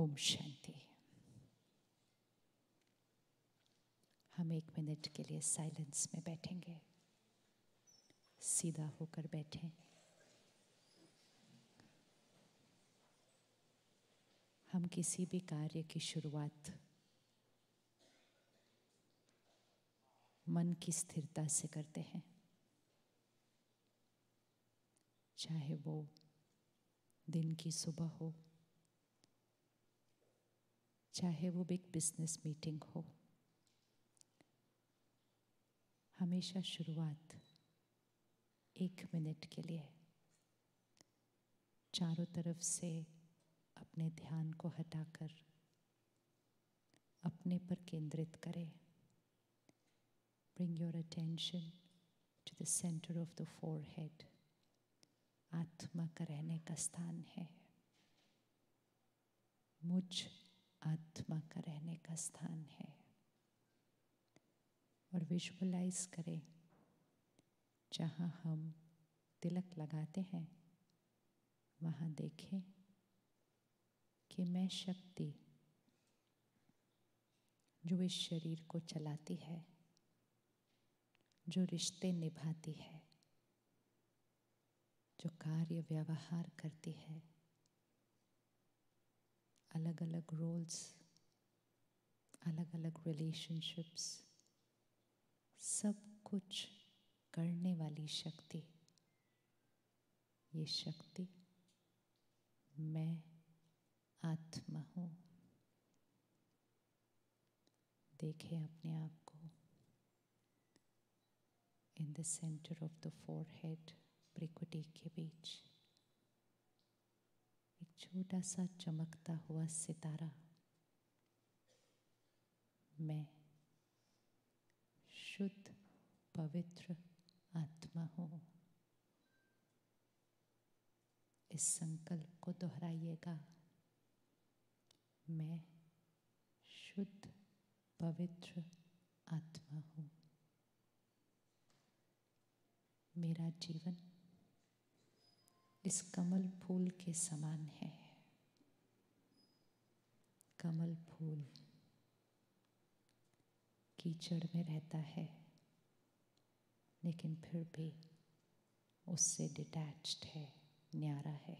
ओम शांति हम एक मिनट के लिए साइलेंस में बैठेंगे सीधा होकर बैठें हम किसी भी कार्य की शुरुआत मन की स्थिरता से करते हैं चाहे वो दिन की सुबह हो चाहे वो बिग बिजनेस मीटिंग हो हमेशा शुरुआत एक मिनट के लिए चारों तरफ से अपने ध्यान को हटाकर अपने पर केंद्रित करें bring your attention to the centre of the forehead आत्मा का रहने का स्थान है मुझ आत्मा का रहने का स्थान है और विजुअलाइज करें जहाँ हम तिलक लगाते हैं वहाँ देखें कि मैं शक्ति जो इस शरीर को चलाती है जो रिश्ते निभाती है जो कार्य व्यवहार करती है अलग अलग रोल्स अलग अलग रिलेशनशिप्स सब कुछ करने वाली शक्ति ये शक्ति मैं आत्मा हूँ देखें अपने आप को in the centre of the forehead ब्रिकुटी के बीच छोटा सा चमकता हुआ सितारा मैं शुद्ध पवित्र आत्मा हूँ इस संकल्प को दोहराइएगा मैं शुद्ध पवित्र आत्मा हूँ मेरा जीवन इस कमल फूल के समान है कमल फूल कीचड़ में रहता है लेकिन फिर भी उससे डिटैच्ड है न्यारा है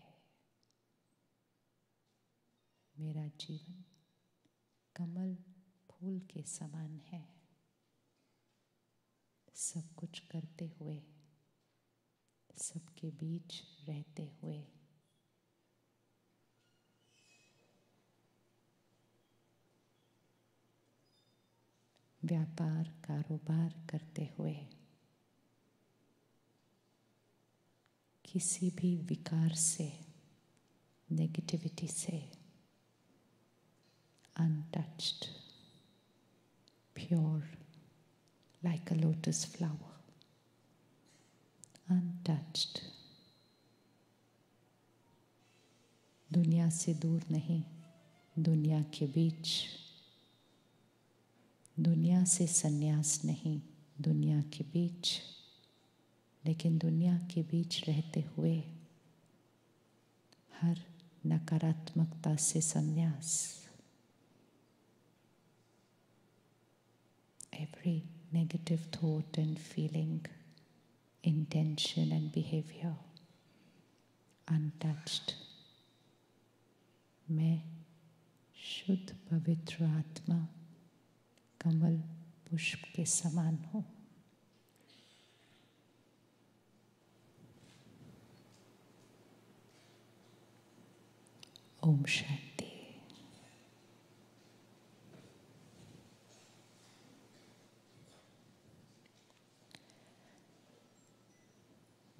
मेरा जीवन कमल फूल के समान है सब कुछ करते हुए सबके बीच रहते हुए व्यापार कारोबार करते हुए किसी भी विकार से नेगेटिविटी से untouched pure like a lotus flower untouched दुनिया से दूर नहीं दुनिया के बीच दुनिया से सन्यास नहीं दुनिया के बीच लेकिन दुनिया के बीच रहते हुए हर नकारात्मकता से सन्यास every negative thought and feeling intention and behavior untouched. मैं शुद्ध पवित्र आत्मा कमल पुष्प के समान हूँ ओम शांति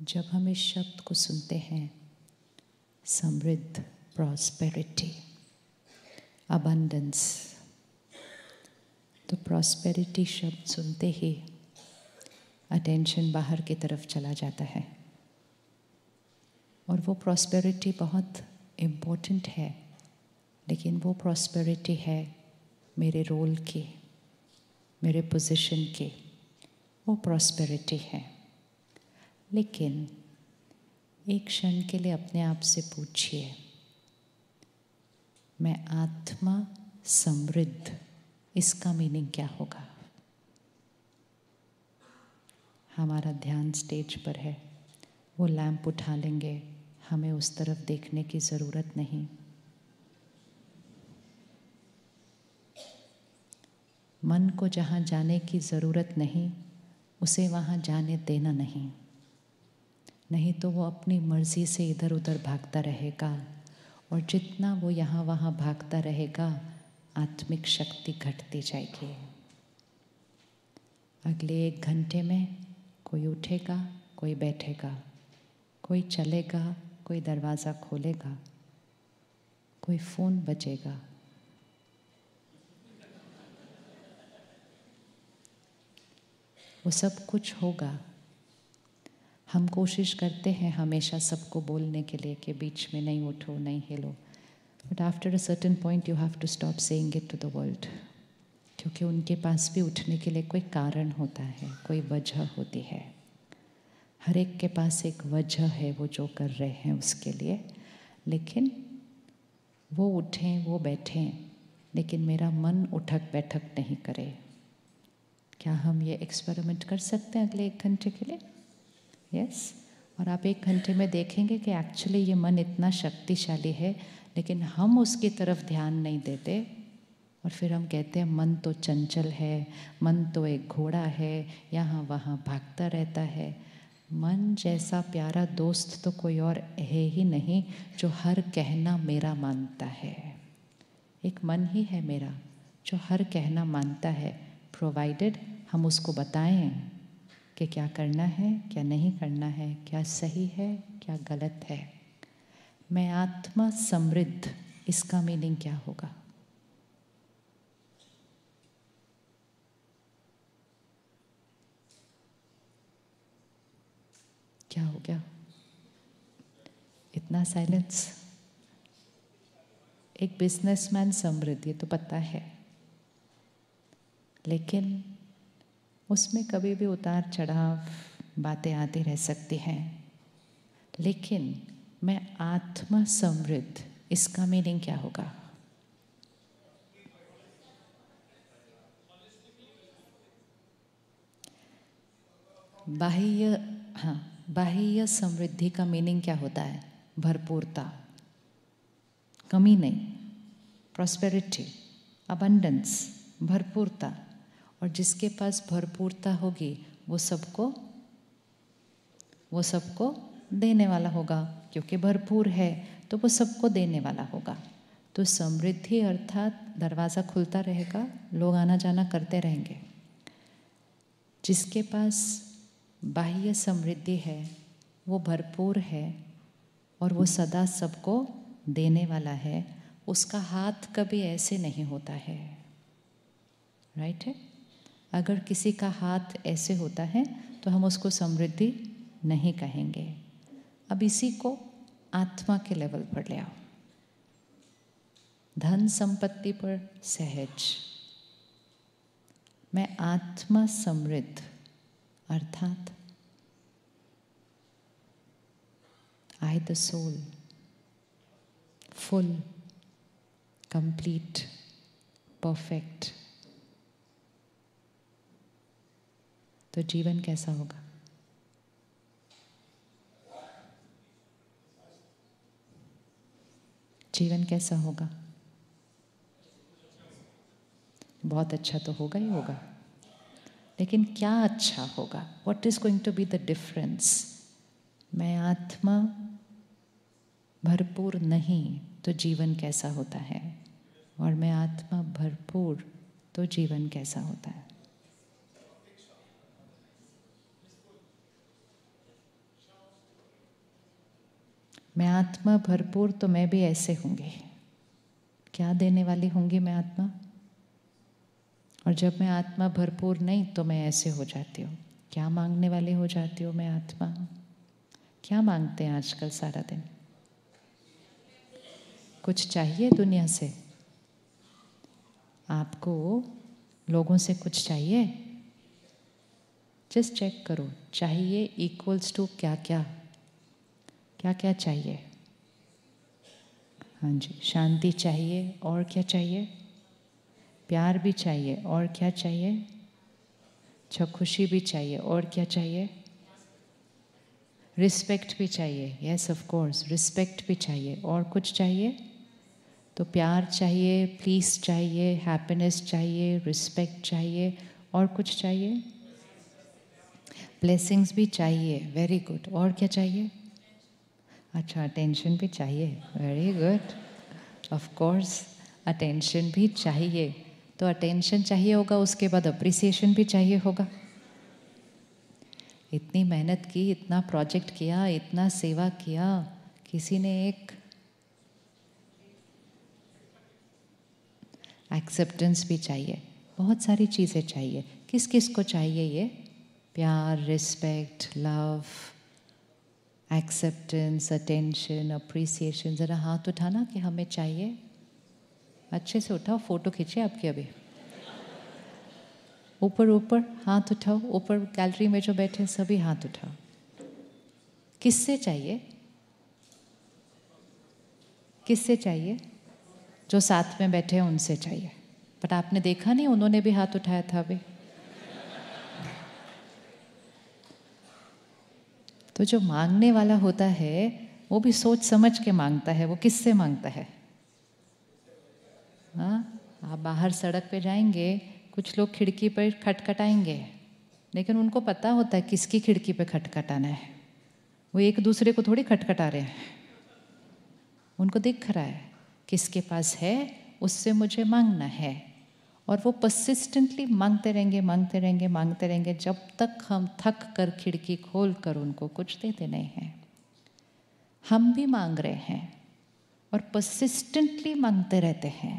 जब हम इस शब्द को सुनते हैं समृद्ध प्रॉस्पेरिटी अबंडेंस तो प्रॉस्पेरिटी शब्द सुनते ही अटेंशन बाहर की तरफ चला जाता है और वो प्रॉस्पेरिटी बहुत इम्पोर्टेंट है लेकिन वो प्रॉस्पेरिटी है मेरे रोल की मेरे पोजीशन की वो प्रॉस्पेरिटी है लेकिन एक क्षण के लिए अपने आप से पूछिए मैं आत्मा समृद्ध इसका मीनिंग क्या होगा हमारा ध्यान स्टेज पर है वो लैंप उठा लेंगे हमें उस तरफ देखने की ज़रूरत नहीं मन को जहाँ जाने की ज़रूरत नहीं उसे वहाँ जाने देना नहीं नहीं तो वो अपनी मर्ज़ी से इधर उधर भागता रहेगा और जितना वो यहाँ वहाँ भागता रहेगा आत्मिक शक्ति घटती जाएगी अगले एक घंटे में कोई उठेगा कोई बैठेगा कोई चलेगा कोई दरवाज़ा खोलेगा कोई फ़ोन बजेगा वो सब कुछ होगा हम कोशिश करते हैं हमेशा सबको बोलने के लिए कि बीच में नहीं उठो नहीं हिलो but after a certain point you have to stop saying it to the world क्योंकि उनके पास भी उठने के लिए कोई कारण होता है कोई वजह होती है हर एक के पास एक वजह है वो जो कर रहे हैं उसके लिए लेकिन वो उठें वो बैठें लेकिन मेरा मन उठक बैठक नहीं करे क्या हम ये एक्सपेरिमेंट कर सकते हैं अगले एक घंटे के लिए यस और आप एक घंटे में देखेंगे कि एक्चुअली ये मन इतना शक्तिशाली है लेकिन हम उसकी तरफ ध्यान नहीं देते और फिर हम कहते हैं मन तो चंचल है मन तो एक घोड़ा है यहाँ वहाँ भागता रहता है मन जैसा प्यारा दोस्त तो कोई और है ही नहीं जो हर कहना मेरा मानता है एक मन ही है मेरा जो हर कहना मानता है प्रोवाइडेड हम उसको बताएं कि क्या करना है क्या नहीं करना है क्या सही है क्या गलत है मैं आत्मा समृद्ध इसका मीनिंग क्या होगा क्या हो गया इतना साइलेंस एक बिजनेसमैन समृद्ध ये तो पता है लेकिन उसमें कभी भी उतार चढ़ाव बातें आती रह सकती हैं लेकिन मैं आत्मा समृद्ध इसका मीनिंग क्या होगा बाह्य हाँ बाह्य समृद्धि का मीनिंग क्या होता है भरपूरता कमी नहीं प्रॉस्पेरिटी अबंडेंस भरपूरता और जिसके पास भरपूरता होगी वो सबको वो सबको देने वाला होगा क्योंकि भरपूर है तो वो सबको देने वाला होगा तो समृद्धि अर्थात दरवाज़ा खुलता रहेगा लोग आना जाना करते रहेंगे जिसके पास बाह्य समृद्धि है वो भरपूर है और वो सदा सबको देने वाला है उसका हाथ कभी ऐसे नहीं होता है राइट है अगर किसी का हाथ ऐसे होता है तो हम उसको समृद्धि नहीं कहेंगे अब इसी को आत्मा के लेवल पर ले आओ धन संपत्ति पर सहज मैं आत्मा समृद्ध अर्थात I the soul full complete perfect तो जीवन कैसा होगा जीवन कैसा होगा बहुत अच्छा तो होगा ही होगा लेकिन क्या अच्छा होगा what is going to be the difference मैं आत्मा भरपूर नहीं तो जीवन कैसा होता है और मैं आत्मा भरपूर तो जीवन कैसा होता है मैं आत्मा भरपूर तो मैं भी ऐसे होंगी क्या देने वाली होंगी मैं आत्मा और जब मैं आत्मा भरपूर नहीं तो मैं ऐसे हो जाती हूँ क्या मांगने वाली हो जाती हूँ मैं आत्मा क्या मांगते हैं आजकल सारा दिन कुछ चाहिए दुनिया से आपको लोगों से कुछ चाहिए जस्ट चेक करो चाहिए इक्वल्स टू क्या क्या क्या क्या चाहिए हाँ जी शांति चाहिए और क्या चाहिए प्यार भी चाहिए और क्या चाहिए अच्छा खुशी भी चाहिए और क्या चाहिए रिस्पेक्ट भी चाहिए यस ऑफ कोर्स रिस्पेक्ट भी चाहिए और कुछ चाहिए तो प्यार चाहिए प्लीज चाहिए हैप्पीनेस चाहिए रिस्पेक्ट चाहिए और कुछ चाहिए ब्लेसिंग्स भी चाहिए वेरी गुड और क्या चाहिए अच्छा अटेंशन भी चाहिए very good of course attention भी चाहिए तो अटेंशन चाहिए होगा उसके बाद अप्रिसिएशन भी चाहिए होगा इतनी मेहनत की इतना प्रोजेक्ट किया इतना सेवा किया किसी ने एक एक्सेप्टेंस भी चाहिए बहुत सारी चीज़ें चाहिए किस किस को चाहिए ये प्यार respect love acceptance attention appreciation ज़रा हाथ उठाना कि हमें चाहिए अच्छे से उठाओ फोटो खींचे आपकी अभी ऊपर ऊपर हाथ उठाओ ऊपर गैलरी में जो बैठे सभी हाथ उठाओ किससे चाहिए किससे चाहिए जो साथ में बैठे हैं उनसे चाहिए बट आपने देखा नहीं उन्होंने भी हाथ उठाया था अभी तो जो मांगने वाला होता है वो भी सोच समझ के मांगता है वो किससे मांगता है हाँ आप बाहर सड़क पे जाएंगे कुछ लोग खिड़की पर खटखटाएंगे लेकिन उनको पता होता है किसकी खिड़की पे खटखटाना है वो एक दूसरे को थोड़ी खटखटा रहे हैं उनको दिख रहा है किसके पास है उससे मुझे मांगना है और वो परसिस्टेंटली मांगते रहेंगे मांगते रहेंगे मांगते रहेंगे जब तक हम थक कर खिड़की खोल कर उनको कुछ देते नहीं हैं हम भी मांग रहे हैं और परसिस्टेंटली मांगते रहते हैं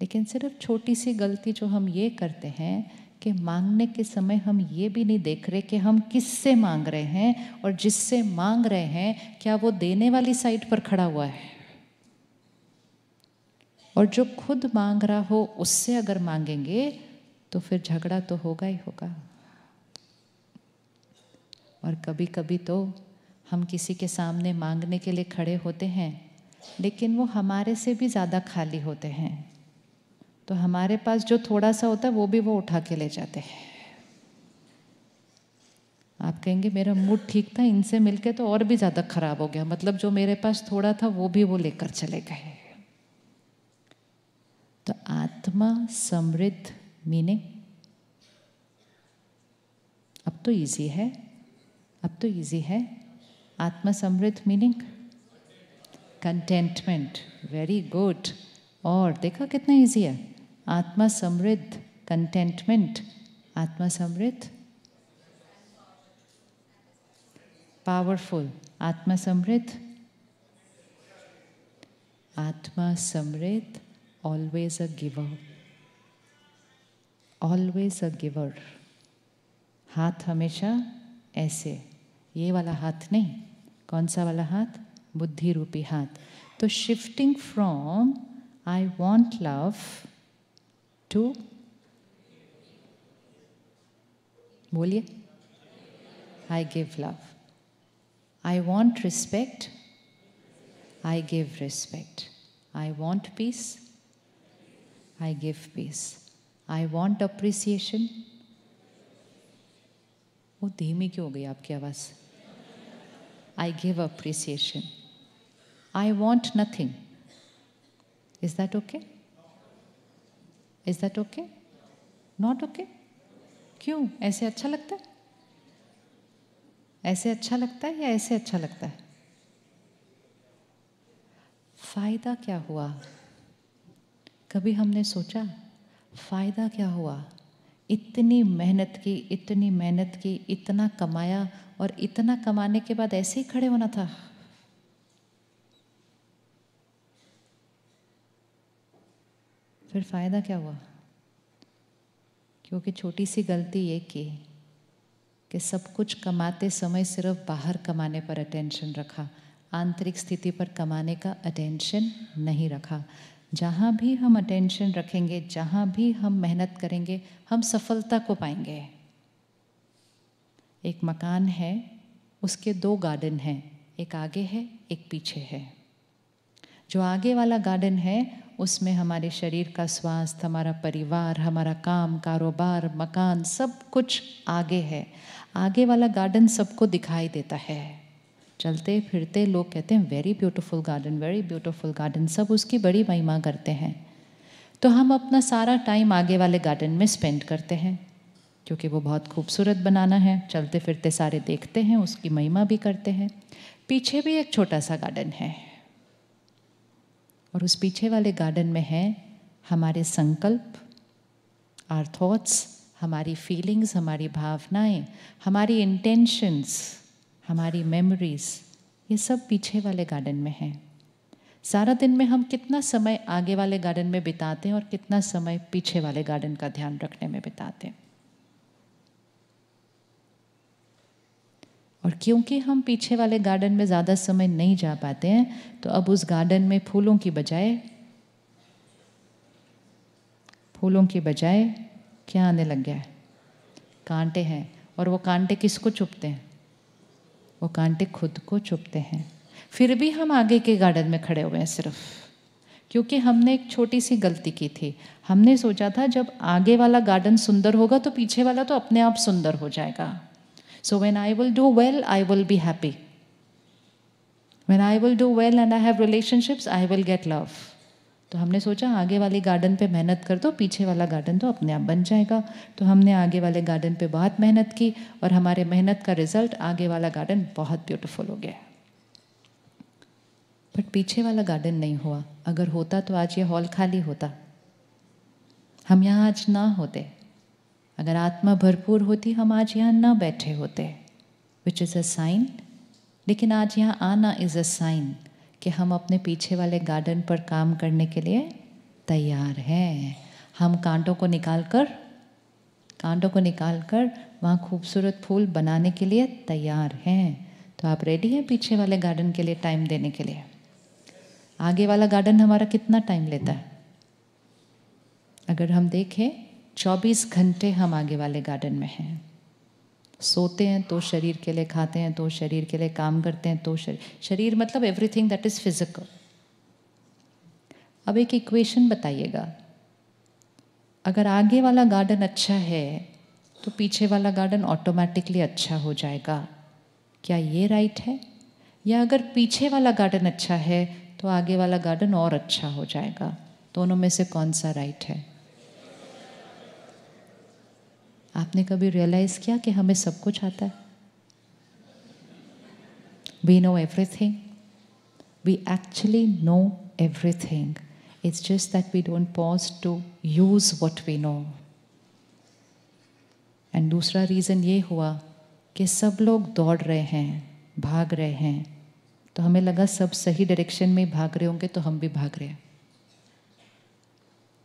लेकिन सिर्फ छोटी सी गलती जो हम ये करते हैं कि मांगने के समय हम ये भी नहीं देख रहे कि हम किससे मांग रहे हैं और जिससे मांग रहे हैं क्या वो देने वाली साइड पर खड़ा हुआ है और जो खुद मांग रहा हो उससे अगर मांगेंगे तो फिर झगड़ा तो होगा ही होगा और कभी कभी तो हम किसी के सामने मांगने के लिए खड़े होते हैं लेकिन वो हमारे से भी ज़्यादा खाली होते हैं तो हमारे पास जो थोड़ा सा होता है वो भी वो उठा के ले जाते हैं आप कहेंगे मेरा मूड ठीक था इनसे मिलके तो और भी ज़्यादा ख़राब हो गया मतलब जो मेरे पास थोड़ा था वो भी वो लेकर चले गए तो आत्मा समृद्ध मीनिंग अब तो इजी है अब तो इजी है आत्मा समृद्ध मीनिंग कंटेंटमेंट वेरी गुड और देखा कितना इजी है आत्मा समृद्ध कंटेंटमेंट आत्मा समृद्ध पावरफुल आत्मा समृद्ध आत्मा समृद्ध always a giver always a giver हाथ हमेशा ऐसे ये वाला हाथ नहीं कौन सा वाला हाथ बुद्धि रूपी हाथ तो shifting from I want love to बोलिए I give love I want respect I give respect I want peace I give peace. I want appreciation. वो धीमी क्यों हो गई आपकी आवाज़ I give appreciation. I want nothing. Is that okay? Is that okay? Not okay? क्यों ऐसे अच्छा लगता है ऐसे अच्छा लगता है या ऐसे अच्छा लगता है फायदा क्या हुआ कभी हमने सोचा फ़ायदा क्या हुआ इतनी मेहनत की इतनी मेहनत की इतना कमाया और इतना कमाने के बाद ऐसे ही खड़े होना था फिर फ़ायदा क्या हुआ क्योंकि छोटी सी गलती ये की कि सब कुछ कमाते समय सिर्फ बाहर कमाने पर अटेंशन रखा आंतरिक स्थिति पर कमाने का अटेंशन नहीं रखा जहाँ भी हम अटेंशन रखेंगे जहाँ भी हम मेहनत करेंगे हम सफलता को पाएंगे एक मकान है उसके दो गार्डन हैं एक आगे है एक पीछे है जो आगे वाला गार्डन है उसमें हमारे शरीर का स्वास्थ्य हमारा परिवार हमारा काम कारोबार मकान सब कुछ आगे है आगे वाला गार्डन सबको दिखाई देता है चलते फिरते लोग कहते हैं very beautiful garden very beautiful garden सब उसकी बड़ी महिमा करते हैं तो हम अपना सारा टाइम आगे वाले गार्डन में स्पेंड करते हैं क्योंकि वो बहुत खूबसूरत बनाना है चलते फिरते सारे देखते हैं उसकी महिमा भी करते हैं पीछे भी एक छोटा सा गार्डन है और उस पीछे वाले गार्डन में है हमारे संकल्प आर थॉट्स हमारी फीलिंग्स हमारी भावनाएं हमारी इंटेंशंस हमारी मेमोरीज़ ये सब पीछे वाले गार्डन में हैं सारा दिन में हम कितना समय आगे वाले गार्डन में बिताते हैं और कितना समय पीछे वाले गार्डन का ध्यान रखने में बिताते हैं और क्योंकि हम पीछे वाले गार्डन में ज़्यादा समय नहीं जा पाते हैं तो अब उस गार्डन में फूलों की बजाय फूलों की बजाय क्या आने लग गया है कांटे हैं और वो कांटे किसको चुपते हैं वो कांटे खुद को चुपते हैं फिर भी हम आगे के गार्डन में खड़े हुए हैं सिर्फ क्योंकि हमने एक छोटी सी गलती की थी हमने सोचा था जब आगे वाला गार्डन सुंदर होगा तो पीछे वाला तो अपने आप सुंदर हो जाएगा so when I will do well I will be happy when I will do well and I have relationships I will get love तो हमने सोचा आगे वाले गार्डन पे मेहनत कर दो पीछे वाला गार्डन तो अपने आप बन जाएगा तो हमने आगे वाले गार्डन पे बहुत मेहनत की और हमारे मेहनत का रिजल्ट आगे वाला गार्डन बहुत ब्यूटीफुल हो गया बट पीछे वाला गार्डन नहीं हुआ अगर होता तो आज ये हॉल खाली होता हम यहाँ आज ना होते अगर आत्मा भरपूर होती हम आज यहाँ ना बैठे होते विच इज़ अ साइन लेकिन आज यहाँ आना इज़ अ साइन कि हम अपने पीछे वाले गार्डन पर काम करने के लिए तैयार हैं हम कांटों को निकाल कर कांटों को निकाल कर वहाँ खूबसूरत फूल बनाने के लिए तैयार हैं तो आप रेडी हैं पीछे वाले गार्डन के लिए टाइम देने के लिए आगे वाला गार्डन हमारा कितना टाइम लेता है अगर हम देखें 24 घंटे हम आगे वाले गार्डन में हैं सोते हैं तो शरीर के लिए खाते हैं तो शरीर के लिए काम करते हैं तो शरीर शरीर मतलब एवरीथिंग दैट इज़ फिजिकल अब एक इक्वेशन बताइएगा अगर आगे वाला गार्डन अच्छा है तो पीछे वाला गार्डन ऑटोमेटिकली अच्छा हो जाएगा क्या ये राइट है या अगर पीछे वाला गार्डन अच्छा है तो आगे वाला गार्डन और अच्छा हो जाएगा दोनों में से कौन सा राइट है आपने कभी रियलाइज़ किया कि हमें सब कुछ आता है we know everything actually know every thing it's just that we don't pause to use what we know and दूसरा रीज़न ये हुआ कि सब लोग दौड़ रहे हैं भाग रहे हैं तो हमें लगा सब सही डायरेक्शन में भाग रहे होंगे तो हम भी भाग रहे हैं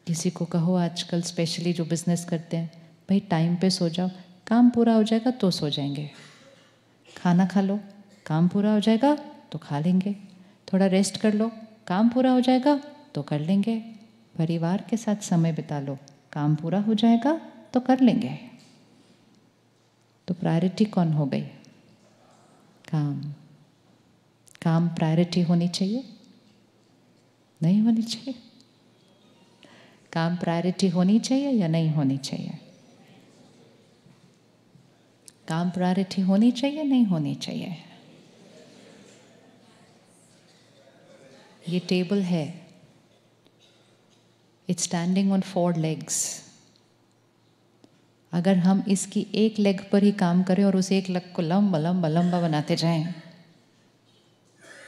किसी को कहो आजकल स्पेशली जो बिजनेस करते हैं भाई टाइम पे सो जाओ काम पूरा हो जाएगा तो सो जाएंगे खाना खा लो काम पूरा हो जाएगा तो खा लेंगे थोड़ा रेस्ट कर लो काम पूरा हो जाएगा तो कर लेंगे परिवार के साथ समय बिता लो काम पूरा हो जाएगा तो कर लेंगे तो प्रायोरिटी कौन हो गई काम काम प्रायोरिटी होनी चाहिए नहीं होनी चाहिए काम प्रायोरिटी होनी चाहिए या नहीं होनी चाहिए काम प्रायोरिटी होनी चाहिए नहीं होनी चाहिए ये टेबल है it's standing on four legs अगर हम इसकी एक लेग पर ही काम करें और उस एक लेग को लंबा लंबा लंबा बनाते जाएं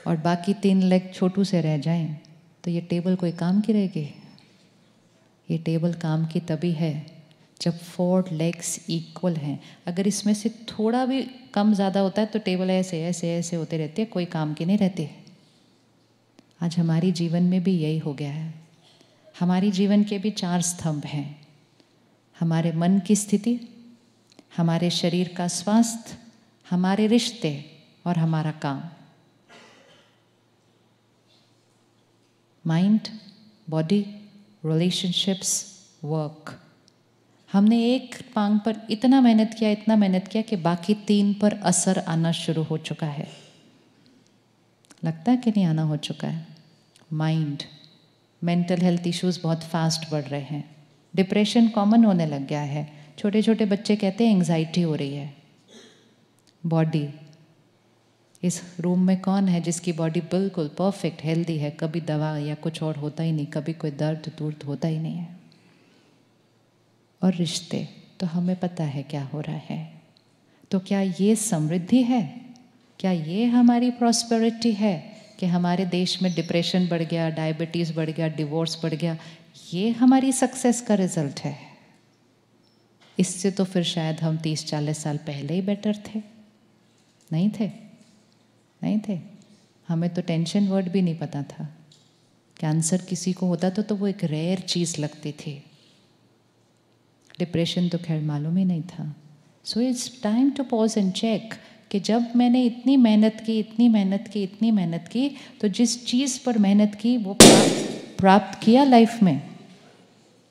और बाकी तीन लेग छोटू से रह जाएं तो ये टेबल कोई काम की रहेगी ये टेबल काम की तभी है जब फोर लेग्स इक्वल हैं अगर इसमें से थोड़ा भी कम ज़्यादा होता है तो टेबल ऐसे ऐसे ऐसे होते रहते हैं कोई काम के नहीं रहते आज हमारी जीवन में भी यही हो गया है हमारी जीवन के भी चार स्तंभ हैं हमारे मन की स्थिति हमारे शरीर का स्वास्थ्य हमारे रिश्ते और हमारा काम माइंड बॉडी रिलेशनशिप्स वर्क हमने एक पांग पर इतना मेहनत किया इतना मेहनत किया कि बाकी तीन पर असर आना शुरू हो चुका है लगता है कि नहीं आना हो चुका है माइंड मेंटल हेल्थ इश्यूज बहुत फास्ट बढ़ रहे हैं डिप्रेशन कॉमन होने लग गया है छोटे छोटे बच्चे कहते हैं एंग्जाइटी हो रही है बॉडी इस रूम में कौन है जिसकी बॉडी बिल्कुल परफेक्ट हेल्दी है कभी दवा या कुछ और होता ही नहीं कभी कोई दर्द दुर्द होता ही नहीं है और रिश्ते तो हमें पता है क्या हो रहा है तो क्या ये समृद्धि है क्या ये हमारी प्रॉस्पेरिटी है कि हमारे देश में डिप्रेशन बढ़ गया डायबिटीज़ बढ़ गया डिवोर्स बढ़ गया ये हमारी सक्सेस का रिजल्ट है इससे तो फिर शायद हम तीस चालीस साल पहले ही बेटर थे नहीं थे नहीं थे हमें तो टेंशन वर्ड भी नहीं पता था कैंसर किसी को होता तो तो वो एक रेयर चीज़ लगती थी डिप्रेशन तो खैर मालूम ही नहीं था so it's time to pause and check कि जब मैंने इतनी मेहनत की इतनी मेहनत की इतनी मेहनत की तो जिस चीज़ पर मेहनत की वो प्राप्त किया लाइफ में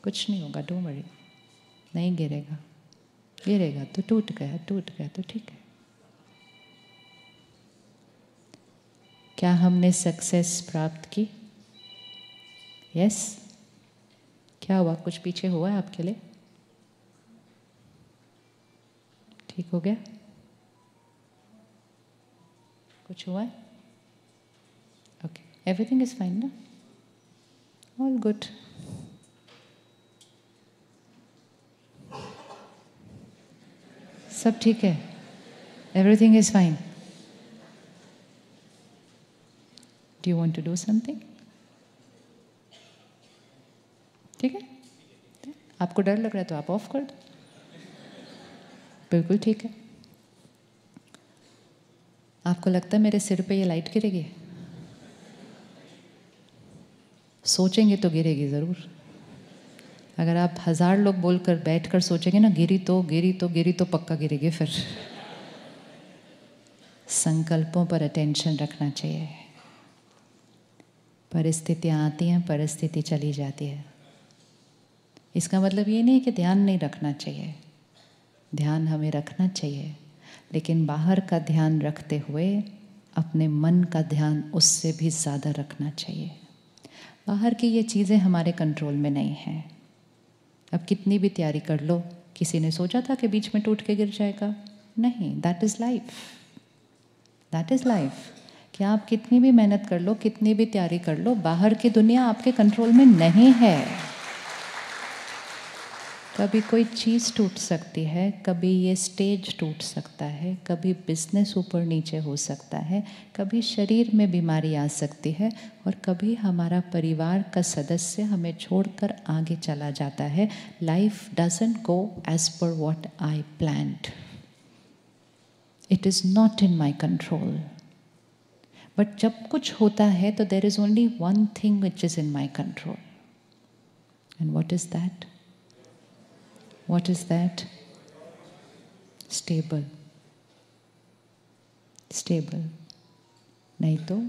कुछ नहीं होगा डो मरी नहीं गिरेगा गिरेगा तो टूट गया टूट गया तो ठीक है क्या हमने सक्सेस प्राप्त की यस yes? क्या हुआ कुछ पीछे हुआ है आपके लिए ठीक हो गया कुछ हुआ है ओके एवरीथिंग इज फाइन ना ऑल गुड सब ठीक है everything is fine do you want to do something ठीक है आपको डर लग रहा है तो आप ऑफ कर दो बिल्कुल ठीक है आपको लगता है मेरे सिर पे ये लाइट गिरेगी सोचेंगे तो गिरेगी ज़रूर अगर आप हज़ार लोग बोलकर बैठकर सोचेंगे ना गिरी तो गिरी तो गिरी तो पक्का गिरेगी फिर संकल्पों पर अटेंशन रखना चाहिए परिस्थितियाँ आती हैं परिस्थिति चली जाती है इसका मतलब ये नहीं है कि ध्यान नहीं रखना चाहिए ध्यान हमें रखना चाहिए लेकिन बाहर का ध्यान रखते हुए अपने मन का ध्यान उससे भी ज़्यादा रखना चाहिए बाहर की ये चीज़ें हमारे कंट्रोल में नहीं हैं अब कितनी भी तैयारी कर लो किसी ने सोचा था कि बीच में टूट के गिर जाएगा नहीं that is life that is life कि आप कितनी भी मेहनत कर लो कितनी भी तैयारी कर लो बाहर की दुनिया आपके कंट्रोल में नहीं है कभी कोई चीज़ टूट सकती है कभी ये स्टेज टूट सकता है कभी बिजनेस ऊपर नीचे हो सकता है कभी शरीर में बीमारी आ सकती है और कभी हमारा परिवार का सदस्य हमें छोड़कर आगे चला जाता है life doesn't go as per what I planned it is not in my control but जब कुछ होता है तो there is only one thing which is in my control and what is that What is that? Stable. Stable. नहीं तो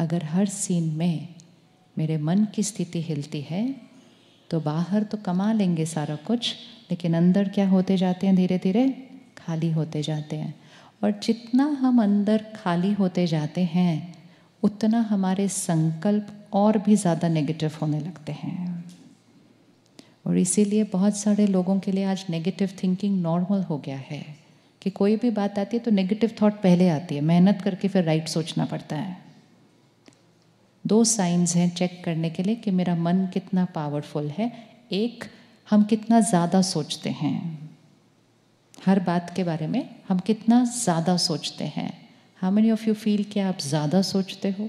अगर हर scene में मेरे मन की स्थिति हिलती है तो बाहर तो कमा लेंगे सारा कुछ लेकिन अंदर क्या होते जाते हैं धीरे धीरे खाली होते जाते हैं और जितना हम अंदर खाली होते जाते हैं उतना हमारे संकल्प और भी ज़्यादा नेगेटिव होने लगते हैं और इसीलिए बहुत सारे लोगों के लिए आज नेगेटिव थिंकिंग नॉर्मल हो गया है कि कोई भी बात आती है तो नेगेटिव थॉट पहले आती है मेहनत करके फिर राइट सोचना पड़ता है दो साइंस हैं चेक करने के लिए कि मेरा मन कितना पावरफुल है एक हम कितना ज़्यादा सोचते हैं हर बात के बारे में हम कितना ज़्यादा सोचते हैं how many of you feel कि आप ज़्यादा सोचते हो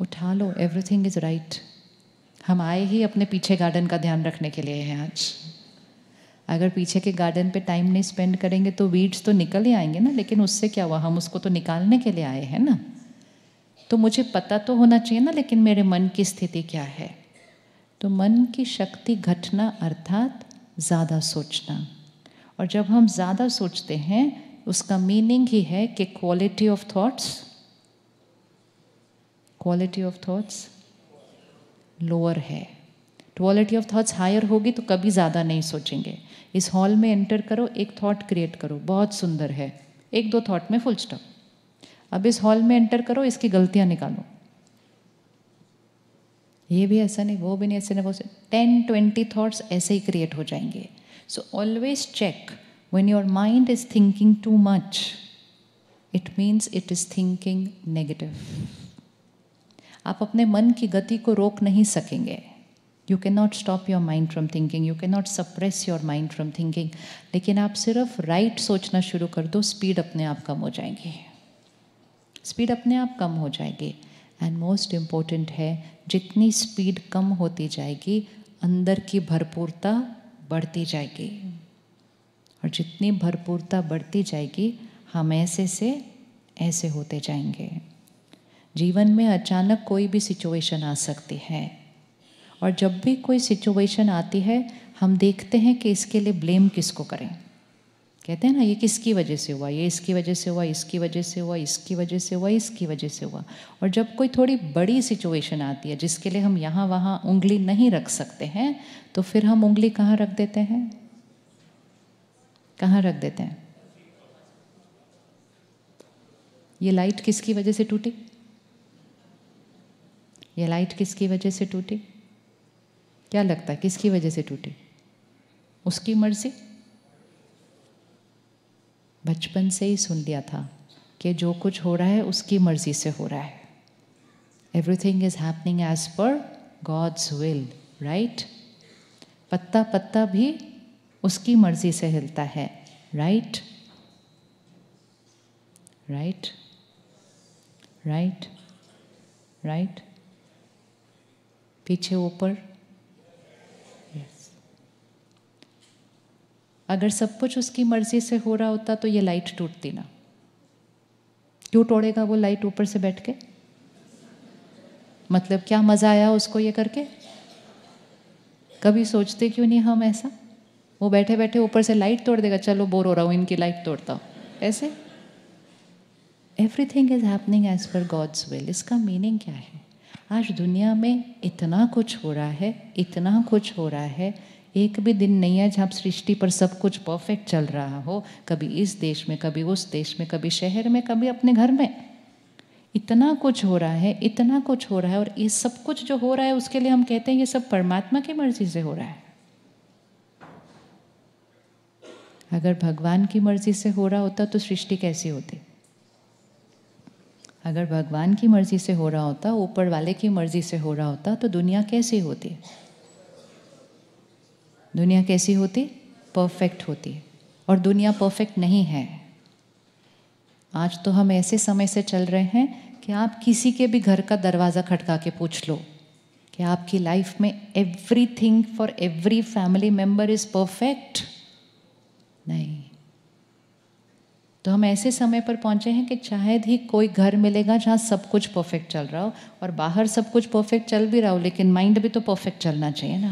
उठा लो एवरीथिंग इज़ राइट हम आए ही अपने पीछे गार्डन का ध्यान रखने के लिए हैं आज अगर पीछे के गार्डन पे टाइम नहीं स्पेंड करेंगे तो वीड्स तो निकल ही आएंगे ना लेकिन उससे क्या हुआ हम उसको तो निकालने के लिए आए हैं ना तो मुझे पता तो होना चाहिए ना लेकिन मेरे मन की स्थिति क्या है तो मन की शक्ति घटना अर्थात ज़्यादा सोचना और जब हम ज़्यादा सोचते हैं उसका मीनिंग ही है कि quality of thoughts quality of thoughts lower है क्वालिटी ऑफ थॉट्स हायर होगी तो कभी ज़्यादा नहीं सोचेंगे इस हॉल में एंटर करो एक थॉट क्रिएट करो बहुत सुंदर है एक दो थॉट में फुल स्टॉप अब इस हॉल में एंटर करो इसकी गलतियाँ निकालो ये भी ऐसा नहीं वो भी नहीं ऐसे नहीं वो टेन ट्वेंटी थाट्स ऐसे ही क्रिएट हो जाएंगे so always check when your mind is thinking too much it means it is thinking negative आप अपने मन की गति को रोक नहीं सकेंगे you can not stop your mind from thinking you can not suppress your mind from thinking लेकिन आप सिर्फ राइट right सोचना शुरू कर दो स्पीड अपने आप कम हो जाएंगी स्पीड अपने आप कम हो जाएगी एंड मोस्ट इम्पॉर्टेंट है जितनी स्पीड कम होती जाएगी अंदर की भरपूरता बढ़ती जाएगी और जितनी भरपूरता बढ़ती जाएगी हम ऐसे से ऐसे होते जाएंगे जीवन में अचानक कोई भी सिचुएशन आ सकती है और जब भी कोई सिचुएशन आती है हम देखते हैं कि इसके लिए ब्लेम किसको करें कहते हैं ना ये किसकी वजह से हुआ ये इसकी वजह से हुआ इसकी वजह से हुआ इसकी वजह से हुआ इसकी वजह से हुआ और जब कोई थोड़ी बड़ी सिचुएशन आती है जिसके लिए हम यहाँ वहाँ उंगली नहीं रख सकते हैं तो फिर हम उंगली कहाँ रख देते हैं कहाँ रख देते हैं ये लाइट किसकी वजह से टूटी ये लाइट किसकी वजह से टूटी क्या लगता है किसकी वजह से टूटी उसकी मर्जी बचपन से ही सुन लिया था कि जो कुछ हो रहा है उसकी मर्जी से हो रहा है everything is happening as per God's will right पत्ता पत्ता भी उसकी मर्जी से हिलता है राइट राइट राइट राइट पीछे ऊपर अगर सब कुछ उसकी मर्जी से हो रहा होता तो ये लाइट टूटती ना क्यों तोड़ेगा वो लाइट ऊपर से बैठ के मतलब क्या मज़ा आया उसको ये करके कभी सोचते क्यों नहीं हम ऐसा वो बैठे बैठे ऊपर से लाइट तोड़ देगा चलो बोर हो रहा हूँ इनकी लाइट तोड़ता हूँ ऐसे everything is happening as per God's will इसका मीनिंग क्या है आज दुनिया में इतना कुछ हो रहा है इतना कुछ हो रहा है एक भी दिन नहीं है जहाँ सृष्टि पर सब कुछ परफेक्ट चल रहा हो कभी इस देश में कभी उस देश में कभी शहर में कभी अपने घर में इतना कुछ हो रहा है इतना कुछ हो रहा है और ये सब कुछ जो हो रहा है उसके लिए हम कहते हैं ये सब परमात्मा की मर्जी से हो रहा है अगर भगवान की मर्जी से हो रहा होता तो सृष्टि कैसी होती अगर भगवान की मर्जी से हो रहा होता ऊपर वाले की मर्जी से हो रहा होता तो दुनिया कैसी होती दुनिया कैसी होती परफेक्ट होती और दुनिया परफेक्ट नहीं है आज तो हम ऐसे समय से चल रहे हैं कि आप किसी के भी घर का दरवाज़ा खटका के पूछ लो कि आपकी लाइफ में every thing for every family member is perfect नहीं तो हम ऐसे समय पर पहुंचे हैं कि शायद ही कोई घर मिलेगा जहाँ सब कुछ परफेक्ट चल रहा हो और बाहर सब कुछ परफेक्ट चल भी रहा हो लेकिन माइंड भी तो परफेक्ट चलना चाहिए ना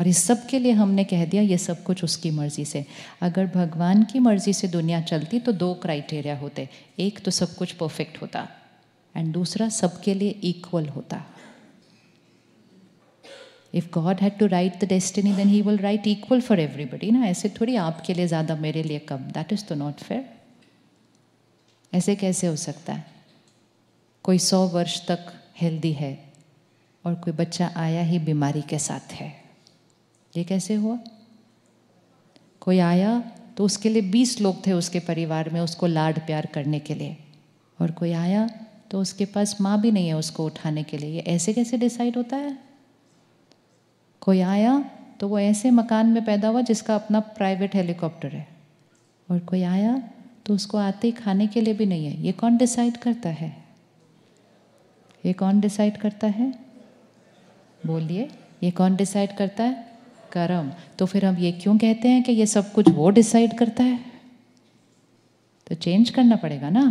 और इस सब के लिए हमने कह दिया ये सब कुछ उसकी मर्ज़ी से अगर भगवान की मर्ज़ी से दुनिया चलती तो दो क्राइटेरिया होते एक तो सब कुछ परफेक्ट होता एंड दूसरा सबके लिए इक्वल होता if God had to write the destiny then he will write equal for everybody ना ऐसे थोड़ी आपके लिए ज़्यादा मेरे लिए कम दैट इज़ तो नॉट फेयर ऐसे कैसे हो सकता है कोई सौ वर्ष तक हेल्दी है और कोई बच्चा आया ही बीमारी के साथ है ये कैसे हुआ कोई आया तो उसके लिए बीस लोग थे उसके परिवार में उसको लाड प्यार करने के लिए और कोई आया तो उसके पास माँ भी नहीं है उसको उठाने के लिए ये ऐसे कैसे डिसाइड होता है कोई आया तो वो ऐसे मकान में पैदा हुआ जिसका अपना प्राइवेट हेलीकॉप्टर है और कोई आया तो उसको आते ही खाने के लिए भी नहीं है ये कौन डिसाइड करता है ये कौन डिसाइड करता है बोलिए ये कौन डिसाइड करता है कर्म तो फिर हम ये क्यों कहते हैं कि ये सब कुछ वो डिसाइड करता है तो चेंज करना पड़ेगा ना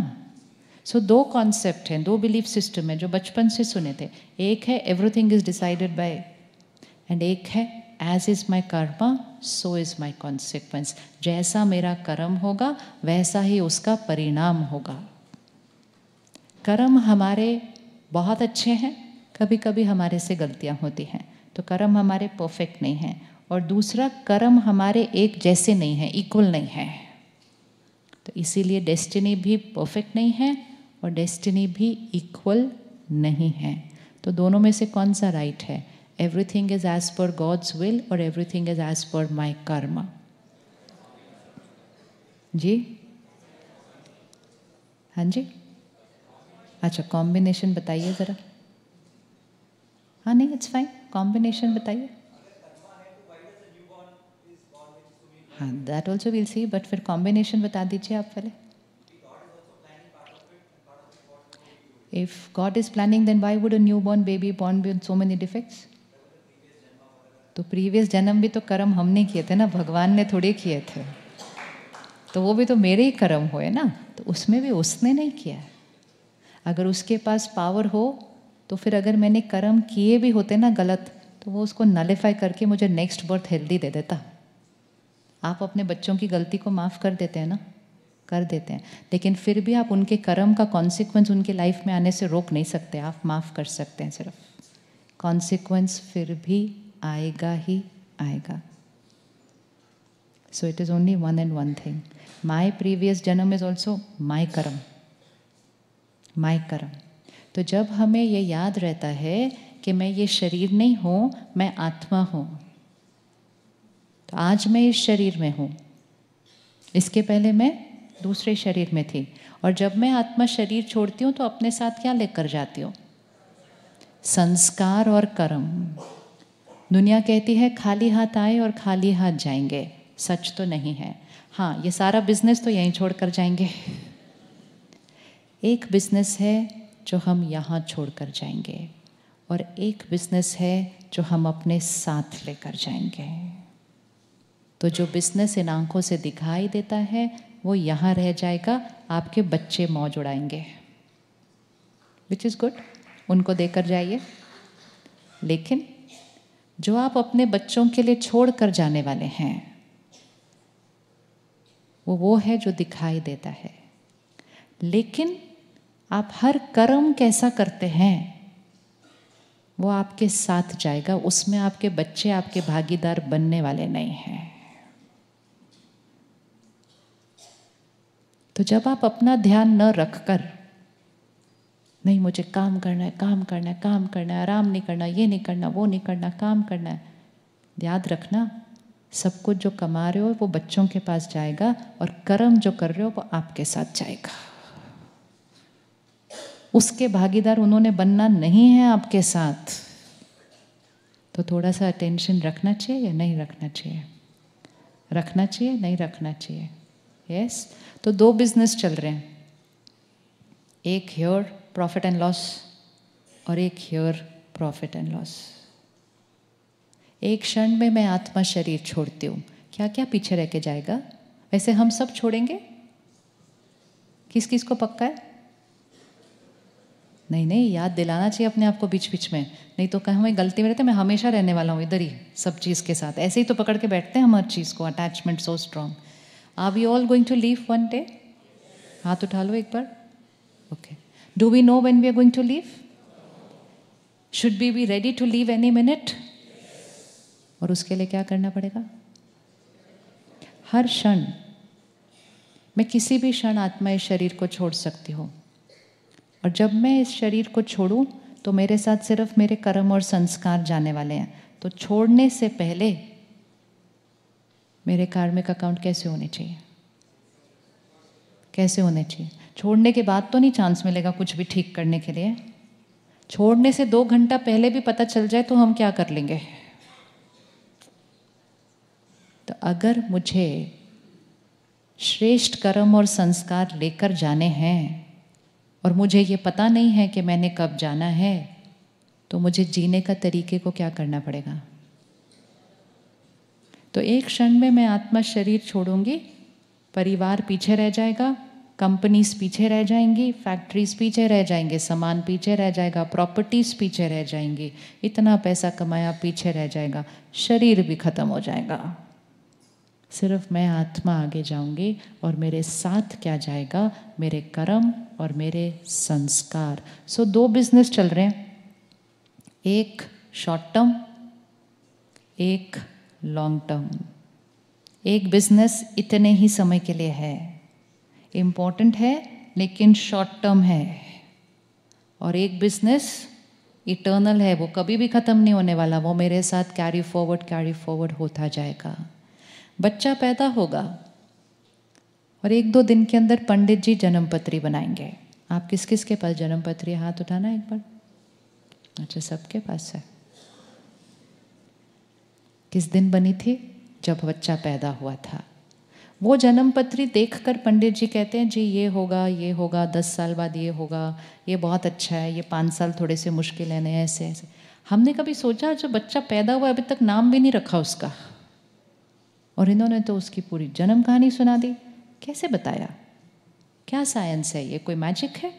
सो so, दो कॉन्सेप्ट हैं दो बिलीफ सिस्टम है जो बचपन से सुने थे एक है everything is decided by and एक है as is my karma so is my consequence जैसा मेरा कर्म होगा वैसा ही उसका परिणाम होगा कर्म हमारे बहुत अच्छे हैं कभी कभी हमारे से गलतियाँ होती हैं तो कर्म हमारे परफेक्ट नहीं हैं और दूसरा कर्म हमारे एक जैसे नहीं है इक्वल नहीं है तो इसीलिए डेस्टिनी भी परफेक्ट नहीं है और डेस्टिनी भी इक्वल नहीं है तो दोनों में से कौन सा राइट है everything is as per God's will or everything is as per my karma. जी हाँ जी अच्छा कॉम्बिनेशन बताइए ज़रा हाँ नहीं इट्स फाइन कॉम्बिनेशन बताइए हाँ that also will see but फिर कॉम्बिनेशन बता दीजिए आप पहले If God is planning, then why would a newborn baby born with so many defects? तो प्रीवियस जन्म भी तो कर्म हमने किए थे ना भगवान ने थोड़े किए थे तो वो भी तो मेरे ही कर्म हुए ना तो उसमें भी उसने नहीं किया है अगर उसके पास पावर हो तो फिर अगर मैंने कर्म किए भी होते ना गलत तो वो उसको नलिफाई करके मुझे नेक्स्ट बर्थ हेल्दी दे देता आप अपने बच्चों की गलती को माफ़ कर देते हैं ना कर देते हैं लेकिन फिर भी आप उनके कर्म का कॉन्सिक्वेंस उनके लाइफ में आने से रोक नहीं सकते आप माफ़ कर सकते हैं सिर्फ कॉन्सिक्वेंस फिर भी आएगा ही आएगा so it is only one and one thing my previous जन्म is also my karma my कर्म तो जब हमें ये याद रहता है कि मैं ये शरीर नहीं हूँ मैं आत्मा हूँ तो आज मैं इस शरीर में हूँ इसके पहले मैं दूसरे शरीर में थी और जब मैं आत्मा शरीर छोड़ती हूँ तो अपने साथ क्या लेकर जाती हूँ संस्कार और कर्म दुनिया कहती है खाली हाथ आए और खाली हाथ जाएंगे सच तो नहीं है हाँ ये सारा बिजनेस तो यहीं छोड़ कर जाएंगे एक बिजनेस है जो हम यहाँ छोड़ कर जाएंगे और एक बिजनेस है जो हम अपने साथ लेकर जाएंगे तो जो बिजनेस इन आंखों से दिखाई देता है वो यहाँ रह जाएगा आपके बच्चे मौज उड़ाएंगे विच इज़ गुड उनको देकर जाइए लेकिन जो आप अपने बच्चों के लिए छोड़ कर जाने वाले हैं वो वो है जो दिखाई देता है लेकिन आप हर कर्म कैसा करते हैं वो आपके साथ जाएगा उसमें आपके बच्चे आपके भागीदार बनने वाले नहीं हैं तो जब आप अपना ध्यान न रखकर नहीं मुझे काम करना है काम करना है काम करना है आराम नहीं करना ये नहीं करना वो नहीं करना काम करना है याद रखना सब कुछ जो कमा रहे हो वो बच्चों के पास जाएगा और कर्म जो कर रहे हो वो आपके साथ जाएगा उसके भागीदार उन्होंने बनना नहीं है आपके साथ तो थोड़ा सा अटेंशन रखना चाहिए या नहीं रखना चाहिए रखना चाहिए नहीं रखना चाहिए यस yes? तो दो बिजनेस चल रहे हैं एक ह्योर प्रॉफिट एंड लॉस और एक ह्योर प्रॉफिट एंड लॉस एक क्षण में मैं आत्मा शरीर छोड़ती हूँ क्या क्या पीछे रह के जाएगा वैसे हम सब छोड़ेंगे किस किस को पक्का है नहीं नहीं याद दिलाना चाहिए अपने आप को बीच बीच में नहीं तो कहें गलती में रहते तो मैं हमेशा रहने वाला हूँ इधर ही सब चीज़ के साथ ऐसे ही तो पकड़ के बैठते हैं हम हर चीज़ को attachment so strong are we all going to leave one day हाथ उठा लो एक बार okay okay. Do we know when we are going to leave? Should we be ready to leave any minute? और उसके लिए क्या करना पड़ेगा हर क्षण मैं किसी भी क्षण आत्मा इस शरीर को छोड़ सकती हूँ और जब मैं इस शरीर को छोड़ूँ तो मेरे साथ सिर्फ मेरे कर्म और संस्कार जाने वाले हैं तो छोड़ने से पहले मेरे कार्मिक अकाउंट कैसे होने चाहिए कैसे होने चाहिए छोड़ने के बाद तो नहीं चांस मिलेगा कुछ भी ठीक करने के लिए छोड़ने से दो घंटा पहले भी पता चल जाए तो हम क्या कर लेंगे तो अगर मुझे श्रेष्ठ कर्म और संस्कार लेकर जाने हैं और मुझे ये पता नहीं है कि मैंने कब जाना है तो मुझे जीने का तरीके को क्या करना पड़ेगा तो एक क्षण में मैं आत्मा शरीर छोड़ूंगी परिवार पीछे रह जाएगा कंपनीज पीछे रह जाएंगी फैक्ट्रीज पीछे रह जाएंगे सामान पीछे रह जाएगा प्रॉपर्टीज पीछे रह जाएंगी इतना पैसा कमाया पीछे रह जाएगा शरीर भी खत्म हो जाएगा सिर्फ मैं आत्मा आगे जाऊंगी और मेरे साथ क्या जाएगा मेरे कर्म और मेरे संस्कार सो so, दो बिजनेस चल रहे हैं एक शॉर्ट टर्म एक लॉन्ग टर्म एक बिजनेस इतने ही समय के लिए है इम्पॉर्टेंट है लेकिन शॉर्ट टर्म है और एक बिजनेस इटर्नल है वो कभी भी ख़त्म नहीं होने वाला वो मेरे साथ कैरी फॉरवर्ड कैरी फॉरवर्ड होता जाएगा बच्चा पैदा होगा और एक दो दिन के अंदर पंडित जी जन्मपत्री बनाएंगे आप किस किस के पास जन्मपत्री हाथ उठाना एक बार अच्छा सबके पास है किस दिन बनी थी जब बच्चा पैदा हुआ था वो जन्म पत्री देख कर पंडित जी कहते हैं जी ये होगा ये होगा दस साल बाद ये होगा ये बहुत अच्छा है ये पाँच साल थोड़े से मुश्किल है नहीं ऐसे ऐसे हमने कभी सोचा जो बच्चा पैदा हुआ अभी तक नाम भी नहीं रखा उसका और इन्होंने तो उसकी पूरी जन्म कहानी सुना दी कैसे बताया क्या साइंस है ये कोई मैजिक है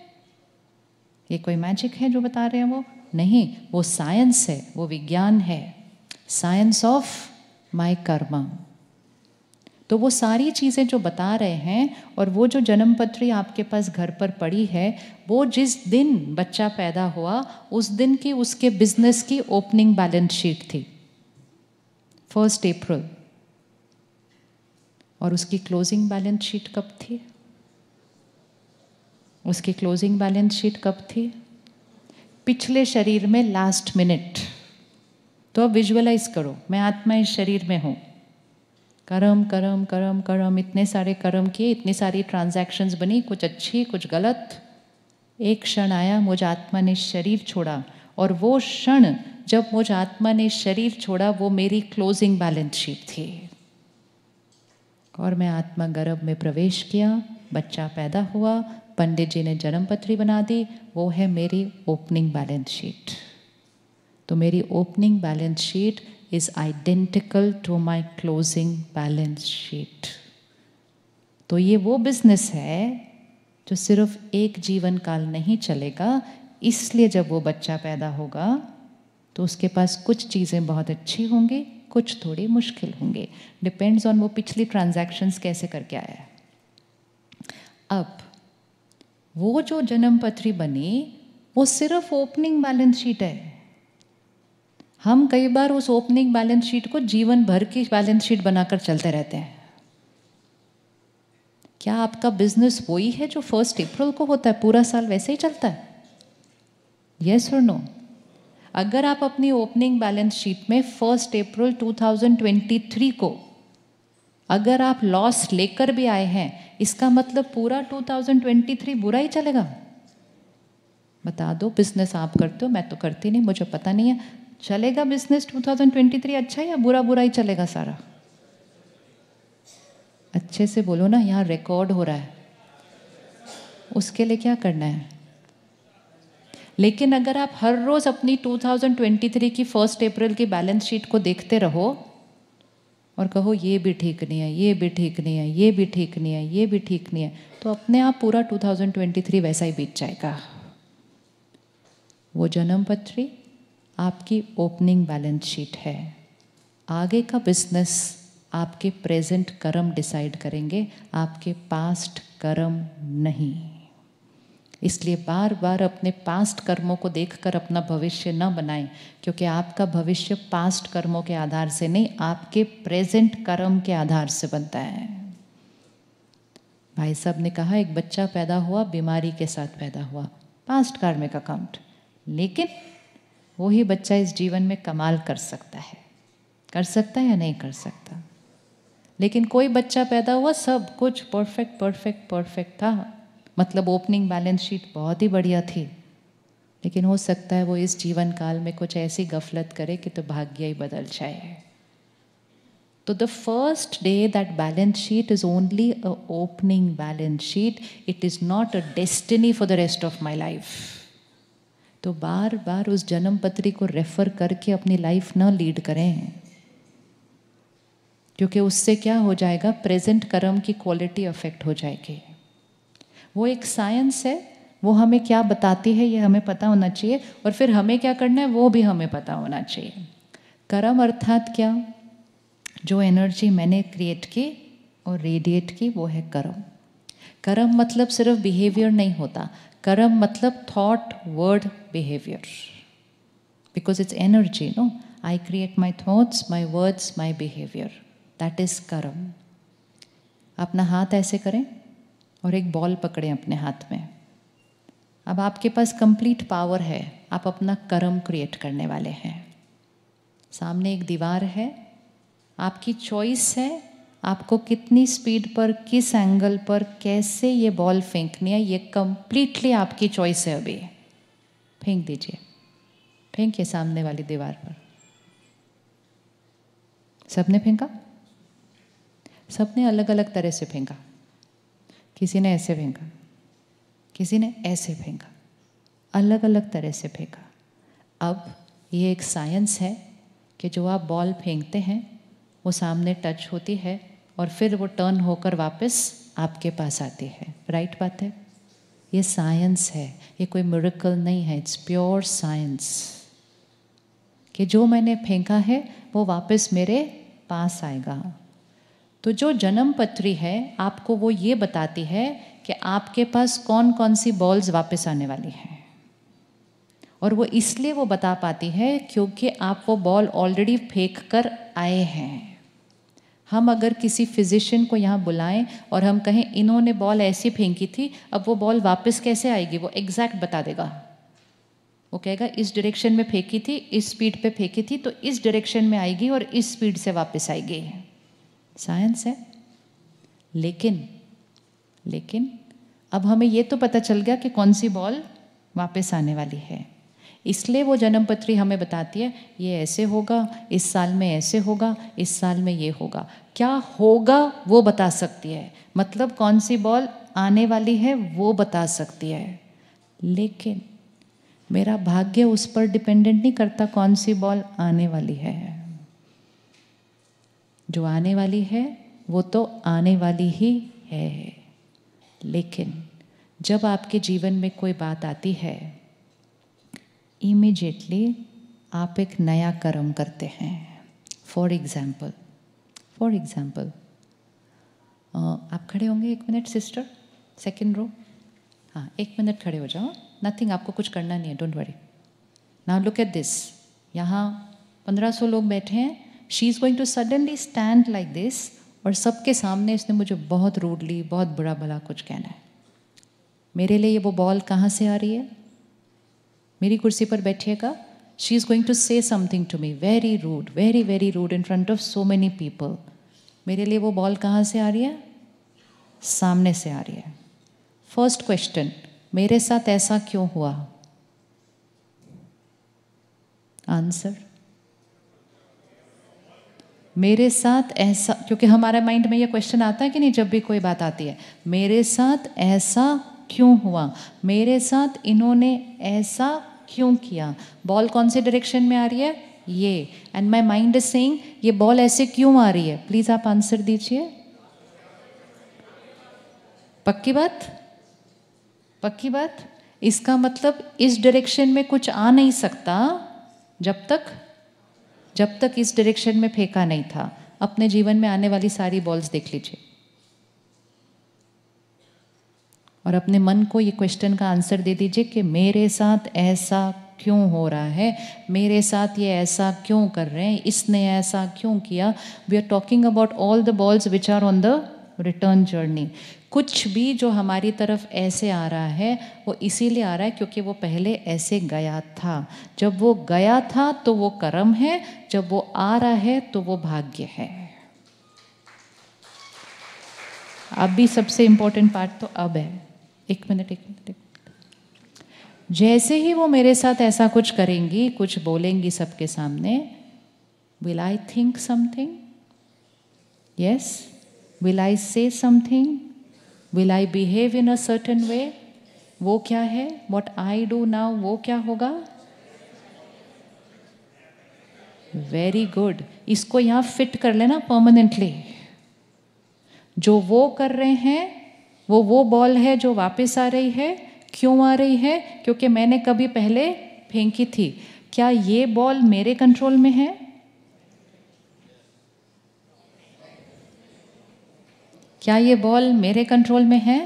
ये कोई मैजिक है जो बता रहे हैं वो नहीं वो साइंस है वो विज्ञान है साइंस ऑफ माई कर्मा तो वो सारी चीज़ें जो बता रहे हैं और वो जो जन्म पत्री आपके पास घर पर पड़ी है वो जिस दिन बच्चा पैदा हुआ उस दिन की उसके बिजनेस की ओपनिंग बैलेंस शीट थी फर्स्ट अप्रैल और उसकी क्लोजिंग बैलेंस शीट कब थी उसकी क्लोजिंग बैलेंस शीट कब थी पिछले शरीर में लास्ट मिनट तो अब विजुअलाइज करो मैं आत्मा इस शरीर में हूँ कर्म कर्म कर्म कर्म इतने सारे कर्म किए इतनी सारी ट्रांजैक्शंस बनी कुछ अच्छी कुछ गलत एक क्षण आया मुझ आत्मा ने शरीर छोड़ा और वो क्षण जब मुझ आत्मा ने शरीर छोड़ा वो मेरी क्लोजिंग बैलेंस शीट थी और मैं आत्मा गर्भ में प्रवेश किया बच्चा पैदा हुआ पंडित जी ने जन्म पत्री बना दी वो है मेरी ओपनिंग बैलेंस शीट तो मेरी opening balance sheet is identical to my closing balance sheet. तो ये वो बिजनेस है जो सिर्फ एक जीवन काल नहीं चलेगा इसलिए जब वो बच्चा पैदा होगा तो उसके पास कुछ चीज़ें बहुत अच्छी होंगी कुछ थोड़ी मुश्किल होंगे डिपेंड्स ऑन वो पिछली ट्रांजेक्शन्स कैसे करके आया है अब वो जो जन्म पत्री बनी वो सिर्फ ओपनिंग बैलेंस शीट है हम कई बार उस ओपनिंग बैलेंस शीट को जीवन भर की बैलेंस शीट बनाकर चलते रहते हैं क्या आपका बिजनेस वही है जो फर्स्ट अप्रैल को होता है पूरा साल वैसे ही चलता है यस और नो अगर आप अपनी ओपनिंग बैलेंस शीट में फर्स्ट अप्रैल 2023 को अगर आप लॉस लेकर भी आए हैं इसका मतलब पूरा 2023 बुरा ही चलेगा बता दो बिजनेस आप करते हो मैं तो करती नहीं मुझे पता नहीं है चलेगा बिजनेस 2023 अच्छा या बुरा बुरा ही चलेगा सारा अच्छे से बोलो ना यहाँ रिकॉर्ड हो रहा है उसके लिए क्या करना है लेकिन अगर आप हर रोज़ अपनी 2023 की फर्स्ट अप्रैल की बैलेंस शीट को देखते रहो और कहो ये भी ठीक नहीं है ये भी ठीक नहीं है ये भी ठीक नहीं है ये भी ठीक नहीं है तो अपने आप पूरा 2023 वैसा ही बीत जाएगा वो जन्म पत्री आपकी ओपनिंग बैलेंस शीट है आगे का बिजनेस आपके प्रेजेंट कर्म डिसाइड करेंगे आपके पास्ट कर्म नहीं इसलिए बार बार अपने पास्ट कर्मों को देखकर अपना भविष्य न बनाएं क्योंकि आपका भविष्य पास्ट कर्मों के आधार से नहीं आपके प्रेजेंट कर्म के आधार से बनता है भाई साहब ने कहा एक बच्चा पैदा हुआ बीमारी के साथ पैदा हुआ पास्ट कार्मिक अकाउंट लेकिन वो ही बच्चा इस जीवन में कमाल कर सकता है कर सकता है या नहीं कर सकता लेकिन कोई बच्चा पैदा हुआ सब कुछ परफेक्ट परफेक्ट परफेक्ट था मतलब ओपनिंग बैलेंस शीट बहुत ही बढ़िया थी लेकिन हो सकता है वो इस जीवन काल में कुछ ऐसी गफलत करे कि तो भाग्य ही बदल जाए तो the first day that balance sheet is only a opening balance sheet it is not a destiny for the rest of my life तो बार बार उस जन्म पत्री को रेफर करके अपनी लाइफ ना लीड करें क्योंकि उससे क्या हो जाएगा प्रेजेंट कर्म की क्वालिटी अफेक्ट हो जाएगी वो एक साइंस है वो हमें क्या बताती है ये हमें पता होना चाहिए और फिर हमें क्या करना है वो भी हमें पता होना चाहिए कर्म अर्थात क्या जो एनर्जी मैंने क्रिएट की और रेडिएट की वो है कर्म कर्म मतलब सिर्फ बिहेवियर नहीं होता कर्म मतलब thought word behaviour because it's energy no I create my thoughts my words my behaviour that is कर्म अपना हाथ ऐसे करें और एक बॉल पकड़ें अपने हाथ में अब आपके पास कंप्लीट पावर है आप अपना कर्म क्रिएट करने वाले हैं सामने एक दीवार है आपकी चॉइस है आपको कितनी स्पीड पर किस एंगल पर कैसे ये बॉल फेंकनी है ये कंप्लीटली आपकी चॉइस है अभी फेंक दीजिए फेंकिए सामने वाली दीवार पर सबने फेंका सबने अलग अलग तरह से फेंका किसी ने ऐसे फेंका किसी ने ऐसे फेंका अलग अलग तरह से फेंका अब ये एक साइंस है कि जो आप बॉल फेंकते हैं वो सामने टच होती है और फिर वो टर्न होकर वापस आपके पास आती है राइट बात है ये साइंस है ये कोई मिरेकल नहीं है इट्स प्योर साइंस कि जो मैंने फेंका है वो वापस मेरे पास आएगा तो जो जन्म पत्री है आपको वो ये बताती है कि आपके पास कौन कौन सी बॉल्स वापस आने वाली हैं और वो इसलिए वो बता पाती है क्योंकि आप वो बॉल ऑलरेडी फेंक कर आए हैं हम अगर किसी फिजिशियन को यहाँ बुलाएं और हम कहें इन्होंने बॉल ऐसी फेंकी थी अब वो बॉल वापस कैसे आएगी वो एग्जैक्ट बता देगा वो कहेगा इस डायरेक्शन में फेंकी थी इस स्पीड पे फेंकी थी तो इस डायरेक्शन में आएगी और इस स्पीड से वापस आएगी साइंस है लेकिन लेकिन अब हमें ये तो पता चल गया कि कौन सी बॉल वापस आने वाली है इसलिए वो जन्मपत्री हमें बताती है ये ऐसे होगा इस साल में ऐसे होगा इस साल में ये होगा क्या होगा वो बता सकती है मतलब कौन सी बॉल आने वाली है वो बता सकती है लेकिन मेरा भाग्य उस पर डिपेंडेंट नहीं करता कौन सी बॉल आने वाली है जो आने वाली है वो तो आने वाली ही है लेकिन जब आपके जीवन में कोई बात आती है इमिजिएटली आप एक नया कर्म करते हैं फॉर एग्ज़ाम्पल फॉर एग्ज़ाम्पल आप खड़े होंगे एक मिनट सिस्टर सेकेंड रो हाँ एक मिनट खड़े हो जाओ नथिंग आपको कुछ करना नहीं है don't worry now look at this यहाँ पंद्रह सौ लोग बैठे हैं she is going to suddenly stand like this और सबके सामने इसने मुझे बहुत रूडली बहुत बुरा भला कुछ कहना है मेरे लिए ये वो बॉल कहाँ से आ रही है मेरी कुर्सी पर बैठिएगा she is going to say something to me very rude very very rude in front of so many people मेरे लिए वो बॉल कहाँ से आ रही है सामने से आ रही है फर्स्ट क्वेश्चन मेरे साथ ऐसा क्यों हुआ आंसर मेरे साथ ऐसा क्योंकि हमारे माइंड में ये क्वेश्चन आता है कि नहीं जब भी कोई बात आती है मेरे साथ ऐसा क्यों हुआ मेरे साथ इन्होंने ऐसा क्यों किया बॉल कौन से डायरेक्शन में आ रही है ये and my mind is saying ये बॉल ऐसे क्यों आ रही है प्लीज आप आंसर दीजिए पक्की बात पक्की बात इसका मतलब इस डायरेक्शन में कुछ आ नहीं सकता जब तक जब तक इस डायरेक्शन में फेंका नहीं था अपने जीवन में आने वाली सारी बॉल्स देख लीजिए और अपने मन को ये क्वेश्चन का आंसर दे दीजिए कि मेरे साथ ऐसा क्यों हो रहा है मेरे साथ ये ऐसा क्यों कर रहे हैं इसने ऐसा क्यों किया we are talking about all the balls which are on the return journey कुछ भी जो हमारी तरफ ऐसे आ रहा है वो इसीलिए आ रहा है क्योंकि वो पहले ऐसे गया था जब वो गया था तो वो कर्म है जब वो आ रहा है तो वो भाग्य है अब भी सबसे इम्पोर्टेंट पार्ट तो अब है एक मिनट एक मिनट जैसे ही वो मेरे साथ ऐसा कुछ करेंगी कुछ बोलेंगी सबके सामने will I think something yes will I say something will I behave in a certain way वो क्या है वॉट आई डू नाउ वो क्या होगा वेरी गुड इसको यहां फिट कर लेना परमानेंटली जो वो कर रहे हैं वो वो बॉल है जो वापस आ रही है क्यों आ रही है क्योंकि मैंने कभी पहले फेंकी थी क्या ये बॉल मेरे कंट्रोल में है क्या ये बॉल मेरे कंट्रोल में है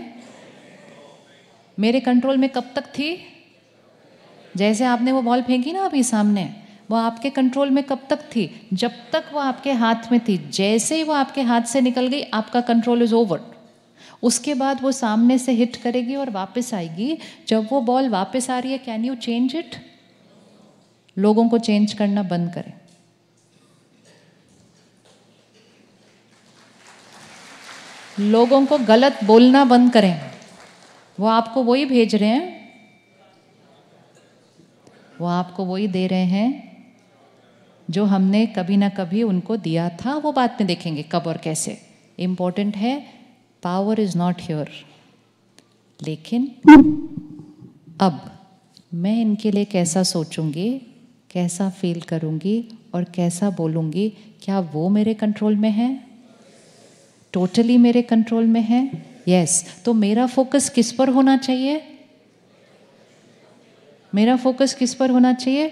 मेरे कंट्रोल में कब तक थी जैसे आपने वो बॉल फेंकी ना अभी सामने वो आपके कंट्रोल में कब तक थी जब तक वो आपके हाथ में थी जैसे ही वो आपके हाथ से निकल गई आपका कंट्रोल इज ओवर उसके बाद वो सामने से हिट करेगी और वापस आएगी जब वो बॉल वापस आ रही है कैन यू चेंज इट लोगों को चेंज करना बंद करें लोगों को गलत बोलना बंद करें वो आपको वही भेज रहे हैं वो आपको वही दे रहे हैं जो हमने कभी ना कभी उनको दिया था वो बाद में देखेंगे कब और कैसे इम्पोर्टेंट है पावर इज नॉट ह्योर लेकिन अब मैं इनके लिए कैसा सोचूंगी कैसा फील करूंगी और कैसा बोलूंगी क्या वो मेरे कंट्रोल में है टोटली totally मेरे कंट्रोल में है यस yes. तो मेरा फोकस किस पर होना चाहिए मेरा फोकस किस पर होना चाहिए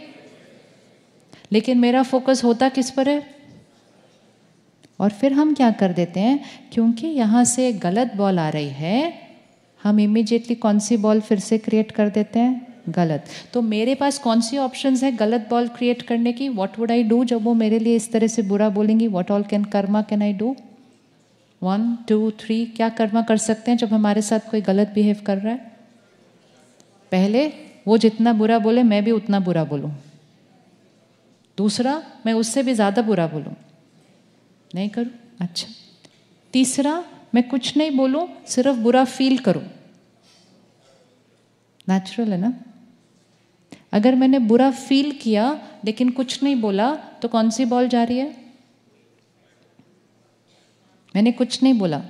लेकिन मेरा फोकस होता किस पर है और फिर हम क्या कर देते हैं क्योंकि यहाँ से गलत बॉल आ रही है हम इमिजिएटली कौन सी बॉल फिर से क्रिएट कर देते हैं गलत तो मेरे पास कौन सी ऑप्शन है गलत बॉल क्रिएट करने की वॉट वुड आई डू जब वो मेरे लिए इस तरह से बुरा बोलेंगी what all can karma can I do one two three क्या कर्मा कर सकते हैं जब हमारे साथ कोई गलत बिहेव कर रहा है पहले वो जितना बुरा बोले मैं भी उतना बुरा बोलूँ दूसरा मैं उससे भी ज़्यादा बुरा बोलूँ नहीं करूँ अच्छा तीसरा मैं कुछ नहीं बोलूँ सिर्फ बुरा फील करूँ नेचुरल है ना अगर मैंने बुरा फील किया लेकिन कुछ नहीं बोला तो कौन सी बॉल जा रही है मैंने कुछ नहीं बोला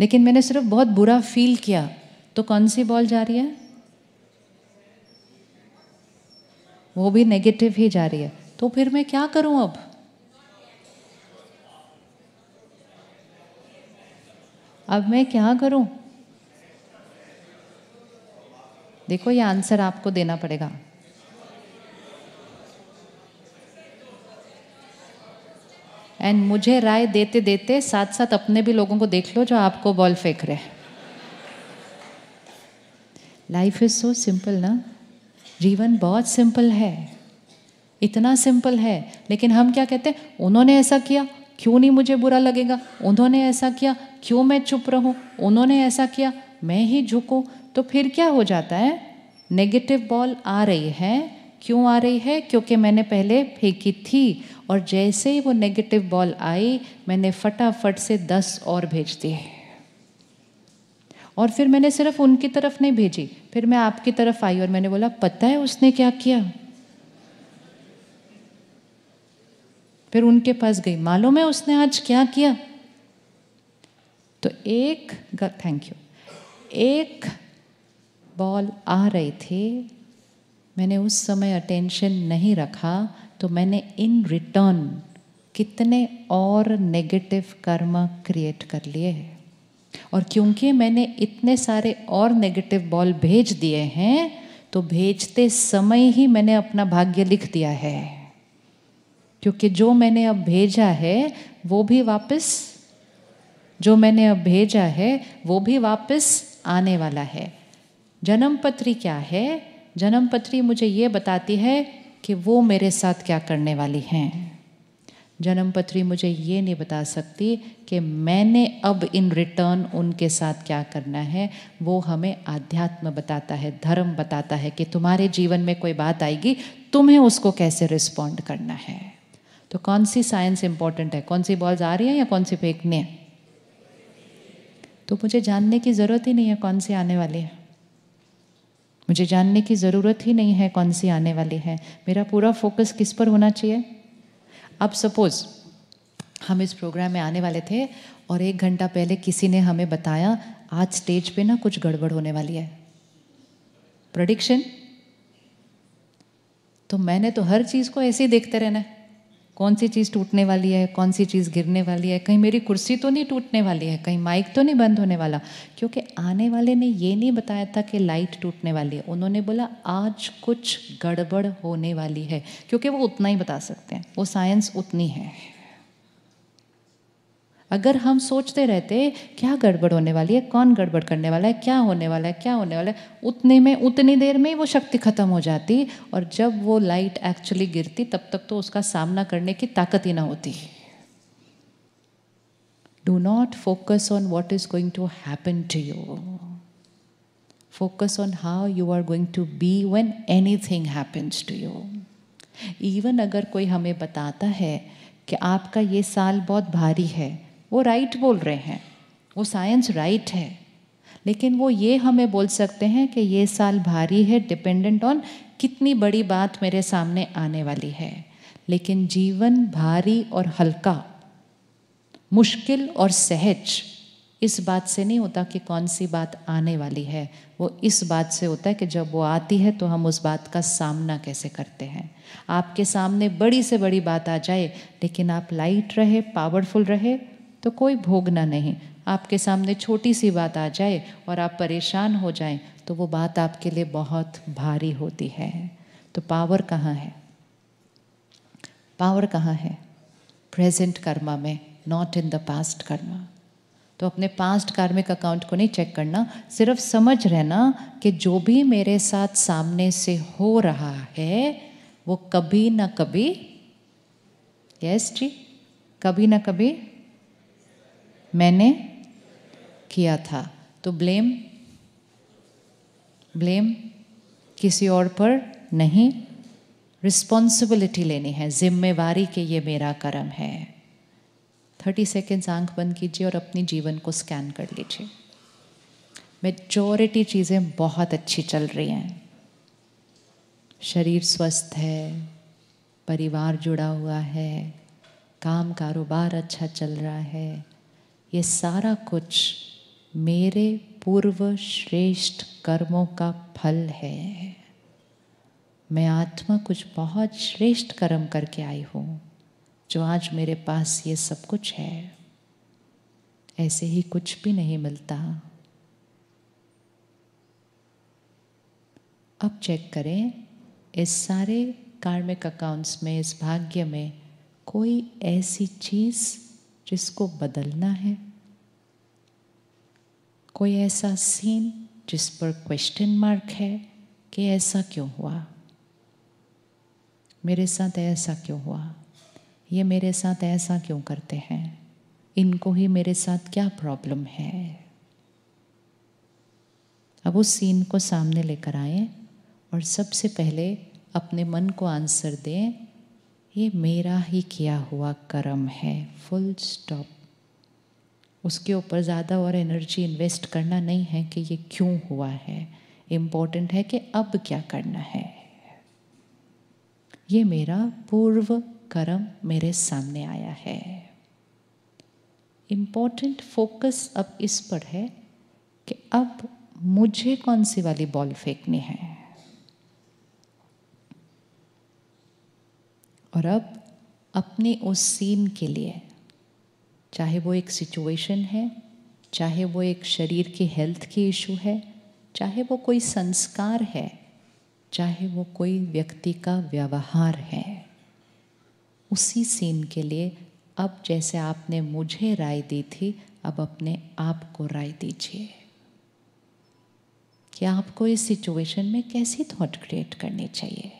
लेकिन मैंने सिर्फ बहुत बुरा फील किया तो कौन सी बॉल जा रही है वो भी नेगेटिव ही जा रही है तो फिर मैं क्या करूं अब अब मैं क्या करूं देखो ये आंसर आपको देना पड़ेगा एंड मुझे राय देते देते साथ साथ अपने भी लोगों को देख लो जो आपको बॉल फेंक रहे लाइफ इज सो सिंपल ना जीवन बहुत सिंपल है इतना सिंपल है लेकिन हम क्या कहते हैं उन्होंने ऐसा किया क्यों नहीं मुझे बुरा लगेगा उन्होंने ऐसा किया क्यों मैं चुप रहूं उन्होंने ऐसा किया मैं ही झुकूं तो फिर क्या हो जाता है नेगेटिव बॉल आ रही है क्यों आ रही है क्योंकि मैंने पहले फेंकी थी और जैसे ही वो नेगेटिव बॉल आई मैंने फटाफट से दस और भेज दिए और फिर मैंने सिर्फ उनकी तरफ नहीं भेजी फिर मैं आपकी तरफ आई और मैंने बोला पता है उसने क्या किया फिर उनके पास गई मालूम है उसने आज क्या किया तो एक थैंक यू एक बॉल आ रही थी मैंने उस समय अटेंशन नहीं रखा तो मैंने इन रिटर्न कितने और नेगेटिव कर्म क्रिएट कर लिए हैं और क्योंकि मैंने इतने सारे और नेगेटिव बॉल भेज दिए हैं तो भेजते समय ही मैंने अपना भाग्य लिख दिया है क्योंकि जो मैंने अब भेजा है वो भी वापस जो मैंने अब भेजा है वो भी वापस आने वाला है जन्म पत्री क्या है जन्म पत्री मुझे ये बताती है कि वो मेरे साथ क्या करने वाली हैं जन्म पत्री मुझे ये नहीं बता सकती कि मैंने अब इन रिटर्न उनके साथ क्या करना है वो हमें आध्यात्म बताता है धर्म बताता है कि तुम्हारे जीवन में कोई बात आएगी तुम्हें उसको कैसे रिस्पॉन्ड करना है तो कौन सी साइंस इंपॉर्टेंट है कौन सी बॉल्स आ रही है या कौन सी फेंकनी है तो मुझे जानने की ज़रूरत ही नहीं है कौन सी आने वाली है मुझे जानने की ज़रूरत ही नहीं है कौन सी आने वाली है मेरा पूरा फोकस किस पर होना चाहिए अब सपोज़ हम इस प्रोग्राम में आने वाले थे और एक घंटा पहले किसी ने हमें बताया आज स्टेज पे ना कुछ गड़बड़ होने वाली है प्रडिक्शन तो मैंने तो हर चीज़ को ऐसे ही देखते रहना है कौन सी चीज़ टूटने वाली है कौन सी चीज़ गिरने वाली है कहीं मेरी कुर्सी तो नहीं टूटने वाली है कहीं माइक तो नहीं बंद होने वाला क्योंकि आने वाले ने ये नहीं बताया था कि लाइट टूटने वाली है उन्होंने बोला आज कुछ गड़बड़ होने वाली है क्योंकि वो उतना ही बता सकते हैं वो साइंस उतनी है अगर हम सोचते रहते क्या गड़बड़ होने वाली है कौन गड़बड़ करने वाला है क्या होने वाला है क्या होने वाला है उतने में उतनी देर में ही वो शक्ति खत्म हो जाती और जब वो लाइट एक्चुअली गिरती तब तक तो उसका सामना करने की ताकत ही ना होती do not focus on what is going to happen to you focus on how you are going to be when anything happens to you even अगर कोई हमें बताता है कि आपका ये साल बहुत भारी है वो राइट बोल रहे हैं वो साइंस राइट है लेकिन वो ये हमें बोल सकते हैं कि ये साल भारी है डिपेंडेंट ऑन कितनी बड़ी बात मेरे सामने आने वाली है लेकिन जीवन भारी और हल्का मुश्किल और सहज इस बात से नहीं होता कि कौन सी बात आने वाली है वो इस बात से होता है कि जब वो आती है तो हम उस बात का सामना कैसे करते हैं आपके सामने बड़ी से बड़ी बात आ जाए लेकिन आप लाइट रहे पावरफुल रहे तो कोई भोगना नहीं आपके सामने छोटी सी बात आ जाए और आप परेशान हो जाएं तो वो बात आपके लिए बहुत भारी होती है तो पावर कहाँ है पावर कहाँ है प्रेजेंट कर्मा में not in the past karma तो अपने पास्ट कार्मिक अकाउंट को नहीं चेक करना सिर्फ समझ रहना कि जो भी मेरे साथ सामने से हो रहा है वो कभी ना कभी यस yes, जी कभी ना कभी मैंने किया था तो ब्लेम ब्लेम किसी और पर नहीं रिस्पॉन्सिबिलिटी लेनी है जिम्मेवारी के ये मेरा कर्म है थर्टी सेकेंड्स आंख बंद कीजिए और अपनी जीवन को स्कैन कर लीजिए मेजोरिटी चीज़ें बहुत अच्छी चल रही हैं शरीर स्वस्थ है परिवार जुड़ा हुआ है काम कारोबार अच्छा चल रहा है ये सारा कुछ मेरे पूर्व श्रेष्ठ कर्मों का फल है मैं आत्मा कुछ बहुत श्रेष्ठ कर्म करके आई हूँ जो आज मेरे पास ये सब कुछ है ऐसे ही कुछ भी नहीं मिलता अब चेक करें इस सारे कार्मिक अकाउंट्स में इस भाग्य में कोई ऐसी चीज़ जिसको बदलना है कोई ऐसा सीन जिस पर क्वेश्चन मार्क है कि ऐसा क्यों हुआ मेरे साथ ऐसा क्यों हुआ ये मेरे साथ ऐसा क्यों करते हैं इनको ही मेरे साथ क्या प्रॉब्लम है अब उस सीन को सामने लेकर आए और सबसे पहले अपने मन को आंसर दें ये मेरा ही किया हुआ कर्म है फुल स्टॉप उसके ऊपर ज़्यादा और एनर्जी इन्वेस्ट करना नहीं है कि ये क्यों हुआ है इम्पोर्टेंट है कि अब क्या करना है ये मेरा पूर्व कर्म मेरे सामने आया है इम्पोर्टेंट फोकस अब इस पर है कि अब मुझे कौन सी वाली बॉल फेंकनी है और अब अपने उस सीन के लिए चाहे वो एक सिचुएशन है चाहे वो एक शरीर की हेल्थ की इशू है चाहे वो कोई संस्कार है चाहे वो कोई व्यक्ति का व्यवहार है उसी सीन के लिए अब जैसे आपने मुझे राय दी थी अब अपने आप को राय दीजिए कि आपको इस सिचुएशन में कैसी थॉट क्रिएट करनी चाहिए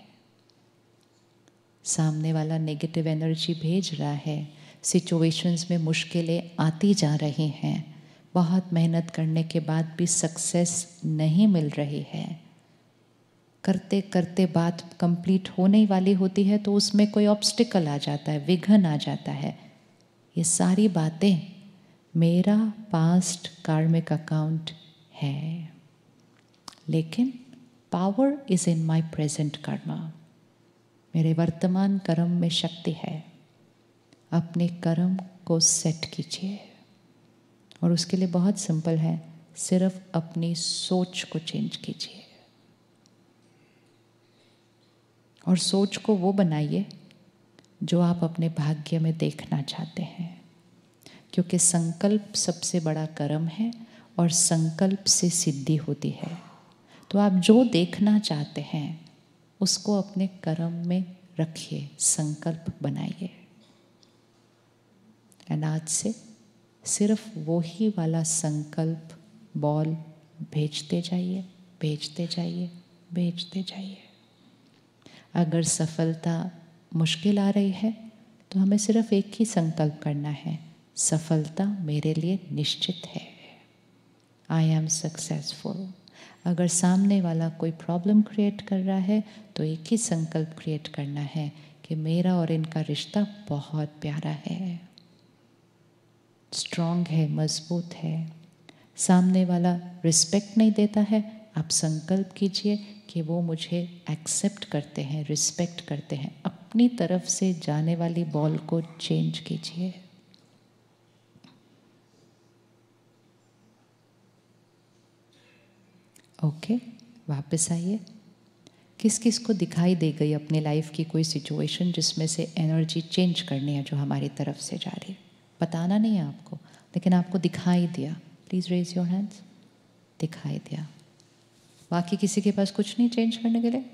सामने वाला नेगेटिव एनर्जी भेज रहा है सिचुएशंस में मुश्किलें आती जा रही हैं बहुत मेहनत करने के बाद भी सक्सेस नहीं मिल रही है करते करते बात कंप्लीट होने वाली होती है तो उसमें कोई ऑब्स्टिकल आ जाता है विघन आ जाता है ये सारी बातें मेरा पास्ट कार्मिक अकाउंट है लेकिन power is in my present karma मेरे वर्तमान कर्म में शक्ति है अपने कर्म को सेट कीजिए और उसके लिए बहुत सिंपल है सिर्फ अपनी सोच को चेंज कीजिए और सोच को वो बनाइए जो आप अपने भाग्य में देखना चाहते हैं क्योंकि संकल्प सबसे बड़ा कर्म है और संकल्प से सिद्धि होती है तो आप जो देखना चाहते हैं उसको अपने कर्म में रखिए संकल्प बनाइए एंड आज से सिर्फ वो ही वाला संकल्प बॉल भेजते जाइए भेजते जाइए भेजते जाइए अगर सफलता मुश्किल आ रही है तो हमें सिर्फ एक ही संकल्प करना है सफलता मेरे लिए निश्चित है आई एम सक्सेसफुल अगर सामने वाला कोई प्रॉब्लम क्रिएट कर रहा है तो एक ही संकल्प क्रिएट करना है कि मेरा और इनका रिश्ता बहुत प्यारा है स्ट्रांग है मजबूत है सामने वाला रिस्पेक्ट नहीं देता है आप संकल्प कीजिए कि वो मुझे एक्सेप्ट करते हैं रिस्पेक्ट करते हैं अपनी तरफ से जाने वाली बॉल को चेंज कीजिए ओके वापस आइए किस किस को दिखाई दे गई अपने लाइफ की कोई सिचुएशन जिसमें से एनर्जी चेंज करनी है जो हमारी तरफ से जा रही है बताना नहीं है आपको लेकिन आपको दिखाई दिया प्लीज़ रेज योर हैंड्स दिखाई दिया बाकी किसी के पास कुछ नहीं चेंज करने के लिए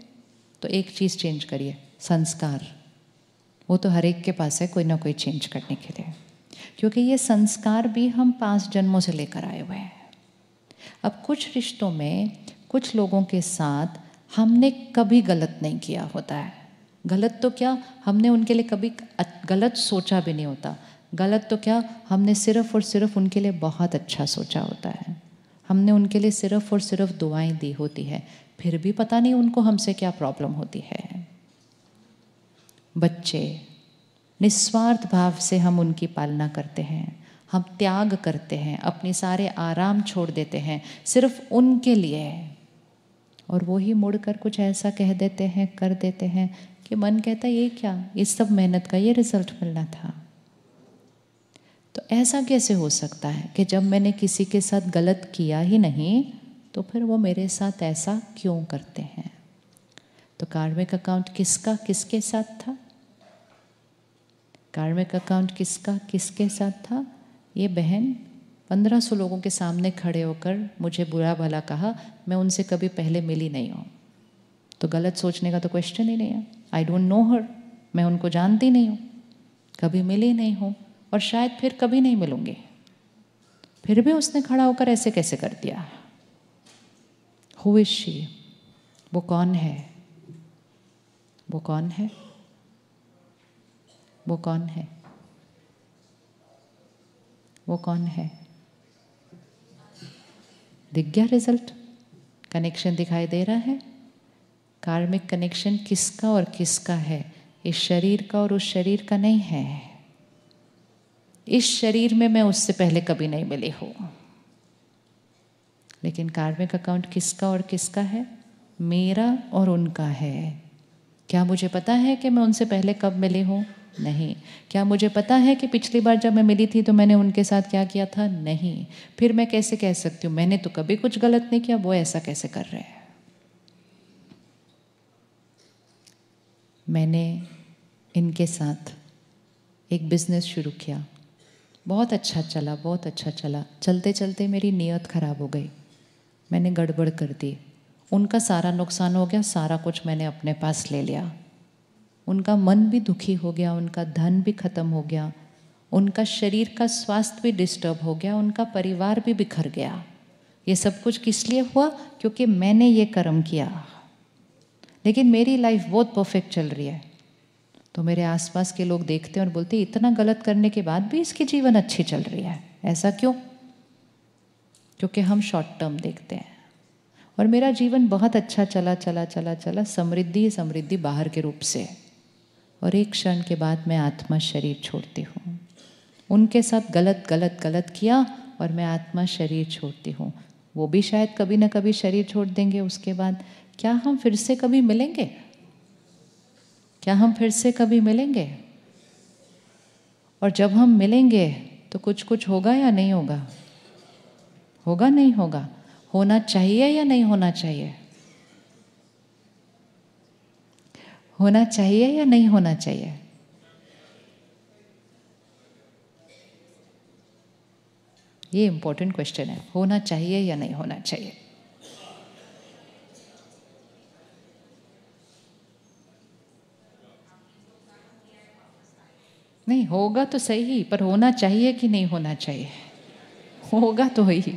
तो एक चीज़ चेंज करिए संस्कार वो तो हर एक के पास है कोई ना कोई चेंज करने के लिए क्योंकि ये संस्कार भी हम पांच जन्मों से लेकर आए हुए हैं अब कुछ रिश्तों में कुछ लोगों के साथ हमने कभी गलत नहीं किया होता है गलत तो क्या हमने उनके लिए कभी गलत सोचा भी नहीं होता गलत तो क्या हमने सिर्फ और सिर्फ उनके लिए बहुत अच्छा सोचा होता है हमने उनके लिए सिर्फ और सिर्फ दुआएं दी होती है फिर भी पता नहीं उनको हमसे क्या प्रॉब्लम होती है बच्चे निस्वार्थ भाव से हम उनकी पालना करते हैं हम त्याग करते हैं अपने सारे आराम छोड़ देते हैं सिर्फ उनके लिए और वो ही मुड़ कर कुछ ऐसा कह देते हैं कर देते हैं कि मन कहता ये क्या इस सब मेहनत का ये रिजल्ट मिलना था तो ऐसा कैसे हो सकता है कि जब मैंने किसी के साथ गलत किया ही नहीं तो फिर वो मेरे साथ ऐसा क्यों करते हैं तो कार्मिक अकाउंट किसका किसके साथ था कार्मिक अकाउंट किसका किसके साथ था ये बहन पंद्रह सौ लोगों के सामने खड़े होकर मुझे बुरा भला कहा मैं उनसे कभी पहले मिली नहीं हूँ तो गलत सोचने का तो क्वेश्चन ही नहीं है आई डोंट नो हर मैं उनको जानती नहीं हूँ कभी मिली नहीं हूँ और शायद फिर कभी नहीं मिलूँगी फिर भी उसने खड़ा होकर ऐसे कैसे कर दिया हु इज शी वो कौन है वो कौन है वो कौन है वो कौन है दिख गया रिजल्ट कनेक्शन दिखाई दे रहा है कार्मिक कनेक्शन किसका और किसका है इस शरीर का और उस शरीर का नहीं है इस शरीर में मैं उससे पहले कभी नहीं मिली हूँ लेकिन कार्मिक अकाउंट किसका और किसका है मेरा और उनका है क्या मुझे पता है कि मैं उनसे पहले कब मिली हूँ नहीं क्या मुझे पता है कि पिछली बार जब मैं मिली थी तो मैंने उनके साथ क्या किया था नहीं फिर मैं कैसे कह सकती हूँ मैंने तो कभी कुछ गलत नहीं किया वो ऐसा कैसे कर रहे हैं मैंने इनके साथ एक बिज़नेस शुरू किया बहुत अच्छा चला बहुत अच्छा चला चलते चलते मेरी नीयत ख़राब हो गई मैंने गड़बड़ कर दी उनका सारा नुकसान हो गया सारा कुछ मैंने अपने पास ले लिया उनका मन भी दुखी हो गया उनका धन भी खत्म हो गया उनका शरीर का स्वास्थ्य भी डिस्टर्ब हो गया उनका परिवार भी बिखर गया ये सब कुछ किस लिए हुआ क्योंकि मैंने ये कर्म किया लेकिन मेरी लाइफ बहुत परफेक्ट चल रही है तो मेरे आसपास के लोग देखते हैं और बोलते हैं इतना गलत करने के बाद भी इसकी जीवन अच्छी चल रही है ऐसा क्यों क्योंकि हम शॉर्ट टर्म देखते हैं और मेरा जीवन बहुत अच्छा चला चला चला चला समृद्धि समृद्धि बाहर के रूप से है और एक क्षण के बाद मैं आत्मा शरीर छोड़ती हूँ उनके साथ गलत गलत गलत किया और मैं आत्मा शरीर छोड़ती हूँ वो भी शायद कभी ना कभी शरीर छोड़ देंगे उसके बाद क्या हम फिर से कभी मिलेंगे क्या हम फिर से कभी मिलेंगे और जब हम मिलेंगे तो कुछ कुछ होगा या नहीं होगा होगा नहीं होगा होना चाहिए या नहीं होना चाहिए होना चाहिए या नहीं होना चाहिए ये इंपॉर्टेंट क्वेश्चन है होना चाहिए या नहीं होना चाहिए नहीं होगा तो सही पर होना चाहिए कि नहीं होना चाहिए होगा तो ही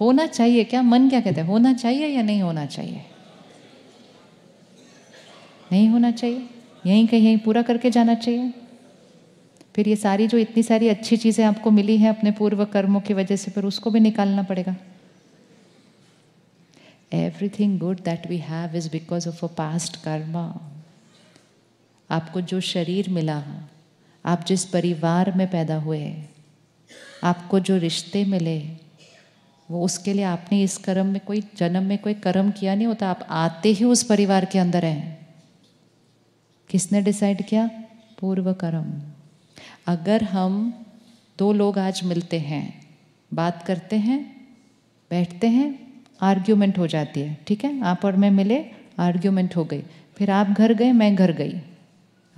होना चाहिए क्या मन क्या कहता है होना चाहिए या नहीं होना चाहिए नहीं होना चाहिए यहीं कहीं यहीं पूरा करके जाना चाहिए फिर ये सारी जो इतनी सारी अच्छी चीज़ें आपको मिली हैं अपने पूर्व कर्मों की वजह से फिर उसको भी निकालना पड़ेगा everything good that we have is because of a past karma आपको जो शरीर मिला आप जिस परिवार में पैदा हुए आपको जो रिश्ते मिले वो उसके लिए आपने इस कर्म में कोई जन्म में कोई कर्म किया नहीं होता आप आते ही उस परिवार के अंदर हैं किसने डिसाइड किया पूर्व कर्म अगर हम दो लोग आज मिलते हैं बात करते हैं बैठते हैं आर्ग्यूमेंट हो जाती है ठीक है आप और मैं मिले आर्ग्यूमेंट हो गई फिर आप घर गए मैं घर गई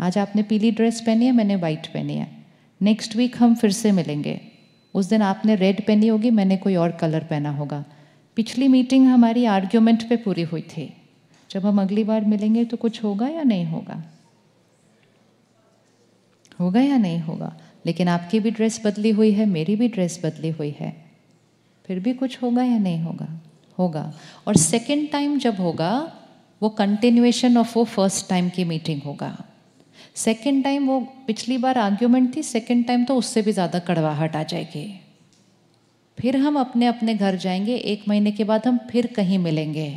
आज आपने पीली ड्रेस पहनी है मैंने वाइट पहनी है नेक्स्ट वीक हम फिर से मिलेंगे उस दिन आपने रेड पहनी होगी मैंने कोई और कलर पहना होगा पिछली मीटिंग हमारी आर्ग्यूमेंट पे पूरी हुई थी जब हम अगली बार मिलेंगे तो कुछ होगा या नहीं होगा होगा या नहीं होगा लेकिन आपकी भी ड्रेस बदली हुई है मेरी भी ड्रेस बदली हुई है फिर भी कुछ होगा या नहीं होगा होगा और सेकेंड टाइम जब होगा वो कंटिन्यूएशन ऑफ वो फर्स्ट टाइम की मीटिंग होगा सेकेंड टाइम वो पिछली बार आर्ग्यूमेंट थी सेकेंड टाइम तो उससे भी ज़्यादा कड़वाहट आ जाएगी फिर हम अपने अपने घर जाएंगे एक महीने के बाद हम फिर कहीं मिलेंगे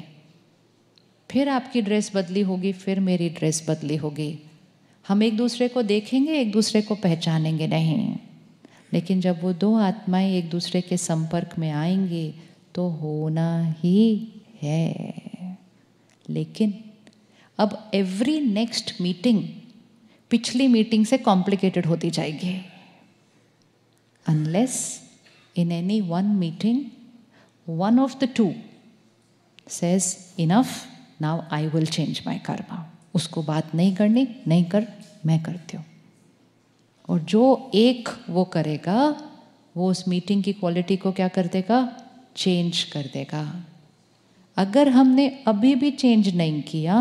फिर आपकी ड्रेस बदली होगी फिर मेरी ड्रेस बदली होगी हम एक दूसरे को देखेंगे एक दूसरे को पहचानेंगे नहीं लेकिन जब वो दो आत्माएं एक दूसरे के संपर्क में आएंगे तो होना ही है लेकिन अब एवरी नेक्स्ट मीटिंग पिछली मीटिंग से कॉम्प्लिकेटेड होती जाएगी unless in any one meeting one of the two says enough now I will change my karma उसको बात नहीं करनी नहीं कर मैं करती हूँ और जो एक वो करेगा वो उस मीटिंग की क्वालिटी को क्या कर देगा चेंज कर देगा अगर हमने अभी भी चेंज नहीं किया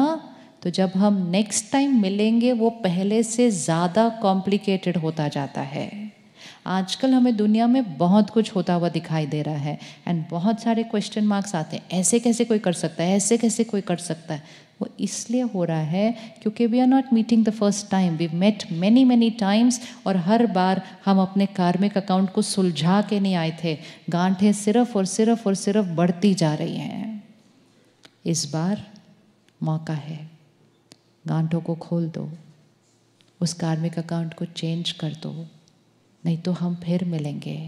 तो जब हम नेक्स्ट टाइम मिलेंगे वो पहले से ज़्यादा कॉम्प्लिकेटेड होता जाता है आजकल हमें दुनिया में बहुत कुछ होता हुआ दिखाई दे रहा है एंड बहुत सारे क्वेश्चन मार्क्स आते हैं ऐसे कैसे कोई कर सकता है ऐसे कैसे कोई कर सकता है वो इसलिए हो रहा है क्योंकि we are not meeting the first time we met many many times और हर बार हम अपने कार्मिक अकाउंट को सुलझा के नहीं आए थे गांठें सिर्फ और सिर्फ और सिर्फ बढ़ती जा रही हैं इस बार मौका है गांठों को खोल दो उस कार्मिक अकाउंट को चेंज कर दो नहीं तो हम फिर मिलेंगे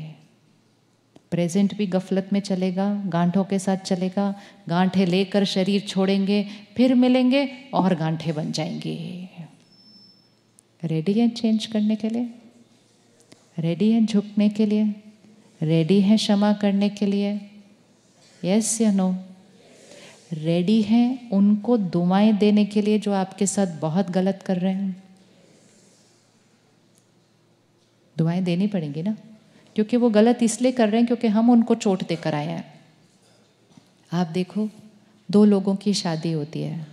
प्रेजेंट भी गफलत में चलेगा गांठों के साथ चलेगा गांठे लेकर शरीर छोड़ेंगे फिर मिलेंगे और गांठे बन जाएंगे रेडी हैं चेंज करने के लिए रेडी हैं झुकने के लिए रेडी हैं क्षमा करने के लिए यस या नो रेडी हैं उनको दुआएं देने के लिए जो आपके साथ बहुत गलत कर रहे हैं दुआएं देनी पड़ेंगी ना क्योंकि वो गलत इसलिए कर रहे हैं क्योंकि हम उनको चोट देकर आए हैं आप देखो दो लोगों की शादी होती है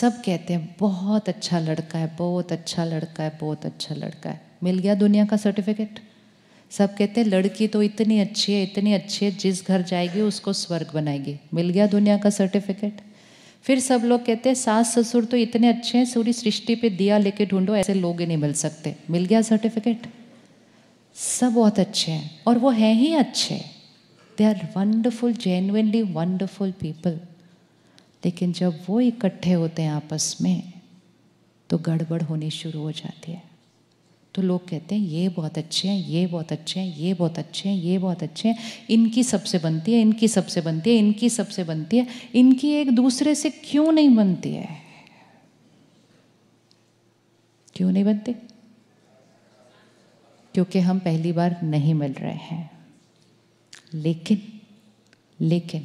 सब कहते हैं बहुत अच्छा लड़का है बहुत अच्छा लड़का है बहुत अच्छा लड़का है मिल गया दुनिया का सर्टिफिकेट सब कहते हैं लड़की तो इतनी अच्छी है इतनी अच्छी है जिस घर जाएगी उसको स्वर्ग बनाएगी मिल गया दुनिया का सर्टिफिकेट फिर सब लोग कहते हैं सास ससुर तो इतने अच्छे हैं पूरी सृष्टि पे दिया लेके ढूंढो ऐसे लोग ही नहीं मिल सकते मिल गया सर्टिफिकेट सब बहुत अच्छे हैं और वो हैं ही अच्छे they are wonderful genuinely wonderful people लेकिन जब वो इकट्ठे होते हैं आपस में तो गड़बड़ होनी शुरू हो जाती है तो लोग कहते हैं ये बहुत अच्छे हैं ये बहुत अच्छे हैं ये बहुत अच्छे हैं ये बहुत अच्छे हैं इनकी सबसे बनती है इनकी सबसे बनती है इनकी सबसे बनती है इनकी एक दूसरे से क्यों नहीं बनती है क्यों नहीं बनती क्योंकि हम पहली बार नहीं मिल रहे हैं लेकिन लेकिन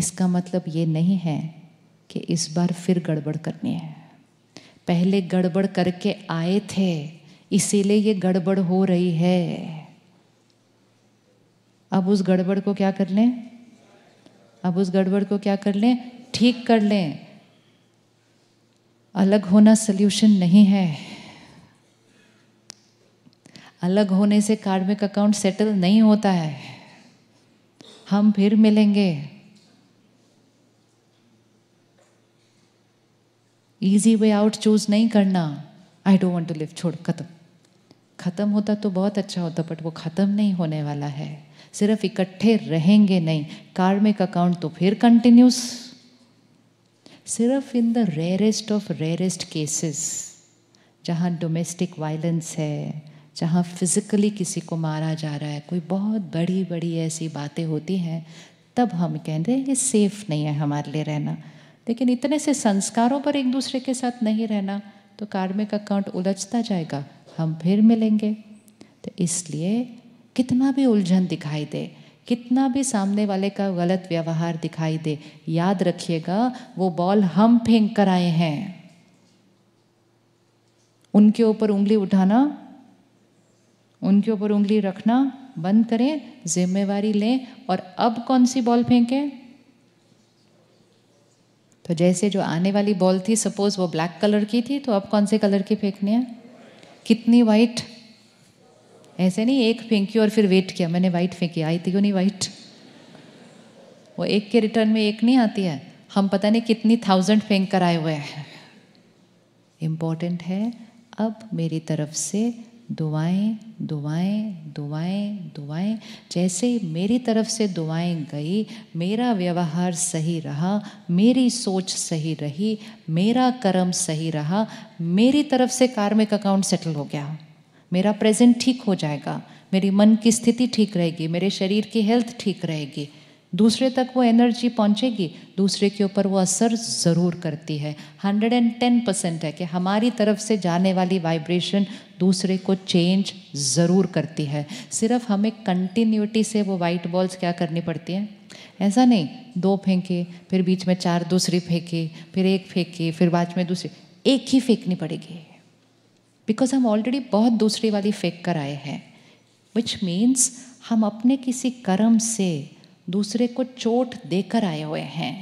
इसका मतलब ये नहीं है कि इस बार फिर गड़बड़ करनी है पहले गड़बड़ करके आए थे इसीलिए ये गड़बड़ हो रही है अब उस गड़बड़ को क्या कर लें अब उस गड़बड़ को क्या कर लें ठीक कर लें अलग होना सल्यूशन नहीं है अलग होने से कार्मिक अकाउंट सेटल नहीं होता है हम फिर मिलेंगे ईजी वे आउट चूज नहीं करना I don't want to live छोड़ खत्म खत्म होता तो बहुत अच्छा होता बट वो खत्म नहीं होने वाला है सिर्फ इकट्ठे रहेंगे नहीं कार्मिक अकाउंट तो फिर कंटिन्यूस सिर्फ in the rarest of rarest cases जहाँ डोमेस्टिक वायलेंस है जहाँ फिज़िकली किसी को मारा जा रहा है कोई बहुत बड़ी बड़ी ऐसी बातें होती हैं तब हम कहते हैं ये सेफ़ नहीं है हमारे लिए रहना लेकिन इतने से संस्कारों पर एक दूसरे के साथ नहीं रहना तो कार्मिक अकाउंट उलझता जाएगा हम फिर मिलेंगे तो इसलिए कितना भी उलझन दिखाई दे कितना भी सामने वाले का गलत व्यवहार दिखाई दे याद रखिएगा वो बॉल हम फेंक कर आए हैं उनके ऊपर उंगली उठाना उनके ऊपर उंगली रखना बंद करें जिम्मेवारी लें और अब कौन सी बॉल फेंकें तो जैसे जो आने वाली बॉल थी सपोज वो ब्लैक कलर की थी तो अब कौन से कलर की फेंकनी है कितनी वाइट ऐसे नहीं एक फेंकी और फिर वेट किया मैंने वाइट फेंकी आई थी तो क्यों नहीं वाइट वो एक के रिटर्न में एक नहीं आती है हम पता नहीं कितनी थाउजेंड फेंक कर आए हुए हैं इम्पॉर्टेंट है अब मेरी तरफ से दुआएं दुआएं दुआएं दुआएं जैसे मेरी तरफ से दुआएं गई मेरा व्यवहार सही रहा मेरी सोच सही रही मेरा कर्म सही रहा मेरी तरफ से कार्मिक अकाउंट सेटल हो गया मेरा प्रेजेंट ठीक हो जाएगा मेरी मन की स्थिति ठीक रहेगी मेरे शरीर की हेल्थ ठीक रहेगी दूसरे तक वो एनर्जी पहुंचेगी दूसरे के ऊपर वो असर ज़रूर करती है 110 परसेंट है कि हमारी तरफ से जाने वाली वाइब्रेशन दूसरे को चेंज ज़रूर करती है सिर्फ हमें कंटिन्यूटी से वो वाइट बॉल्स क्या करनी पड़ती हैं ऐसा नहीं दो फेंके फिर बीच में चार दूसरी फेंके फिर एक फेंके फिर बाद में दूसरी एक ही फेंकनी पड़ेगी बिकॉज हम ऑलरेडी बहुत दूसरी वाली फेंक कर आए हैं विच मीन्स हम अपने किसी कर्म से दूसरे को चोट देकर आए हुए हैं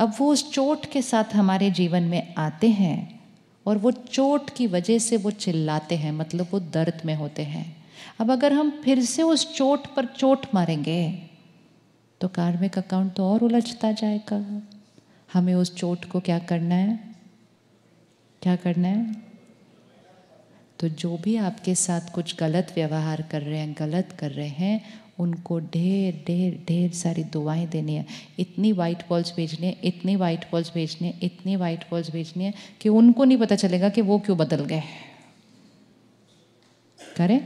अब वो उस चोट के साथ हमारे जीवन में आते हैं और वो चोट की वजह से वो चिल्लाते हैं मतलब वो दर्द में होते हैं अब अगर हम फिर से उस चोट पर चोट मारेंगे तो कार्मिक अकाउंट तो और उलझता जाएगा हमें उस चोट को क्या करना है क्या करना है तो जो भी आपके साथ कुछ गलत व्यवहार कर रहे हैं गलत कर रहे हैं उनको ढेर ढेर ढेर सारी दुआएं देनी है इतनी वाइट बॉल्स भेजनी है इतनी वाइट बॉल्स भेजनी है इतनी वाइट बॉल्स भेजनी है कि उनको नहीं पता चलेगा कि वो क्यों बदल गए करें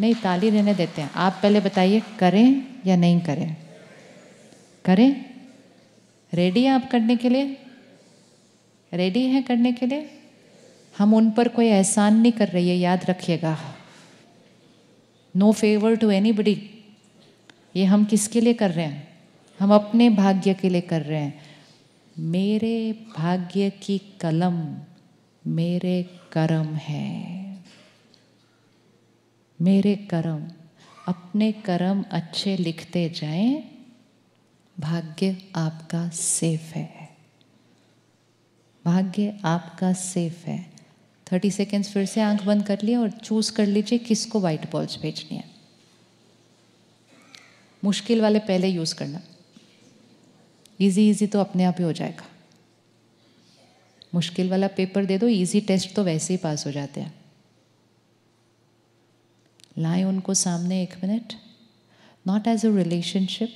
नहीं ताली रहने देते हैं आप पहले बताइए करें या नहीं करें करें रेडी हैं आप करने के लिए रेडी हैं करने के लिए हम उन पर कोई एहसान नहीं कर रही है याद रखिएगा no favour to anybody ये हम किसके लिए कर रहे हैं हम अपने भाग्य के लिए कर रहे हैं मेरे भाग्य की कलम मेरे कर्म है मेरे कर्म अपने कर्म अच्छे लिखते जाएं भाग्य आपका सेफ है भाग्य आपका सेफ है थर्टी सेकेंड्स फिर से आंख बंद कर लिए और चूज़ कर लीजिए किसको वाइट बॉल्स भेजनी है मुश्किल वाले पहले यूज़ करना इजी इजी तो अपने आप ही हो जाएगा मुश्किल वाला पेपर दे दो इजी टेस्ट तो वैसे ही पास हो जाते हैं लाए उनको सामने एक minute not as a relationship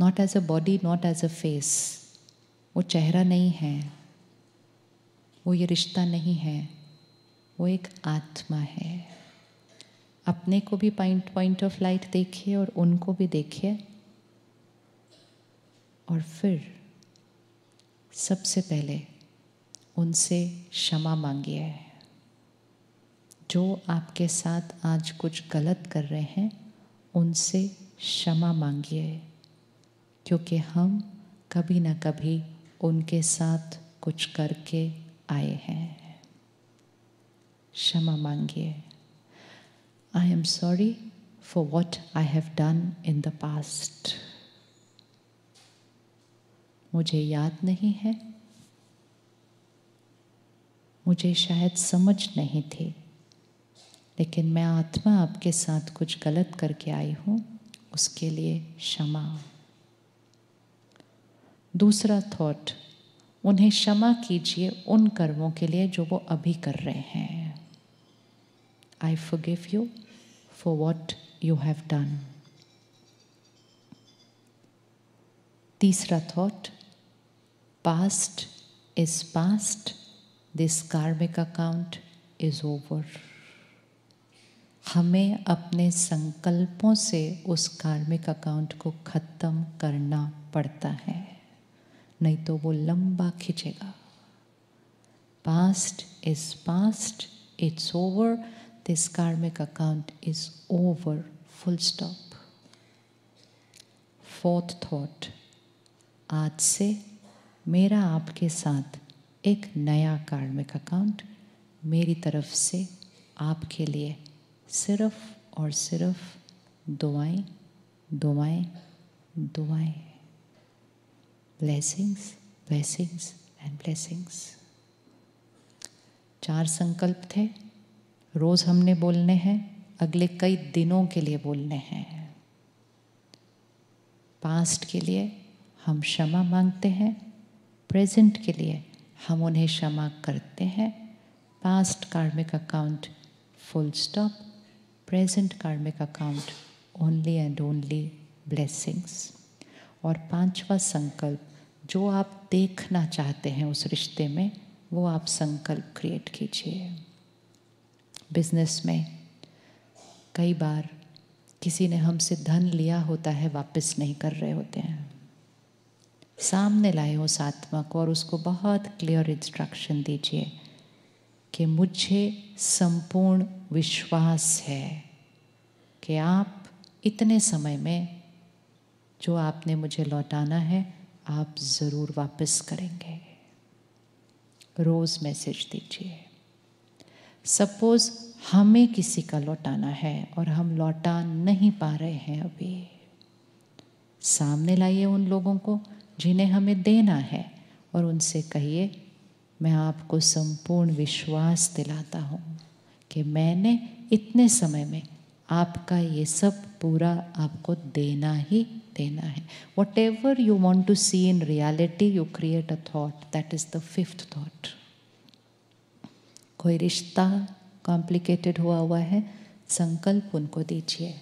not as a body not as a face वो चेहरा नहीं है वो ये रिश्ता नहीं है वो एक आत्मा है अपने को भी पॉइंट पॉइंट ऑफ लाइट देखिए और उनको भी देखिए और फिर सबसे पहले उनसे क्षमा मांगिए जो आपके साथ आज कुछ गलत कर रहे हैं उनसे क्षमा मांगिए क्योंकि हम कभी ना कभी उनके साथ कुछ करके आए हैं क्षमा मांगिए I am sorry for what I have done in the past मुझे याद नहीं है मुझे शायद समझ नहीं थी लेकिन मैं आत्मा आपके साथ कुछ गलत करके आई हूँ उसके लिए क्षमा दूसरा थॉट उन्हें क्षमा कीजिए उन कर्मों के लिए जो वो अभी कर रहे हैं I forgive you for what you have done तीसरा thought past is past this karmic account is over हमें अपने संकल्पों से उस कार्मिक अकाउंट को ख़त्म करना पड़ता है नहीं तो वो लंबा खींचेगा past is past it's over this karmic account is over full stop fourth thought आज से मेरा आपके साथ एक नया कार्मिक अकाउंट मेरी तरफ से आपके लिए सिर्फ और सिर्फ दुआएं दुआएं दुआएं ब्लेसिंग्स ब्लेसिंग्स एंड ब्लेसिंग्स चार संकल्प थे रोज हमने बोलने हैं अगले कई दिनों के लिए बोलने हैं पास्ट के लिए हम क्षमा मांगते हैं प्रेजेंट के लिए हम उन्हें क्षमा करते हैं past karmic account full stop present karmic account only and only blessings और पांचवा संकल्प जो आप देखना चाहते हैं उस रिश्ते में वो आप संकल्प क्रिएट कीजिए बिजनेस में कई बार किसी ने हमसे धन लिया होता है वापस नहीं कर रहे होते हैं सामने लाए उस आत्मा को और उसको बहुत क्लियर इंस्ट्रक्शन दीजिए कि मुझे संपूर्ण विश्वास है कि आप इतने समय में जो आपने मुझे लौटाना है आप ज़रूर वापस करेंगे रोज़ मैसेज दीजिए सपोज़ हमें किसी का लौटाना है और हम लौटा नहीं पा रहे हैं अभी सामने लाइए उन लोगों को जिन्हें हमें देना है और उनसे कहिए मैं आपको संपूर्ण विश्वास दिलाता हूँ कि मैंने इतने समय में आपका ये सब पूरा आपको देना ही देना है whatever you want to see in reality you create a thought that is the fifth thought कोई रिश्ता कॉम्प्लिकेटेड हुआ हुआ है संकल्प उनको दीजिए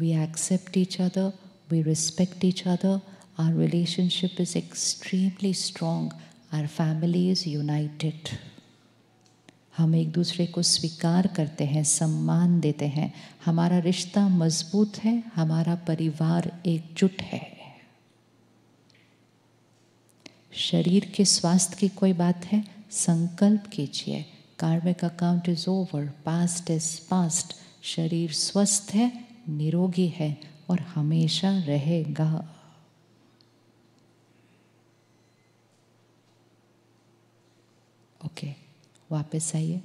we accept each other we respect each other our relationship is extremely strong our family is united हम एक दूसरे को स्वीकार करते हैं सम्मान देते हैं हमारा रिश्ता मजबूत है हमारा परिवार एकजुट है शरीर के स्वास्थ्य की कोई बात है संकल्प कीजिए karmic account is over past is past शरीर स्वस्थ है निरोगी है और हमेशा रहेगा ओके okay. वापस आइए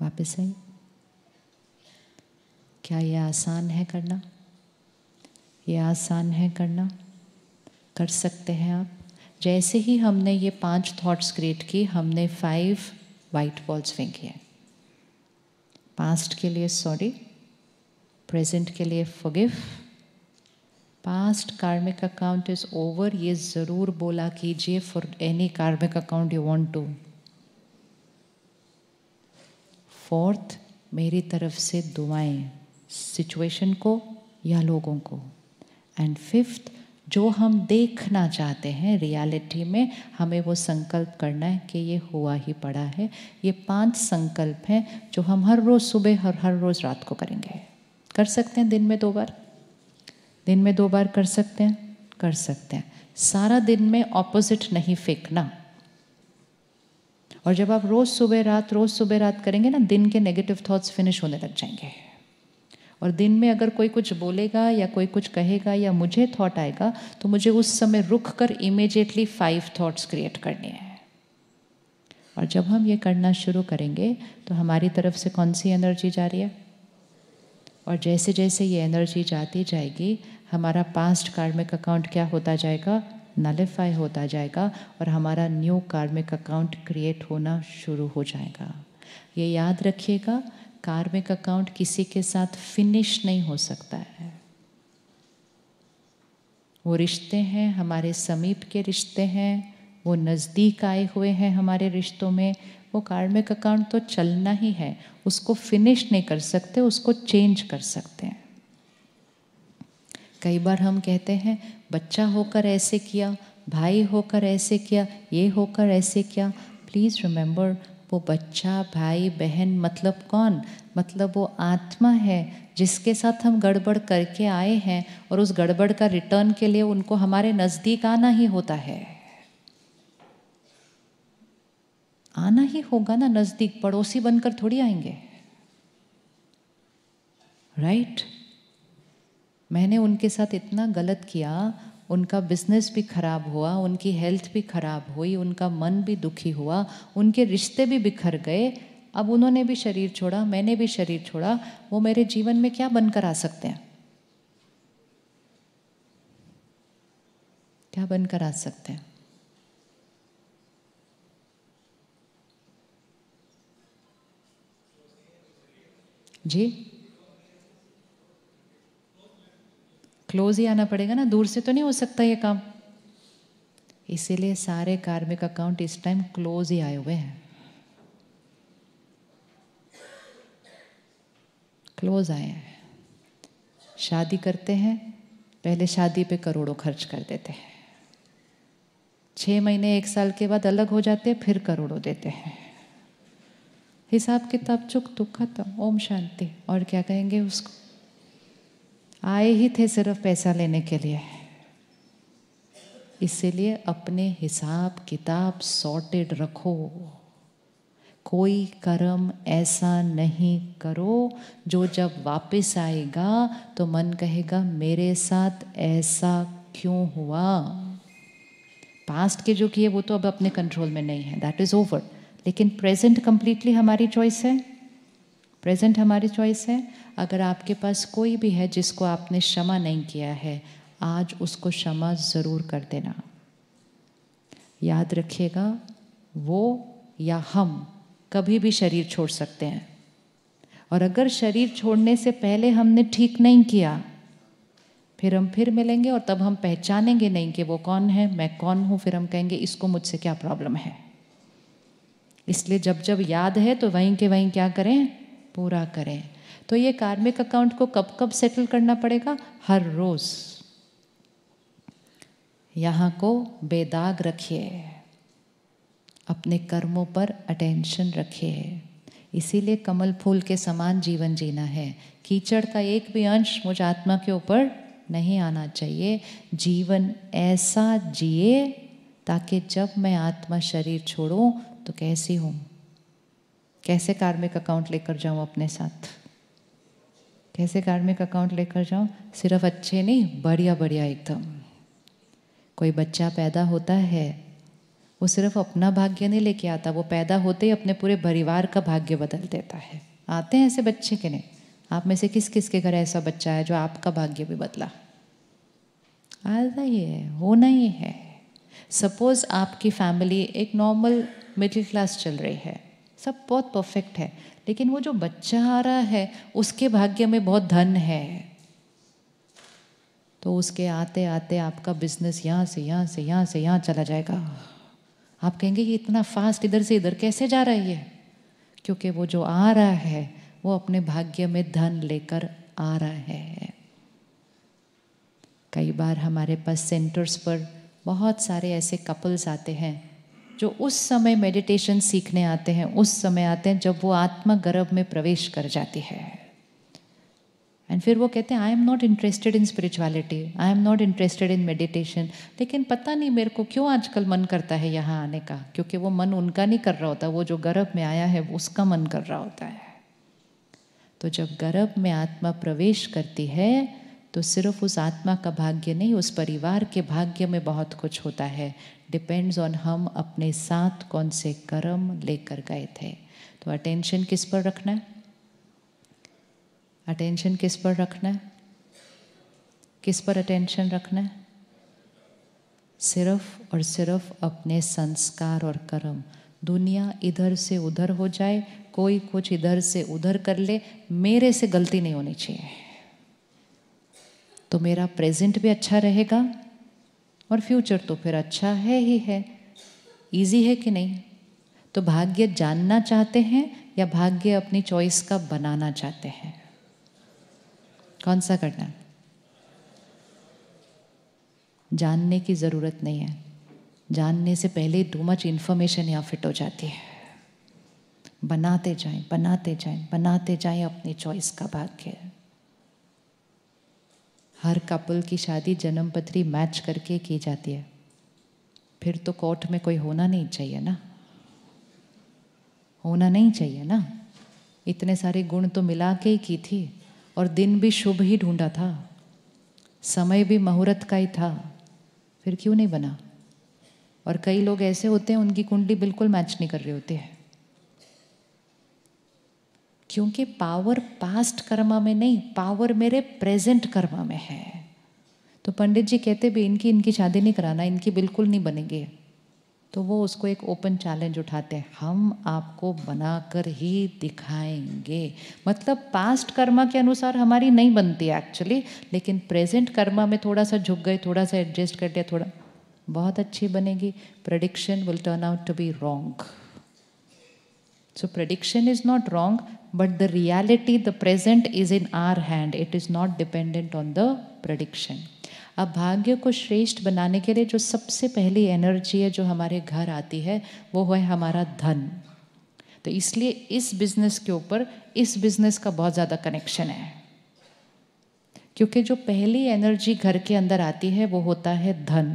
वापस आइए क्या ये आसान है करना ये आसान है करना कर सकते हैं आप जैसे ही हमने ये पांच थॉट्स क्रिएट की हमने फाइव वाइट बॉल्स फेंकी है पास्ट के लिए सॉरी प्रेजेंट के लिए forgive past karmic account is over ये ज़रूर बोला कीजिए for any karmic account you want to forth मेरी तरफ से दुआएं सिचुएशन को या लोगों को एंड फिफ्थ जो हम देखना चाहते हैं रियलिटी में हमें वो संकल्प करना है कि ये हुआ ही पड़ा है ये पांच संकल्प हैं जो हम हर रोज़ सुबह हर हर रोज़ रात को करेंगे कर सकते हैं दिन में दो बार दिन में दो बार कर सकते हैं कर सकते हैं सारा दिन में ऑपोजिट नहीं फेंकना और जब आप रोज़ सुबह रात रोज़ सुबह रात करेंगे ना दिन के नेगेटिव थॉट्स फिनिश होने लग जाएंगे और दिन में अगर कोई कुछ बोलेगा या कोई कुछ कहेगा या मुझे थॉट आएगा तो मुझे उस समय रुक कर इमेजिएटली फाइव थॉट्स क्रिएट करने हैं और जब हम ये करना शुरू करेंगे तो हमारी तरफ से कौन सी एनर्जी जा रही है और जैसे जैसे ये एनर्जी जाती जाएगी हमारा पास्ट कार्मिक अकाउंट क्या होता जाएगा नलिफाई होता जाएगा और हमारा न्यू कार्मिक अकाउंट क्रिएट होना शुरू हो जाएगा ये याद रखिएगा कार्मिक अकाउंट किसी के साथ फिनिश नहीं हो सकता है वो रिश्ते हैं हमारे समीप के रिश्ते हैं वो नज़दीक आए हुए हैं हमारे रिश्तों में वो कार्मिक अकाउंट तो चलना ही है उसको फिनिश नहीं कर सकते उसको चेंज कर सकते हैं कई बार हम कहते हैं बच्चा होकर ऐसे किया भाई होकर ऐसे किया ये होकर ऐसे किया प्लीज़ रिमेंबर वो बच्चा भाई बहन मतलब कौन मतलब वो आत्मा है जिसके साथ हम गड़बड़ करके आए हैं और उस गड़बड़ का रिटर्न के लिए उनको हमारे नज़दीक आना ही होता है आना ही होगा ना नज़दीक पड़ोसी बनकर थोड़ी आएंगे राइट right? मैंने उनके साथ इतना गलत किया उनका बिजनेस भी खराब हुआ उनकी हेल्थ भी खराब हुई उनका मन भी दुखी हुआ उनके रिश्ते भी बिखर गए अब उन्होंने भी शरीर छोड़ा मैंने भी शरीर छोड़ा वो मेरे जीवन में क्या बनकर आ सकते हैं क्या बनकर आ सकते हैं जी क्लोज ही आना पड़ेगा ना दूर से तो नहीं हो सकता ये काम इसीलिए सारे कार्मिक अकाउंट इस टाइम क्लोज ही आए हुए हैं क्लोज आए हैं शादी करते हैं पहले शादी पे करोड़ों खर्च कर देते हैं छः महीने एक साल के बाद अलग हो जाते हैं फिर करोड़ों देते हैं हिसाब किताब चुक तो खत्म ओम शांति और क्या कहेंगे उसको आए ही थे सिर्फ पैसा लेने के लिए इसलिए अपने हिसाब किताब सॉर्टेड रखो कोई कर्म ऐसा नहीं करो जो जब वापस आएगा तो मन कहेगा मेरे साथ ऐसा क्यों हुआ पास्ट के जो किए वो तो अब अपने कंट्रोल में नहीं है दैट इज़ ओवर लेकिन प्रेजेंट कम्प्लीटली हमारी चॉइस है प्रेजेंट हमारी चॉइस है अगर आपके पास कोई भी है जिसको आपने क्षमा नहीं किया है आज उसको क्षमा ज़रूर कर देना याद रखिएगा वो या हम कभी भी शरीर छोड़ सकते हैं और अगर शरीर छोड़ने से पहले हमने ठीक नहीं किया फिर हम फिर मिलेंगे और तब हम पहचानेंगे नहीं कि वो कौन है मैं कौन हूँ फिर हम कहेंगे इसको मुझसे क्या प्रॉब्लम है इसलिए जब जब याद है तो वहीं के वहीं क्या करें पूरा करें तो ये कार्मिक अकाउंट को कब कब सेटल करना पड़ेगा हर रोज यहाँ को बेदाग रखिए अपने कर्मों पर अटेंशन रखिए इसीलिए कमल फूल के समान जीवन जीना है कीचड़ का एक भी अंश मुझ आत्मा के ऊपर नहीं आना चाहिए जीवन ऐसा जिए ताकि जब मैं आत्मा शरीर छोड़ूं तो कैसी हूँ कैसे कार्मिक अकाउंट लेकर जाऊं अपने साथ कैसे कार्मिक अकाउंट लेकर जाऊं सिर्फ अच्छे नहीं बढ़िया बढ़िया एकदम कोई बच्चा पैदा होता है वो सिर्फ अपना भाग्य नहीं लेके आता वो पैदा होते ही अपने पूरे परिवार का भाग्य बदल देता है आते हैं ऐसे बच्चे के नहीं आप में से किस किस के घर ऐसा बच्चा है जो आपका भाग्य भी बदला आता ही है होना ही है सपोज आपकी फैमिली एक नॉर्मल मिडिल क्लास चल रही है सब बहुत परफेक्ट है लेकिन वो जो बच्चा आ रहा है उसके भाग्य में बहुत धन है तो उसके आते आते आपका बिजनेस यहाँ से यहाँ से यहाँ से यहाँ चला जाएगा आप कहेंगे ये इतना फास्ट इधर से इधर कैसे जा रहा है ये क्योंकि वो जो आ रहा है वो अपने भाग्य में धन लेकर आ रहा है कई बार हमारे पास सेंटर्स पर बहुत सारे ऐसे कपल्स आते हैं जो उस समय मेडिटेशन सीखने आते हैं उस समय आते हैं जब वो आत्मा गर्भ में प्रवेश कर जाती है एंड फिर वो कहते हैं I am not interested in spirituality I am not interested in meditation लेकिन पता नहीं मेरे को क्यों आजकल मन करता है यहाँ आने का क्योंकि वो मन उनका नहीं कर रहा होता वो जो गर्भ में आया है उसका मन कर रहा होता है तो जब गर्भ में आत्मा प्रवेश करती है तो सिर्फ उस आत्मा का भाग्य नहीं उस परिवार के भाग्य में बहुत कुछ होता है डिपेंड्स ऑन हम अपने साथ कौन से कर्म लेकर गए थे तो अटेंशन किस पर रखना है अटेंशन किस पर रखना है किस पर अटेंशन रखना है सिर्फ और सिर्फ अपने संस्कार और कर्म दुनिया इधर से उधर हो जाए कोई कुछ इधर से उधर कर ले मेरे से गलती नहीं होनी चाहिए तो मेरा प्रेजेंट भी अच्छा रहेगा और फ्यूचर तो फिर अच्छा है ही है इजी है कि नहीं तो भाग्य जानना चाहते हैं या भाग्य अपनी चॉइस का बनाना चाहते हैं कौन सा करना जानने की ज़रूरत नहीं है जानने से पहले टू मच इन्फॉर्मेशन यहाँ फिट हो जाती है बनाते जाएं बनाते जाएं बनाते जाएं अपनी चॉइस का भाग्य हर कपल की शादी जन्म मैच करके की जाती है फिर तो कोर्ट में कोई होना नहीं चाहिए ना होना नहीं चाहिए ना इतने सारे गुण तो मिला के ही की थी और दिन भी शुभ ही ढूंढा था समय भी मुहूर्त का ही था फिर क्यों नहीं बना और कई लोग ऐसे होते हैं उनकी कुंडली बिल्कुल मैच नहीं कर रही होती है क्योंकि पावर पास्ट कर्मा में नहीं पावर मेरे प्रेजेंट कर्मा में है तो पंडित जी कहते भी इनकी इनकी शादी नहीं कराना इनकी बिल्कुल नहीं बनेंगे तो वो उसको एक ओपन चैलेंज उठाते हैं हम आपको बनाकर ही दिखाएंगे मतलब पास्ट कर्मा के अनुसार हमारी नहीं बनती एक्चुअली लेकिन प्रेजेंट कर्मा में थोड़ा सा झुक गए थोड़ा सा एडजस्ट कर दिया थोड़ा बहुत अच्छी बनेगी prediction will turn out to be wrong so prediction is not wrong but the reality, the present is in our hand. It is not dependent on the prediction. अब भाग्य को श्रेष्ठ बनाने के लिए जो सबसे पहली एनर्जी है जो हमारे घर आती है वो है हमारा धन तो इसलिए इस बिजनेस के ऊपर इस बिजनेस का बहुत ज़्यादा कनेक्शन है क्योंकि जो पहली एनर्जी घर के अंदर आती है वो होता है धन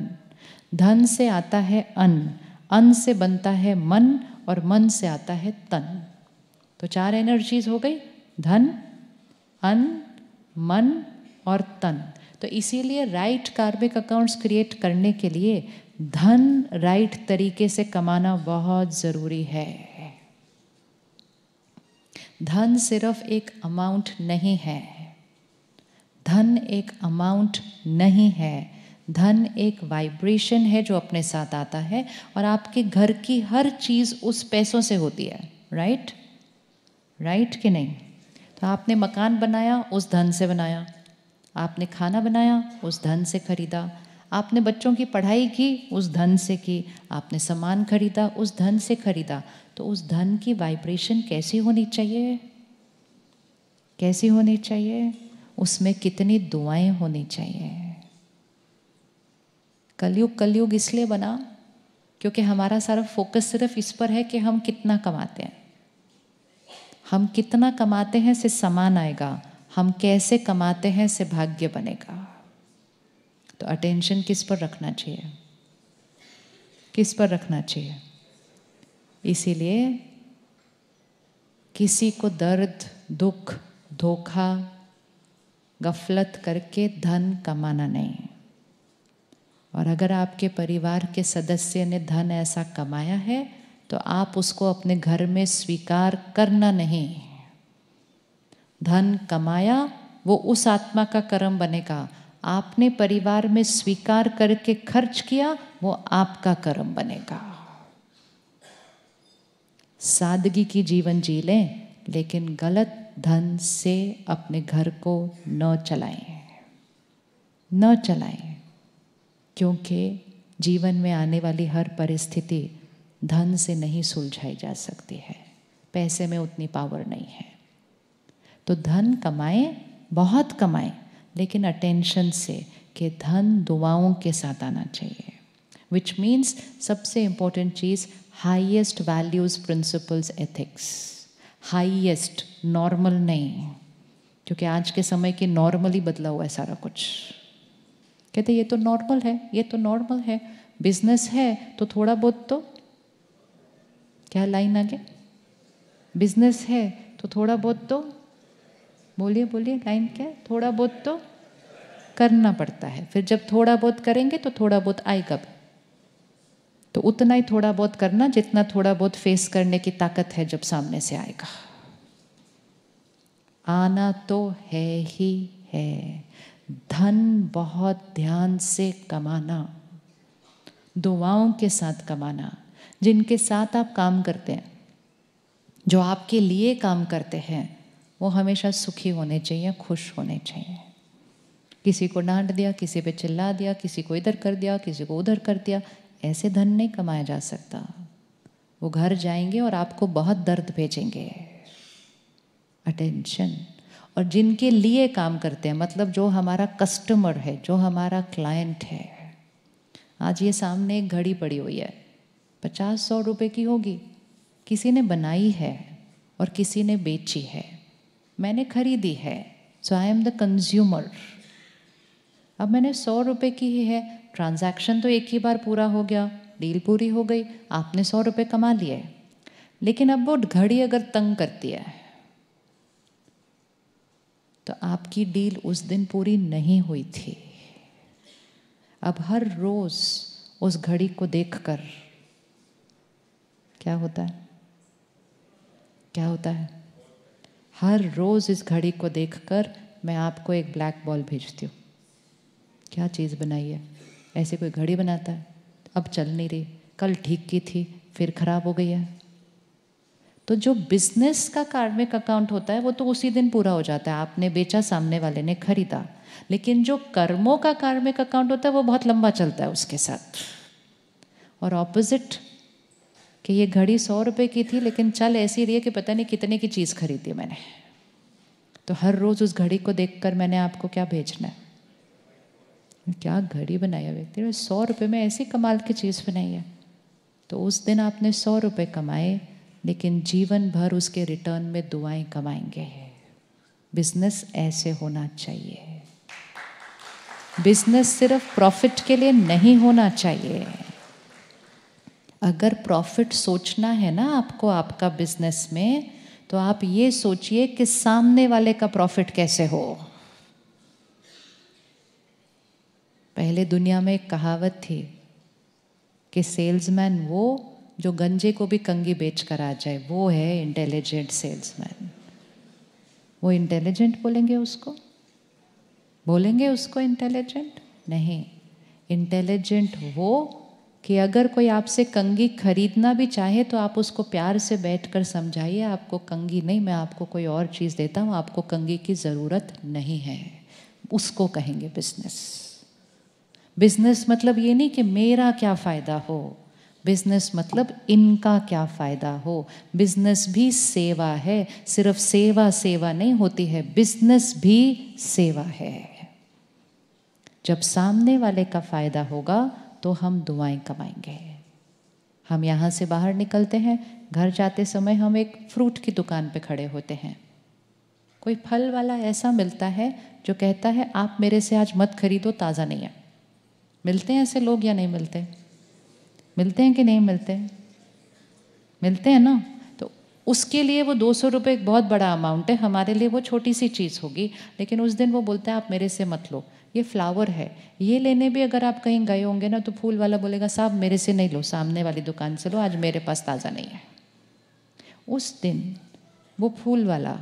धन से आता है अन्न अन्न से बनता है मन और मन से आता है तन तो चार एनर्जीज हो गई धन अन मन और तन तो इसीलिए राइट कार्बिक अकाउंट्स क्रिएट करने के लिए धन राइट तरीके से कमाना बहुत ज़रूरी है धन सिर्फ एक अमाउंट नहीं है धन एक अमाउंट नहीं है धन एक वाइब्रेशन है जो अपने साथ आता है और आपके घर की हर चीज़ उस पैसों से होती है राइट right? राइट कि नहीं तो आपने मकान बनाया उस धन से बनाया आपने खाना बनाया उस धन से खरीदा आपने बच्चों की पढ़ाई की उस धन से की आपने सामान खरीदा उस धन से खरीदा तो उस धन की वाइब्रेशन कैसी होनी चाहिए कैसी होनी चाहिए उसमें कितनी दुआएं होनी चाहिए कलयुग कलयुग इसलिए बना क्योंकि हमारा सारा फोकस सिर्फ इस पर है कि हम कितना कमाते हैं हम कितना कमाते हैं से समान आएगा हम कैसे कमाते हैं से भाग्य बनेगा तो अटेंशन किस पर रखना चाहिए किस पर रखना चाहिए इसीलिए किसी को दर्द दुख धोखा गफलत करके धन कमाना नहीं और अगर आपके परिवार के सदस्य ने धन ऐसा कमाया है तो आप उसको अपने घर में स्वीकार करना नहीं धन कमाया वो उस आत्मा का कर्म बनेगा आपने परिवार में स्वीकार करके खर्च किया वो आपका कर्म बनेगा सादगी की जीवन जी लें लेकिन गलत धन से अपने घर को न चलाएं न चलाएं क्योंकि जीवन में आने वाली हर परिस्थिति धन से नहीं सुलझाई जा सकती है पैसे में उतनी पावर नहीं है तो धन कमाएं बहुत कमाएं लेकिन अटेंशन से कि धन दुआओं के साथ आना चाहिए विच मीन्स सबसे इम्पोर्टेंट चीज़ highest values principles ethics highest normal नहीं क्योंकि आज के समय के नॉर्मली बदला हुआ है सारा कुछ कहते ये तो नॉर्मल है ये तो नॉर्मल है बिजनेस है तो थोड़ा बहुत तो क्या लाइन आगे बिजनेस है तो थोड़ा बहुत तो बोलिए बोलिए लाइन क्या है थोड़ा बहुत तो करना पड़ता है फिर जब थोड़ा बहुत करेंगे तो थोड़ा बहुत आएगा भी तो उतना ही थोड़ा बहुत करना जितना थोड़ा बहुत फेस करने की ताकत है जब सामने से आएगा आना तो है ही है धन बहुत ध्यान से कमाना दुआओं के साथ कमाना जिनके साथ आप काम करते हैं जो आपके लिए काम करते हैं वो हमेशा सुखी होने चाहिए खुश होने चाहिए किसी को डांट दिया किसी पे चिल्ला दिया किसी को इधर कर दिया किसी को उधर कर दिया ऐसे धन नहीं कमाया जा सकता वो घर जाएंगे और आपको बहुत दर्द भेजेंगे अटेंशन और जिनके लिए काम करते हैं मतलब जो हमारा कस्टमर है जो हमारा क्लाइंट है आज ये सामने एक घड़ी पड़ी हुई है पचास सौ रुपये की होगी किसी ने बनाई है और किसी ने बेची है मैंने खरीदी है so I am the consumer अब मैंने सौ रुपये की ही है ट्रांजैक्शन तो एक ही बार पूरा हो गया डील पूरी हो गई आपने सौ रुपये कमा लिए लेकिन अब वो घड़ी अगर तंग करती है तो आपकी डील उस दिन पूरी नहीं हुई थी अब हर रोज़ उस घड़ी को देखकर क्या होता है क्या होता है हर रोज़ इस घड़ी को देखकर मैं आपको एक ब्लैक बॉल भेजती हूँ क्या चीज़ बनाई है ऐसे कोई घड़ी बनाता है अब चल नहीं रही कल ठीक की थी फिर खराब हो गई है तो जो बिजनेस का कार्मिक अकाउंट होता है वो तो उसी दिन पूरा हो जाता है आपने बेचा सामने वाले ने खरीदा लेकिन जो कर्मों का कार्मिक अकाउंट होता है वो बहुत लंबा चलता है उसके साथ और ऑपोजिट कि ये घड़ी सौ रुपये की थी लेकिन चल ऐसी रही है कि पता नहीं कितने की चीज़ खरीदी मैंने तो हर रोज़ उस घड़ी को देख मैंने आपको क्या भेजना है क्या घड़ी बनाई है व्यक्ति ने सौ रुपये में ऐसी कमाल की चीज़ बनाई है तो उस दिन आपने सौ रुपये कमाए लेकिन जीवन भर उसके रिटर्न में दुआएं कमाएंगे बिजनेस ऐसे होना चाहिए बिजनेस सिर्फ प्रॉफिट के लिए नहीं होना चाहिए अगर प्रॉफिट सोचना है ना आपको आपका बिजनेस में तो आप ये सोचिए कि सामने वाले का प्रॉफिट कैसे हो पहले दुनिया में एक कहावत थी कि सेल्समैन वो जो गंजे को भी कंगी बेच कर आ जाए वो है इंटेलिजेंट सेल्समैन वो इंटेलिजेंट बोलेंगे उसको बोलेंगे उसको इंटेलिजेंट नहीं इंटेलिजेंट वो कि अगर कोई आपसे कंगी खरीदना भी चाहे तो आप उसको प्यार से बैठकर समझाइए आपको कंगी नहीं मैं आपको कोई और चीज़ देता हूँ आपको कंगी की ज़रूरत नहीं है उसको कहेंगे बिजनेस बिजनेस मतलब ये नहीं कि मेरा क्या फ़ायदा हो बिजनेस मतलब इनका क्या फ़ायदा हो बिजनेस भी सेवा है सिर्फ सेवा सेवा नहीं होती है बिजनेस भी सेवा है जब सामने वाले का फ़ायदा होगा तो हम दुआएं कमाएंगे हम यहाँ से बाहर निकलते हैं घर जाते समय हम एक फ्रूट की दुकान पे खड़े होते हैं कोई फल वाला ऐसा मिलता है जो कहता है आप मेरे से आज मत खरीदो ताज़ा नहीं है मिलते हैं ऐसे लोग या नहीं मिलते मिलते हैं कि नहीं मिलते मिलते हैं ना तो उसके लिए वो दो सौ रुपये एक बहुत बड़ा अमाउंट है हमारे लिए वो छोटी सी चीज़ होगी लेकिन उस दिन वो बोलता है आप मेरे से मत लो ये फ्लावर है ये लेने भी अगर आप कहीं गए होंगे ना तो फूल वाला बोलेगा साहब मेरे से नहीं लो सामने वाली दुकान से लो आज मेरे पास ताज़ा नहीं है उस दिन वो फूल वाला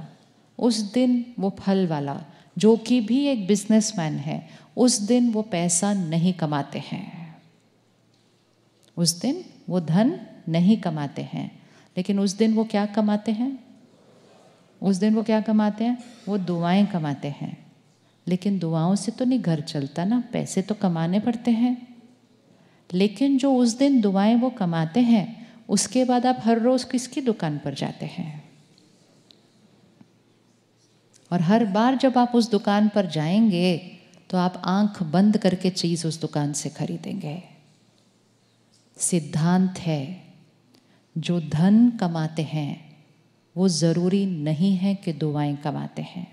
उस दिन वो फल वाला जो कि भी एक बिजनेसमैन है उस दिन वो पैसा नहीं कमाते हैं उस दिन वो धन नहीं कमाते हैं लेकिन उस दिन वो क्या कमाते हैं उस दिन वो क्या कमाते हैं वो दुआएं कमाते हैं लेकिन दुआओं से तो नहीं घर चलता ना पैसे तो कमाने पड़ते हैं लेकिन जो उस दिन दुआएं वो कमाते हैं उसके बाद आप हर रोज़ किसकी दुकान पर जाते हैं और हर बार जब आप उस दुकान पर जाएंगे तो आप आंख बंद करके चीज़ उस दुकान से खरीदेंगे सिद्धांत है जो धन कमाते हैं वो ज़रूरी नहीं है कि दुआएं कमाते हैं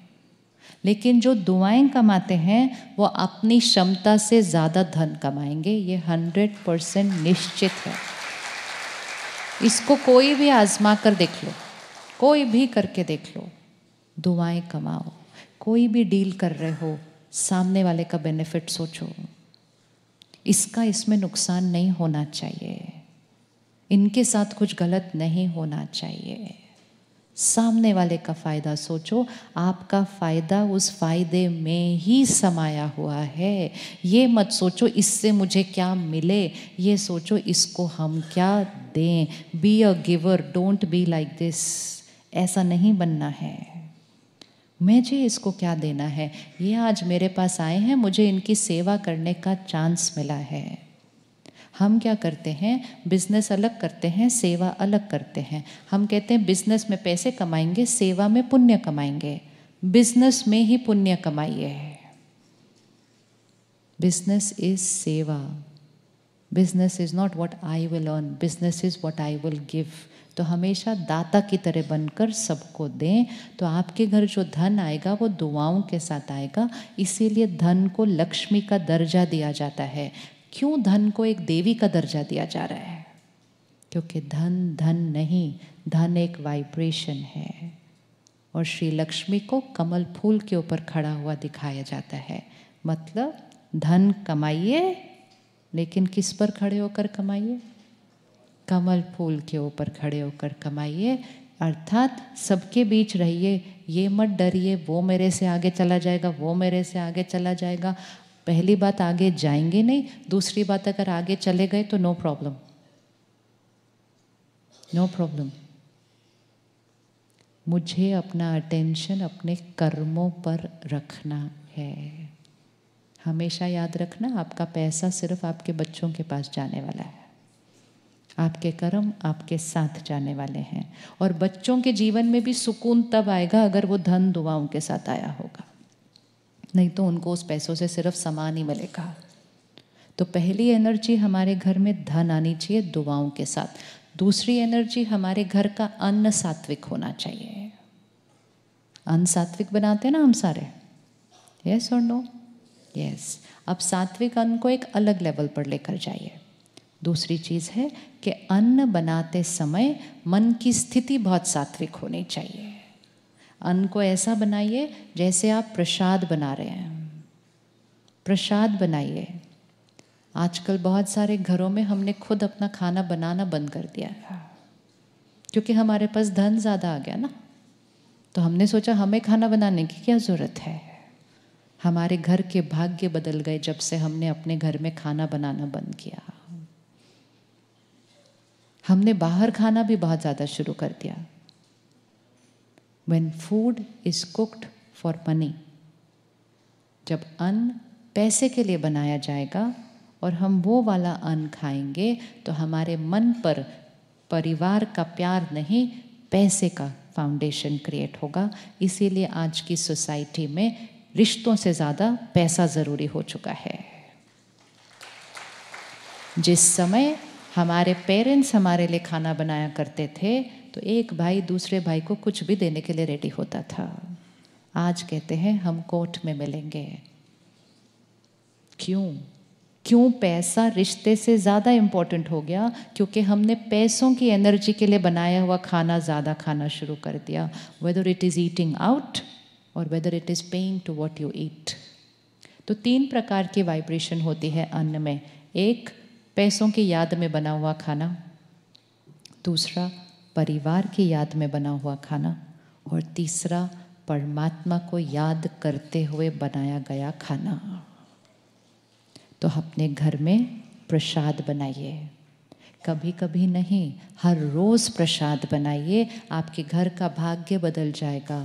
लेकिन जो दुआएं कमाते हैं वो अपनी क्षमता से ज़्यादा धन कमाएंगे ये हंड्रेड परसेंट निश्चित है इसको कोई भी आजमा कर देख लो कोई भी करके देख लो दुआएं कमाओ कोई भी डील कर रहे हो सामने वाले का बेनिफिट सोचो इसका इसमें नुकसान नहीं होना चाहिए इनके साथ कुछ गलत नहीं होना चाहिए सामने वाले का फ़ायदा सोचो आपका फ़ायदा उस फ़ायदे में ही समाया हुआ है ये मत सोचो इससे मुझे क्या मिले ये सोचो इसको हम क्या दें be a giver don't be like this ऐसा नहीं बनना है मुझे इसको क्या देना है ये आज मेरे पास आए हैं मुझे इनकी सेवा करने का चांस मिला है हम क्या करते हैं बिजनेस अलग करते हैं सेवा अलग करते हैं हम कहते हैं बिजनेस में पैसे कमाएंगे सेवा में पुण्य कमाएंगे बिजनेस में ही पुण्य कमाइए है बिजनेस इज सेवा business is not what I will earn business is what I will give तो हमेशा दाता की तरह बनकर सबको दें तो आपके घर जो धन आएगा वो दुआओं के साथ आएगा इसीलिए धन को लक्ष्मी का दर्जा दिया जाता है क्यों धन को एक देवी का दर्जा दिया जा रहा है क्योंकि धन धन नहीं धन एक वाइब्रेशन है और श्री लक्ष्मी को कमल फूल के ऊपर खड़ा हुआ दिखाया जाता है मतलब धन कमाइए लेकिन किस पर खड़े होकर कमाइए कमल फूल के ऊपर खड़े होकर कमाइए अर्थात सबके बीच रहिए ये मत डरिए वो मेरे से आगे चला जाएगा वो मेरे से आगे चला जाएगा पहली बात आगे जाएंगे नहीं दूसरी बात अगर आगे चले गए तो नो प्रॉब्लम नो प्रॉब्लम मुझे अपना अटेंशन अपने कर्मों पर रखना है हमेशा याद रखना आपका पैसा सिर्फ आपके बच्चों के पास जाने वाला है आपके कर्म आपके साथ जाने वाले हैं और बच्चों के जीवन में भी सुकून तब आएगा अगर वो धन दुआओं के साथ आया होगा नहीं तो उनको उस पैसों से सिर्फ सामान ही मिलेगा तो पहली एनर्जी हमारे घर में धन आनी चाहिए दुआओं के साथ दूसरी एनर्जी हमारे घर का अन्न सात्विक होना चाहिए अन्न सात्विक बनाते हैं ना हम सारे यस और नो यस अब सात्विक अन्न को एक अलग लेवल पर लेकर जाइए दूसरी चीज़ है कि अन्न बनाते समय मन की स्थिति बहुत सात्विक होनी चाहिए अन्न को ऐसा बनाइए जैसे आप प्रसाद बना रहे हैं प्रसाद बनाइए आजकल बहुत सारे घरों में हमने खुद अपना खाना बनाना बंद कर दिया है क्योंकि हमारे पास धन ज़्यादा आ गया ना तो हमने सोचा हमें खाना बनाने की क्या ज़रूरत है हमारे घर के भाग्य बदल गए जब से हमने अपने घर में खाना बनाना बंद किया हमने बाहर खाना भी बहुत ज़्यादा शुरू कर दिया when food is cooked for money जब अन्न पैसे के लिए बनाया जाएगा और हम वो वाला अन्न खाएंगे तो हमारे मन पर परिवार का प्यार नहीं पैसे का फाउंडेशन क्रिएट होगा इसीलिए आज की सोसाइटी में रिश्तों से ज़्यादा पैसा ज़रूरी हो चुका है जिस समय हमारे पेरेंट्स हमारे लिए खाना बनाया करते थे तो एक भाई दूसरे भाई को कुछ भी देने के लिए रेडी होता था आज कहते हैं हम कोर्ट में मिलेंगे क्यों क्यों पैसा रिश्ते से ज़्यादा इम्पोर्टेंट हो गया क्योंकि हमने पैसों की एनर्जी के लिए बनाया हुआ खाना ज़्यादा खाना शुरू कर दिया whether it is eating out और whether it is paying to what you eat तो तीन प्रकार की वाइब्रेशन होती है अन्न में एक पैसों की याद में बना हुआ खाना दूसरा परिवार की याद में बना हुआ खाना और तीसरा परमात्मा को याद करते हुए बनाया गया खाना तो अपने घर में प्रसाद बनाइए कभी कभी नहीं हर रोज़ प्रसाद बनाइए आपके घर का भाग्य बदल जाएगा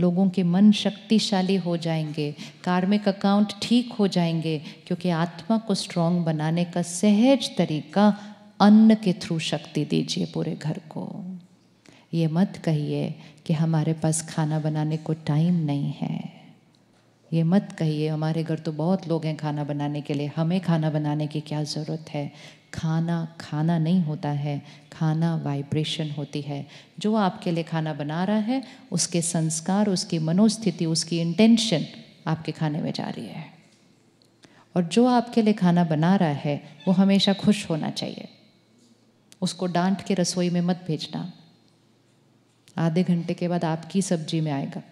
लोगों के मन शक्तिशाली हो जाएंगे कार्मिक अकाउंट ठीक हो जाएंगे क्योंकि आत्मा को स्ट्रांग बनाने का सहज तरीका अन्न के थ्रू शक्ति दीजिए पूरे घर को ये मत कहिए कि हमारे पास खाना बनाने को टाइम नहीं है ये मत कहिए हमारे घर तो बहुत लोग हैं खाना बनाने के लिए हमें खाना बनाने की क्या ज़रूरत है खाना खाना नहीं होता है खाना वाइब्रेशन होती है जो आपके लिए खाना बना रहा है उसके संस्कार उसकी मनोस्थिति उसकी इंटेंशन आपके खाने में जा रही है और जो आपके लिए खाना बना रहा है वो हमेशा खुश होना चाहिए उसको डांट के रसोई में मत भेजना आधे घंटे के बाद आपकी सब्जी में आएगा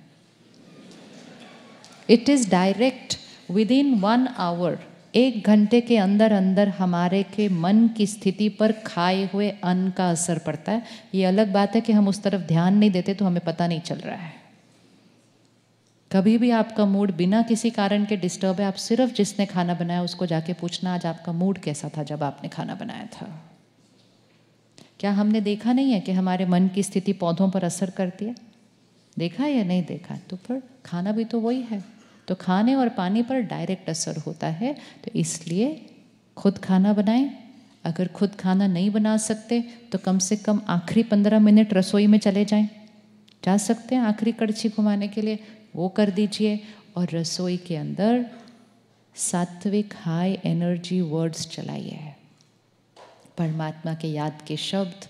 it is direct within one hour एक घंटे के अंदर अंदर हमारे के मन की स्थिति पर खाए हुए अन्न का असर पड़ता है ये अलग बात है कि हम उस तरफ ध्यान नहीं देते तो हमें पता नहीं चल रहा है कभी भी आपका मूड बिना किसी कारण के डिस्टर्ब है आप सिर्फ जिसने खाना बनाया उसको जाके पूछना आज आपका मूड कैसा था जब आपने खाना बनाया था क्या हमने देखा नहीं है कि हमारे मन की स्थिति पौधों पर असर करती है देखा या नहीं देखा तो फिर खाना भी तो वही है तो खाने और पानी पर डायरेक्ट असर होता है तो इसलिए खुद खाना बनाएं अगर खुद खाना नहीं बना सकते तो कम से कम आखिरी पंद्रह मिनट रसोई में चले जाएं जा सकते हैं आखिरी कड़छी घुमाने के लिए वो कर दीजिए और रसोई के अंदर सात्विक हाई एनर्जी वर्ड्स चलाइए परमात्मा के याद के शब्द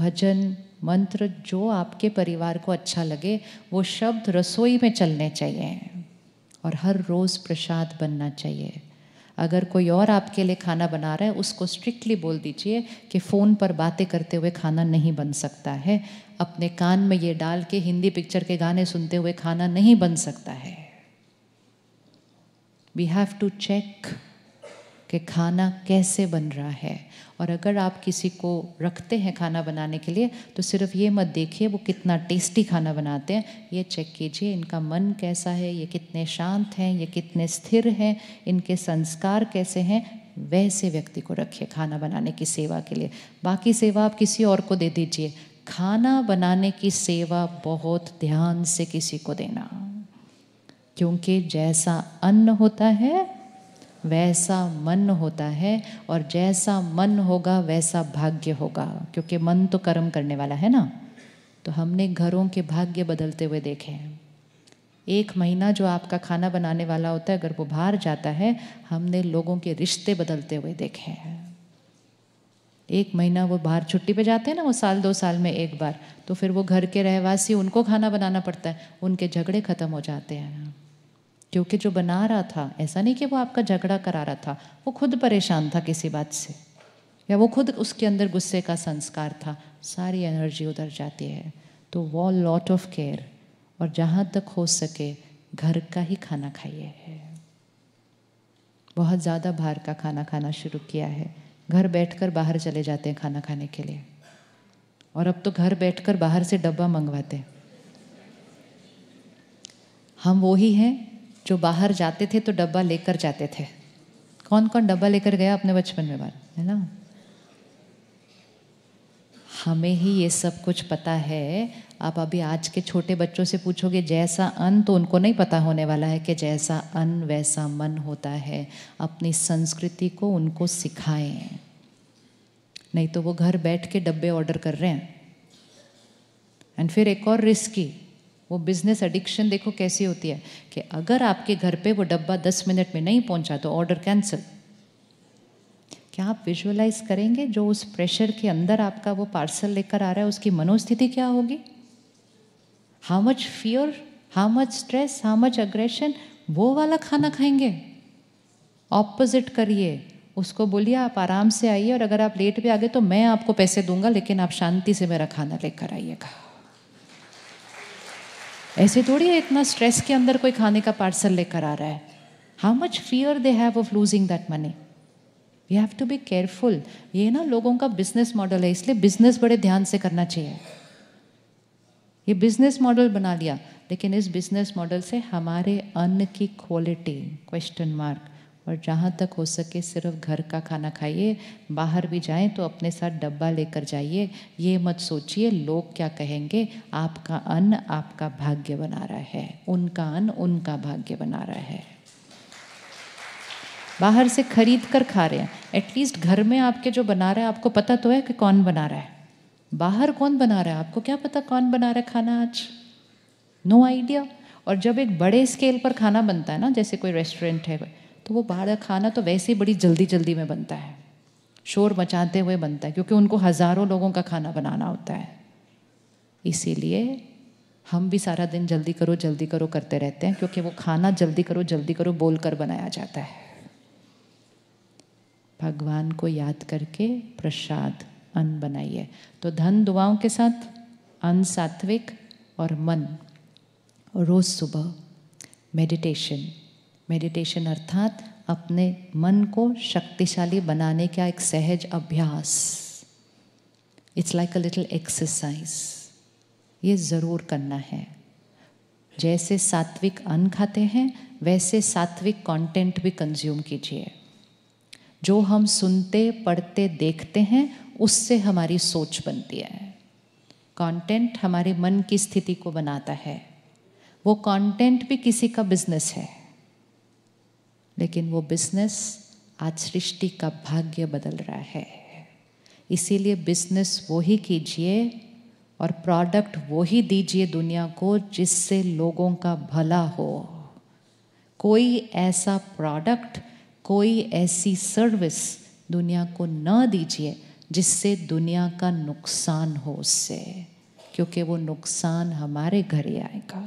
भजन मंत्र जो आपके परिवार को अच्छा लगे वो शब्द रसोई में चलने चाहिए और हर रोज़ प्रसाद बनना चाहिए अगर कोई और आपके लिए खाना बना रहा है उसको स्ट्रिक्टली बोल दीजिए कि फ़ोन पर बातें करते हुए खाना नहीं बन सकता है अपने कान में ये डाल के हिंदी पिक्चर के गाने सुनते हुए खाना नहीं बन सकता है वी हैव टू चेक कि खाना कैसे बन रहा है और अगर आप किसी को रखते हैं खाना बनाने के लिए तो सिर्फ ये मत देखिए वो कितना टेस्टी खाना बनाते हैं ये चेक कीजिए इनका मन कैसा है ये कितने शांत हैं ये कितने स्थिर हैं इनके संस्कार कैसे हैं वैसे व्यक्ति को रखिए खाना बनाने की सेवा के लिए बाकी सेवा आप किसी और को दे दीजिए खाना बनाने की सेवा बहुत ध्यान से किसी को देना क्योंकि जैसा अन्न होता है वैसा मन होता है और जैसा मन होगा वैसा भाग्य होगा क्योंकि मन तो कर्म करने वाला है ना तो हमने घरों के भाग्य बदलते हुए देखे हैं एक महीना जो आपका खाना बनाने वाला होता है अगर वो बाहर जाता है हमने लोगों के रिश्ते बदलते हुए देखे हैं एक महीना वो बाहर छुट्टी पे जाते हैं ना वो साल दो साल में एक बार तो फिर वो घर के रहवासी उनको खाना बनाना पड़ता है उनके झगड़े ख़त्म हो जाते हैं क्योंकि जो बना रहा था ऐसा नहीं कि वो आपका झगड़ा करा रहा था वो खुद परेशान था किसी बात से या वो खुद उसके अंदर गुस्से का संस्कार था सारी एनर्जी उधर जाती है तो वो लॉट ऑफ केयर और जहाँ तक हो सके घर का ही खाना खाइए है बहुत ज़्यादा बाहर का खाना खाना शुरू किया है घर बैठकर बाहर चले जाते हैं खाना खाने के लिए और अब तो घर बैठकर बाहर से डब्बा मंगवाते हैं हम वो ही हैं जो बाहर जाते थे तो डब्बा लेकर जाते थे कौन कौन डब्बा लेकर गया अपने बचपन में बार है ना हमें ही ये सब कुछ पता है आप अभी आज के छोटे बच्चों से पूछोगे जैसा अन तो उनको नहीं पता होने वाला है कि जैसा अन वैसा मन होता है अपनी संस्कृति को उनको सिखाएं नहीं तो वो घर बैठ के डब्बे ऑर्डर कर रहे हैं एंड फिर एक और रिस्की वो बिज़नेस एडिक्शन देखो कैसी होती है कि अगर आपके घर पे वो डब्बा दस मिनट में नहीं पहुंचा तो ऑर्डर कैंसिल क्या आप विजुअलाइज करेंगे जो उस प्रेशर के अंदर आपका वो पार्सल लेकर आ रहा है उसकी मनोस्थिति क्या होगी how much fear how much stress how much aggression वो वाला खाना खाएंगे ऑपोजिट करिए उसको बोलिए आप आराम से आइए और अगर आप लेट भी आ गए तो मैं आपको पैसे दूंगा लेकिन आप शांति से मेरा खाना लेकर आइएगा ऐसे थोड़ी है इतना स्ट्रेस के अंदर कोई खाने का पार्सल लेकर आ रहा है how much fear they have of losing that money we have to be careful ये ना लोगों का बिजनेस मॉडल है इसलिए बिजनेस बड़े ध्यान से करना चाहिए ये बिजनेस मॉडल बना लिया लेकिन इस बिजनेस मॉडल से हमारे अन्न की क्वालिटी क्वेश्चन मार्क और जहाँ तक हो सके सिर्फ घर का खाना खाइए बाहर भी जाएं तो अपने साथ डब्बा लेकर जाइए ये मत सोचिए लोग क्या कहेंगे आपका अन्न आपका भाग्य बना रहा है उनका अन्न उनका भाग्य बना रहा है बाहर से खरीद कर खा रहे हैं एटलीस्ट घर में आपके जो बना रहा है आपको पता तो है कि कौन बना रहा है बाहर कौन बना रहा है आपको क्या पता कौन बना रहा है खाना आज नो no आइडिया और जब एक बड़े स्केल पर खाना बनता है ना जैसे कोई रेस्टोरेंट है तो वो बाहर का खाना तो वैसे ही बड़ी जल्दी जल्दी में बनता है शोर मचाते हुए बनता है क्योंकि उनको हज़ारों लोगों का खाना बनाना होता है इसीलिए हम भी सारा दिन जल्दी करो जल्दी करो करते रहते हैं क्योंकि वो खाना जल्दी करो जल्दी करो बोल कर बनाया जाता है भगवान को याद करके प्रसाद अन्न बनाइए तो धन दुआओं के साथ अन्न सात्विक और मन रोज़ सुबह मेडिटेशन मेडिटेशन अर्थात अपने मन को शक्तिशाली बनाने का एक सहज अभ्यास it's like a little exercise ये ज़रूर करना है जैसे सात्विक अन्न खाते हैं वैसे सात्विक कंटेंट भी कंज्यूम कीजिए जो हम सुनते पढ़ते देखते हैं उससे हमारी सोच बनती है कंटेंट हमारे मन की स्थिति को बनाता है वो कंटेंट भी किसी का बिजनेस है लेकिन वो बिजनेस आज सृष्टि का भाग्य बदल रहा है इसीलिए बिजनेस वो ही कीजिए और प्रोडक्ट वो ही दीजिए दुनिया को जिससे लोगों का भला हो कोई ऐसा प्रोडक्ट कोई ऐसी सर्विस दुनिया को न दीजिए जिससे दुनिया का नुकसान हो उससे क्योंकि वो नुकसान हमारे घर ही आएगा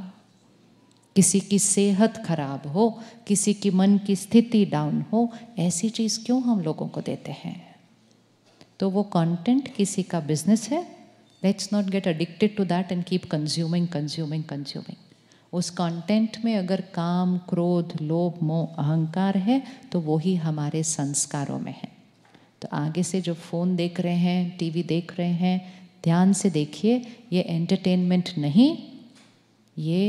किसी की सेहत खराब हो किसी की मन की स्थिति डाउन हो ऐसी चीज़ क्यों हम लोगों को देते हैं तो वो कंटेंट किसी का बिजनेस है let's not get addicted to that and keep consuming consuming consuming उस कंटेंट में अगर काम क्रोध लोभ मोह अहंकार है तो वही हमारे संस्कारों में है तो आगे से जो फ़ोन देख रहे हैं टीवी देख रहे हैं ध्यान से देखिए ये एंटरटेनमेंट नहीं ये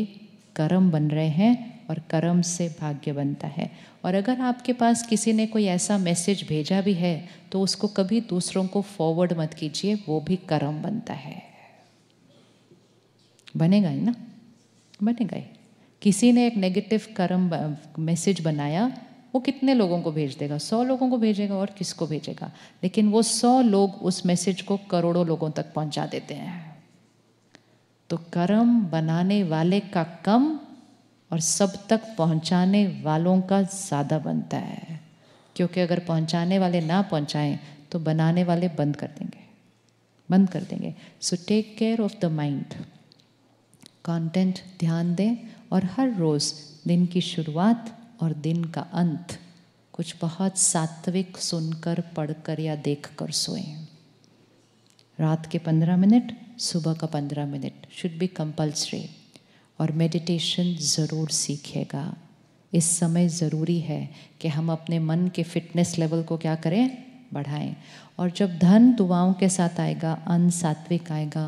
कर्म बन रहे हैं और कर्म से भाग्य बनता है और अगर आपके पास किसी ने कोई ऐसा मैसेज भेजा भी है तो उसको कभी दूसरों को फॉरवर्ड मत कीजिए वो भी कर्म बनता है बनेगा ही ना बनेगा ही किसी ने एक नेगेटिव कर्म मैसेज बनाया वो कितने लोगों को भेज देगा सौ लोगों को भेजेगा और किसको भेजेगा लेकिन वो सौ लोग उस मैसेज को करोड़ों लोगों तक पहुंचा देते हैं तो कर्म बनाने वाले का कम और सब तक पहुंचाने वालों का ज़्यादा बनता है क्योंकि अगर पहुंचाने वाले ना पहुंचाएं तो बनाने वाले बंद कर देंगे बंद कर देंगे so take care of the mind content ध्यान दें और हर रोज़ दिन की शुरुआत और दिन का अंत कुछ बहुत सात्विक सुनकर पढ़कर या देखकर सोएं रात के पंद्रह मिनट सुबह का पंद्रह मिनट शुड बी कंपल्सरी और मेडिटेशन ज़रूर सीखेगा इस समय ज़रूरी है कि हम अपने मन के फिटनेस लेवल को क्या करें बढ़ाएं और जब धन दुआओं के साथ आएगा अन सात्विक आएगा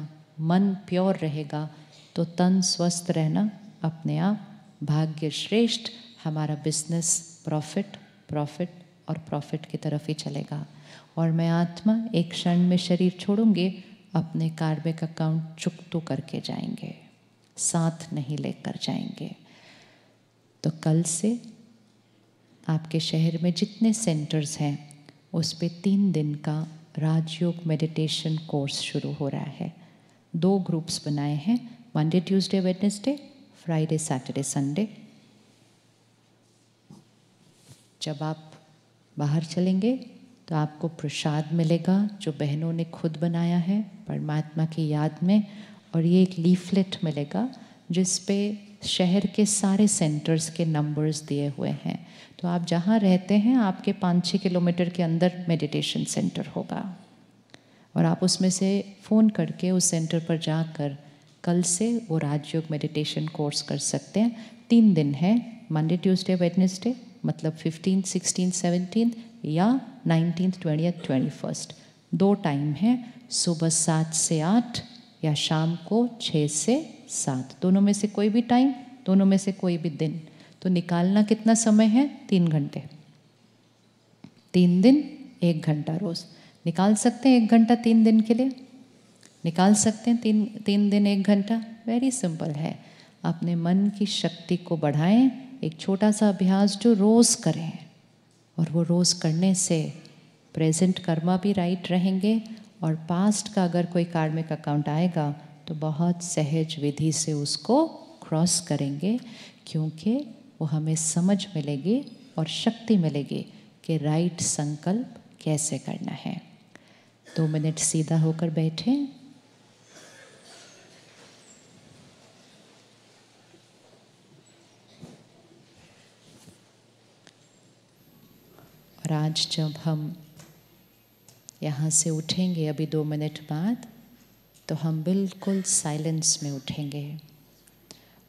मन प्योर रहेगा तो तन स्वस्थ रहना अपने आप भाग्य श्रेष्ठ हमारा बिजनेस प्रॉफिट प्रॉफिट और प्रॉफिट की तरफ ही चलेगा और मैं आत्मा एक क्षण में शरीर छोड़ूंगी अपने कार्बेक अकाउंट चुक तो करके जाएंगे साथ नहीं लेकर जाएंगे तो कल से आपके शहर में जितने सेंटर्स हैं उस पर तीन दिन का राजयोग मेडिटेशन कोर्स शुरू हो रहा है दो ग्रुप्स बनाए हैं Monday Tuesday Wednesday Friday Saturday Sunday जब आप बाहर चलेंगे तो आपको प्रसाद मिलेगा जो बहनों ने खुद बनाया है परमात्मा की याद में और ये एक लीफलेट मिलेगा जिस पे शहर के सारे सेंटर्स के नंबर्स दिए हुए हैं तो आप जहाँ रहते हैं आपके पाँच छः किलोमीटर के अंदर मेडिटेशन सेंटर होगा और आप उसमें से फ़ोन करके उस सेंटर पर जाकर कल से वो राजयोग मेडिटेशन कोर्स कर सकते हैं तीन दिन है मंडे ट्यूसडे वेडनेसडे मतलब फिफ्टीन सिक्सटीन सेवनटीन या नाइनटीन ट्वेंटी या ट्वेंटी फर्स्ट दो टाइम है सुबह सात से आठ या शाम को छः से सात दोनों में से कोई भी टाइम दोनों में से कोई भी दिन तो निकालना कितना समय है तीन घंटे तीन दिन एक घंटा रोज़ निकाल सकते हैं एक घंटा तीन दिन के लिए निकाल सकते हैं तीन तीन दिन एक घंटा वेरी सिंपल है अपने मन की शक्ति को बढ़ाएं एक छोटा सा अभ्यास जो रोज़ करें और वो रोज़ करने से प्रेजेंट कर्मा भी राइट रहेंगे और पास्ट का अगर कोई कार्मिक अकाउंट आएगा तो बहुत सहज विधि से उसको क्रॉस करेंगे क्योंकि वो हमें समझ मिलेगी और शक्ति मिलेगी कि राइट संकल्प कैसे करना है दो मिनट सीधा होकर बैठें और आज जब हम यहाँ से उठेंगे अभी दो मिनट बाद तो हम बिल्कुल साइलेंस में उठेंगे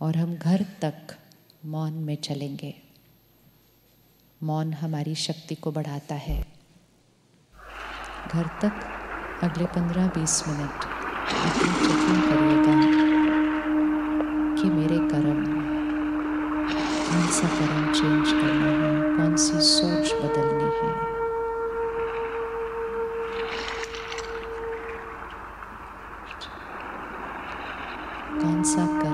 और हम घर तक मौन में चलेंगे मौन हमारी शक्ति को बढ़ाता है घर तक अगले पंद्रह बीस मिनट चेकिंग करिएगा कि मेरे कर्म कौन सा कर्म चेंज करना है कौन सी सोच बदलनी है कौन सा कर...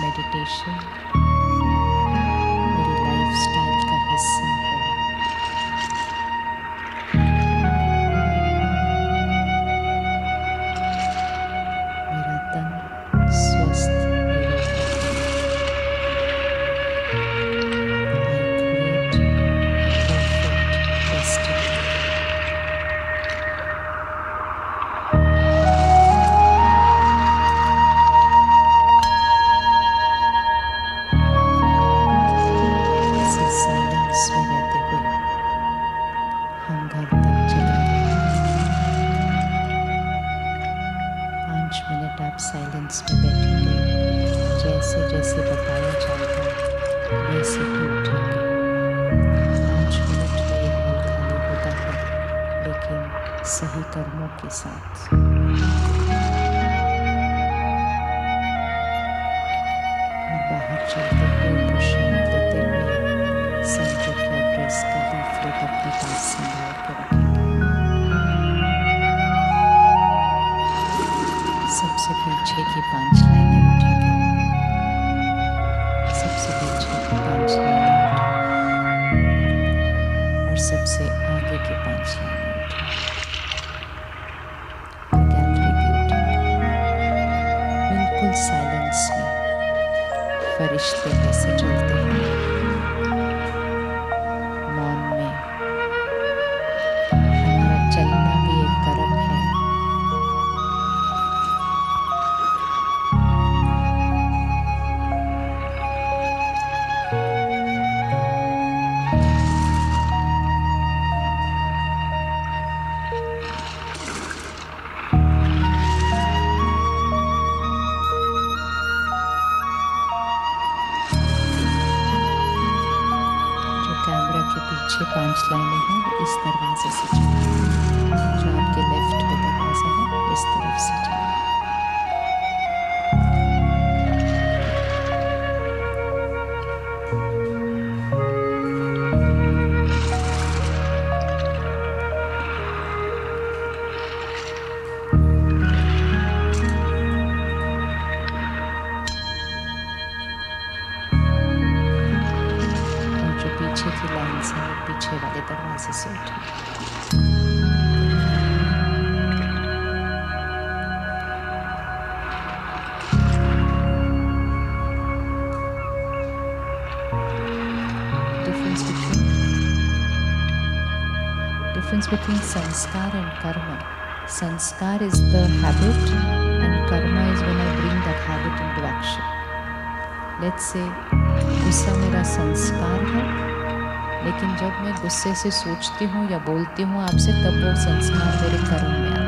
meditation. संस्कार एंड कर्म संस्कार इज द हैबिट एंड कर्म is when I bring that habit in action let's say गुस्सा मेरा संस्कार है लेकिन जब मैं गुस्से से सोचती हूँ या बोलती हूँ आपसे तब वो संस्कार मेरे कर्म में आता